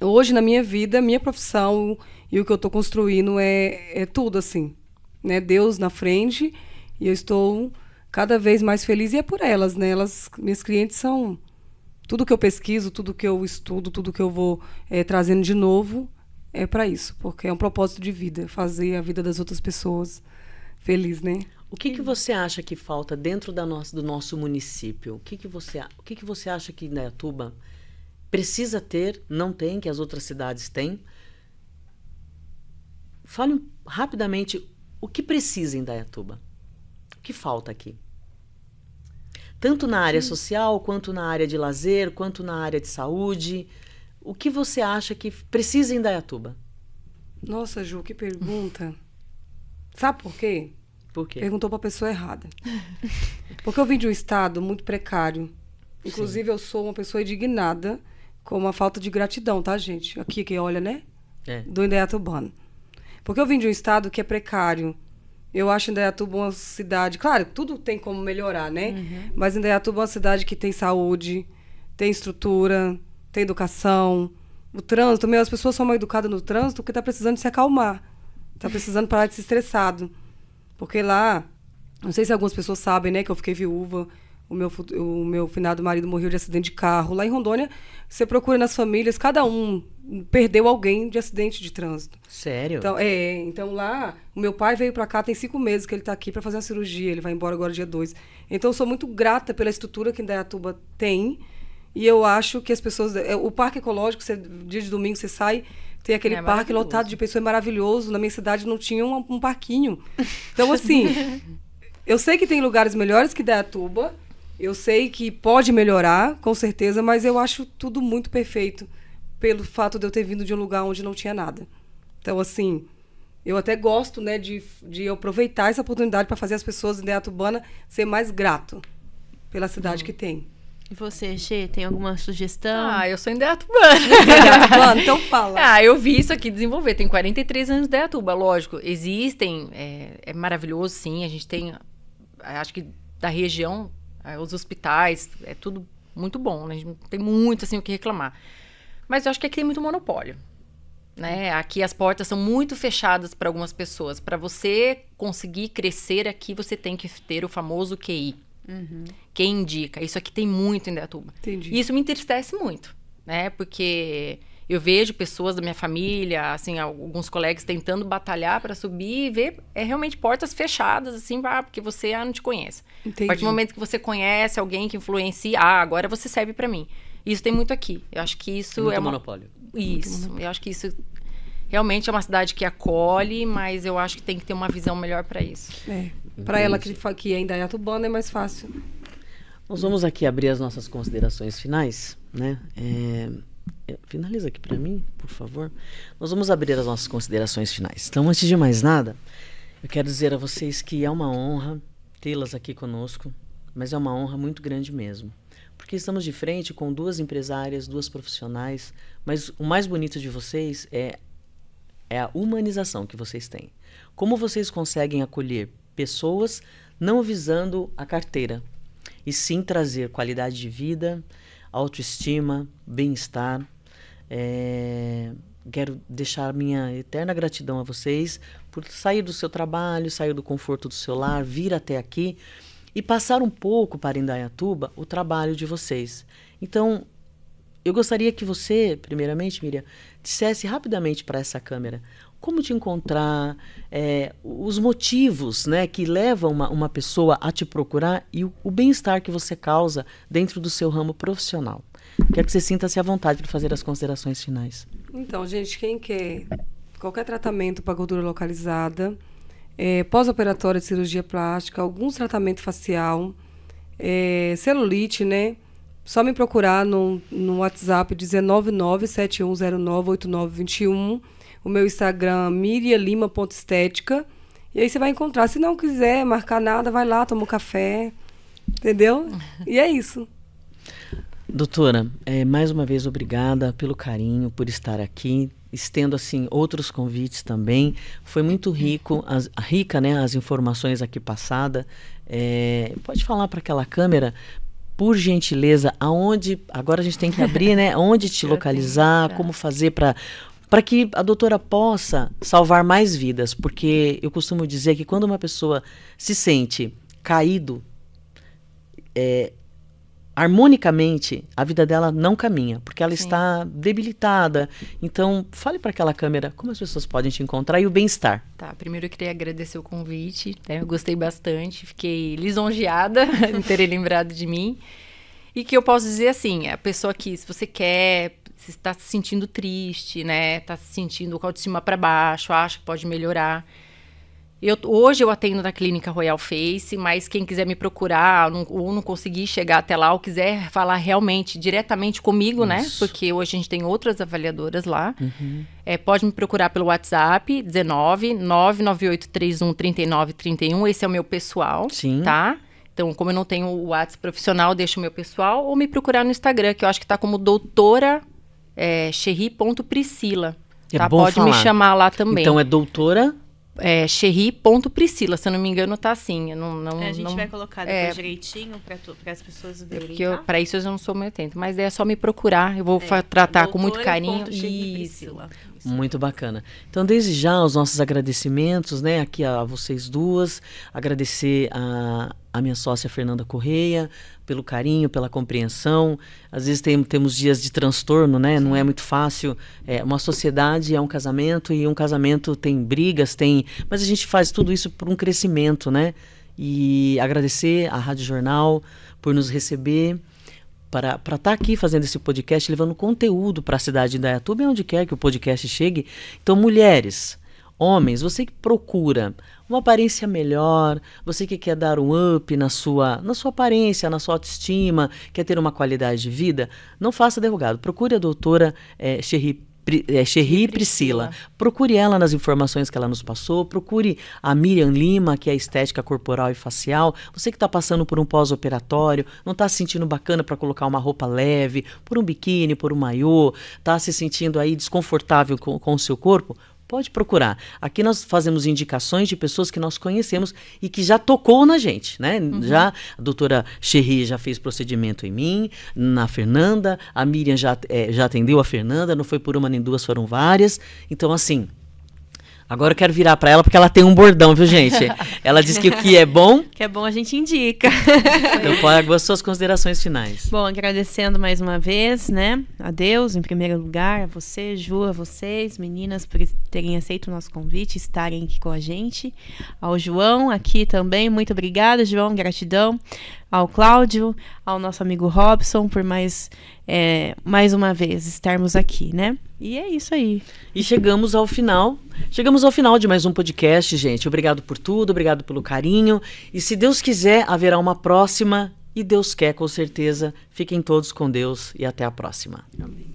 hoje na minha vida, minha profissão e o que eu estou construindo é, é tudo, assim. Né? Deus na frente e eu estou cada vez mais feliz e é por elas, né? Elas, minhas clientes são tudo que eu pesquiso, tudo que eu estudo, tudo que eu vou é, trazendo de novo é para isso, porque é um propósito de vida, fazer a vida das outras pessoas feliz, né? O que, que você acha que falta dentro da nossa, do nosso município? O que, que, você, o que, que você acha que Indaiatuba né, precisa ter, não tem, que as outras cidades têm? Fale rapidamente o que precisa em o que falta aqui? Tanto na área social, quanto na área de lazer, quanto na área de saúde. O que você acha que precisa em Dayatuba? Nossa, Ju, que pergunta. (laughs) Sabe por quê? Por quê? Perguntou para a pessoa errada. (laughs) Porque eu vim de um estado muito precário. Inclusive, Sim. eu sou uma pessoa indignada com uma falta de gratidão, tá, gente? Aqui quem olha, né? É. Do Indaiatubano. Porque eu vim de um estado que é precário, eu acho Indaiatuba uma cidade. Claro, tudo tem como melhorar, né? Uhum. Mas Indaiatuba é uma cidade que tem saúde, tem estrutura, tem educação. O trânsito, meu, as pessoas são mal educadas no trânsito porque tá precisando se acalmar. está precisando parar de se estressado. Porque lá, não sei se algumas pessoas sabem, né, que eu fiquei viúva. O meu, o meu finado marido morreu de acidente de carro. Lá em Rondônia, você procura nas famílias, cada um perdeu alguém de acidente de trânsito. Sério? Então, é, então lá, o meu pai veio para cá, tem cinco meses que ele está aqui para fazer a cirurgia, ele vai embora agora dia 2. Então, eu sou muito grata pela estrutura que Indaiatuba tem, e eu acho que as pessoas... É, o parque ecológico, você, dia de domingo você sai, tem aquele é parque lotado de pessoas é maravilhoso, na minha cidade não tinha um, um parquinho. Então, assim, (laughs) eu sei que tem lugares melhores que Indaiatuba, eu sei que pode melhorar, com certeza, mas eu acho tudo muito perfeito pelo fato de eu ter vindo de um lugar onde não tinha nada. Então, assim, eu até gosto, né, de, de aproveitar essa oportunidade para fazer as pessoas de Deatubana ser mais grato pela cidade uhum. que tem. E você, Xê, tem alguma sugestão? Ah, eu sou em Deatubana. (laughs) então fala. Ah, eu vi isso aqui desenvolver. Tem 43 anos de Deatuba, lógico. Existem, é, é maravilhoso, sim. A gente tem, é, acho que da região, é, os hospitais, é tudo muito bom. Né? A gente tem muito, assim, o que reclamar. Mas eu acho que aqui tem muito monopólio. Né? Aqui as portas são muito fechadas para algumas pessoas. Para você conseguir crescer aqui, você tem que ter o famoso QI. Uhum. Quem indica? Isso aqui tem muito em Detuba. Entendi. E isso me entristece muito, né? Porque eu vejo pessoas da minha família, assim, alguns colegas tentando batalhar para subir e ver é realmente portas fechadas, assim, ah, porque você ah, não te conhece. Entendi. A partir do momento que você conhece alguém que influencia, ah, agora você serve para mim. Isso tem muito aqui. Eu acho que isso muito é. Monopólio. Uma... Isso. Muito monopólio. Eu acho que isso realmente é uma cidade que acolhe, mas eu acho que tem que ter uma visão melhor para isso. É. Para ela que, que ainda é atubana, é mais fácil. Nós vamos aqui abrir as nossas considerações finais, né? É... é finaliza aqui para mim, por favor. Nós vamos abrir as nossas considerações finais. Então, antes de mais nada, eu quero dizer a vocês que é uma honra tê-las aqui conosco, mas é uma honra muito grande mesmo porque estamos de frente com duas empresárias, duas profissionais, mas o mais bonito de vocês é, é a humanização que vocês têm. Como vocês conseguem acolher pessoas não visando a carteira, e sim trazer qualidade de vida, autoestima, bem-estar. É, quero deixar minha eterna gratidão a vocês por sair do seu trabalho, sair do conforto do seu lar, vir até aqui e passar um pouco para Indaiatuba o trabalho de vocês. Então, eu gostaria que você, primeiramente, Miriam, dissesse rapidamente para essa câmera como te encontrar, é, os motivos né, que levam uma, uma pessoa a te procurar e o, o bem-estar que você causa dentro do seu ramo profissional. Quero que você sinta-se à vontade para fazer as considerações finais. Então, gente, quem quer qualquer tratamento para gordura localizada, é, pós-operatória de cirurgia plástica, alguns tratamento facial, é, celulite, né? Só me procurar no, no WhatsApp 19971098921, o meu Instagram mirialima.estética. E aí você vai encontrar. Se não quiser marcar nada, vai lá, toma um café. Entendeu? E é isso. Doutora, é, mais uma vez obrigada pelo carinho, por estar aqui, estendo assim outros convites também. Foi muito rico, as, rica, né, as informações aqui passada. É, pode falar para aquela câmera, por gentileza, aonde agora a gente tem que abrir, né? (laughs) Onde te localizar, como fazer para para que a doutora possa salvar mais vidas, porque eu costumo dizer que quando uma pessoa se sente caído, é, harmonicamente, a vida dela não caminha, porque ela Sim. está debilitada. Então, fale para aquela câmera como as pessoas podem te encontrar e o bem-estar. Tá, primeiro eu queria agradecer o convite, né? eu gostei bastante, fiquei lisonjeada (laughs) em terem lembrado de mim. E que eu posso dizer assim, a pessoa que, se você quer, se está se sentindo triste, né, está se sentindo com a autoestima para baixo, acha que pode melhorar, eu, hoje eu atendo na clínica Royal Face, mas quem quiser me procurar não, ou não conseguir chegar até lá ou quiser falar realmente diretamente comigo, né? Isso. né? Porque hoje a gente tem outras avaliadoras lá. Uhum. É, pode me procurar pelo WhatsApp 19 99831 Esse é o meu pessoal, Sim. tá? Então, como eu não tenho o WhatsApp profissional, deixo o meu pessoal ou me procurar no Instagram, que eu acho que tá como doutora é, xerri.priscila. É tá? Pode falar. me chamar lá também. Então é doutora é, Priscila, se eu não me engano, tá assim. Não, não, é, a gente não, vai colocar depois é, direitinho para as pessoas é verem. Porque tá? para isso eu não sou muito atento, mas é só me procurar, eu vou é, tratar com muito carinho. Priscila. isso. Muito bacana. Então, desde já, os nossos agradecimentos, né, aqui a, a vocês duas, agradecer a, a minha sócia Fernanda Correia, pelo carinho, pela compreensão. Às vezes tem, temos dias de transtorno, né? Não é muito fácil. É, uma sociedade é um casamento e um casamento tem brigas, tem. Mas a gente faz tudo isso por um crescimento, né? E agradecer à Rádio Jornal por nos receber para estar tá aqui fazendo esse podcast, levando conteúdo para a cidade de Indaiatuba e onde quer que o podcast chegue. Então, mulheres, Homens, você que procura uma aparência melhor, você que quer dar um up na sua, na sua aparência, na sua autoestima, quer ter uma qualidade de vida, não faça derrogado. Procure a doutora é, Sherry é, Priscila. Priscila. Procure ela nas informações que ela nos passou. Procure a Miriam Lima, que é estética corporal e facial. Você que está passando por um pós-operatório, não está se sentindo bacana para colocar uma roupa leve, por um biquíni, por um maiô, está se sentindo aí desconfortável com, com o seu corpo, Pode procurar. Aqui nós fazemos indicações de pessoas que nós conhecemos e que já tocou na gente, né? Uhum. Já a doutora Xerri já fez procedimento em mim, na Fernanda, a Miriam já, é, já atendeu a Fernanda, não foi por uma nem duas, foram várias. Então, assim, Agora eu quero virar para ela porque ela tem um bordão, viu, gente? (laughs) Ela diz que o que é bom. (laughs) que é bom a gente indica. (laughs) então, quais as suas considerações finais? Bom, agradecendo mais uma vez, né? A Deus, em primeiro lugar, a você, Ju, a vocês, meninas, por terem aceito o nosso convite, estarem aqui com a gente. Ao João, aqui também, muito obrigada, João, gratidão ao Cláudio, ao nosso amigo Robson, por mais, é, mais uma vez estarmos aqui, né? E é isso aí. E chegamos ao final. Chegamos ao final de mais um podcast, gente. Obrigado por tudo, obrigado pelo carinho. E se Deus quiser, haverá uma próxima. E Deus quer, com certeza. Fiquem todos com Deus e até a próxima. Amém.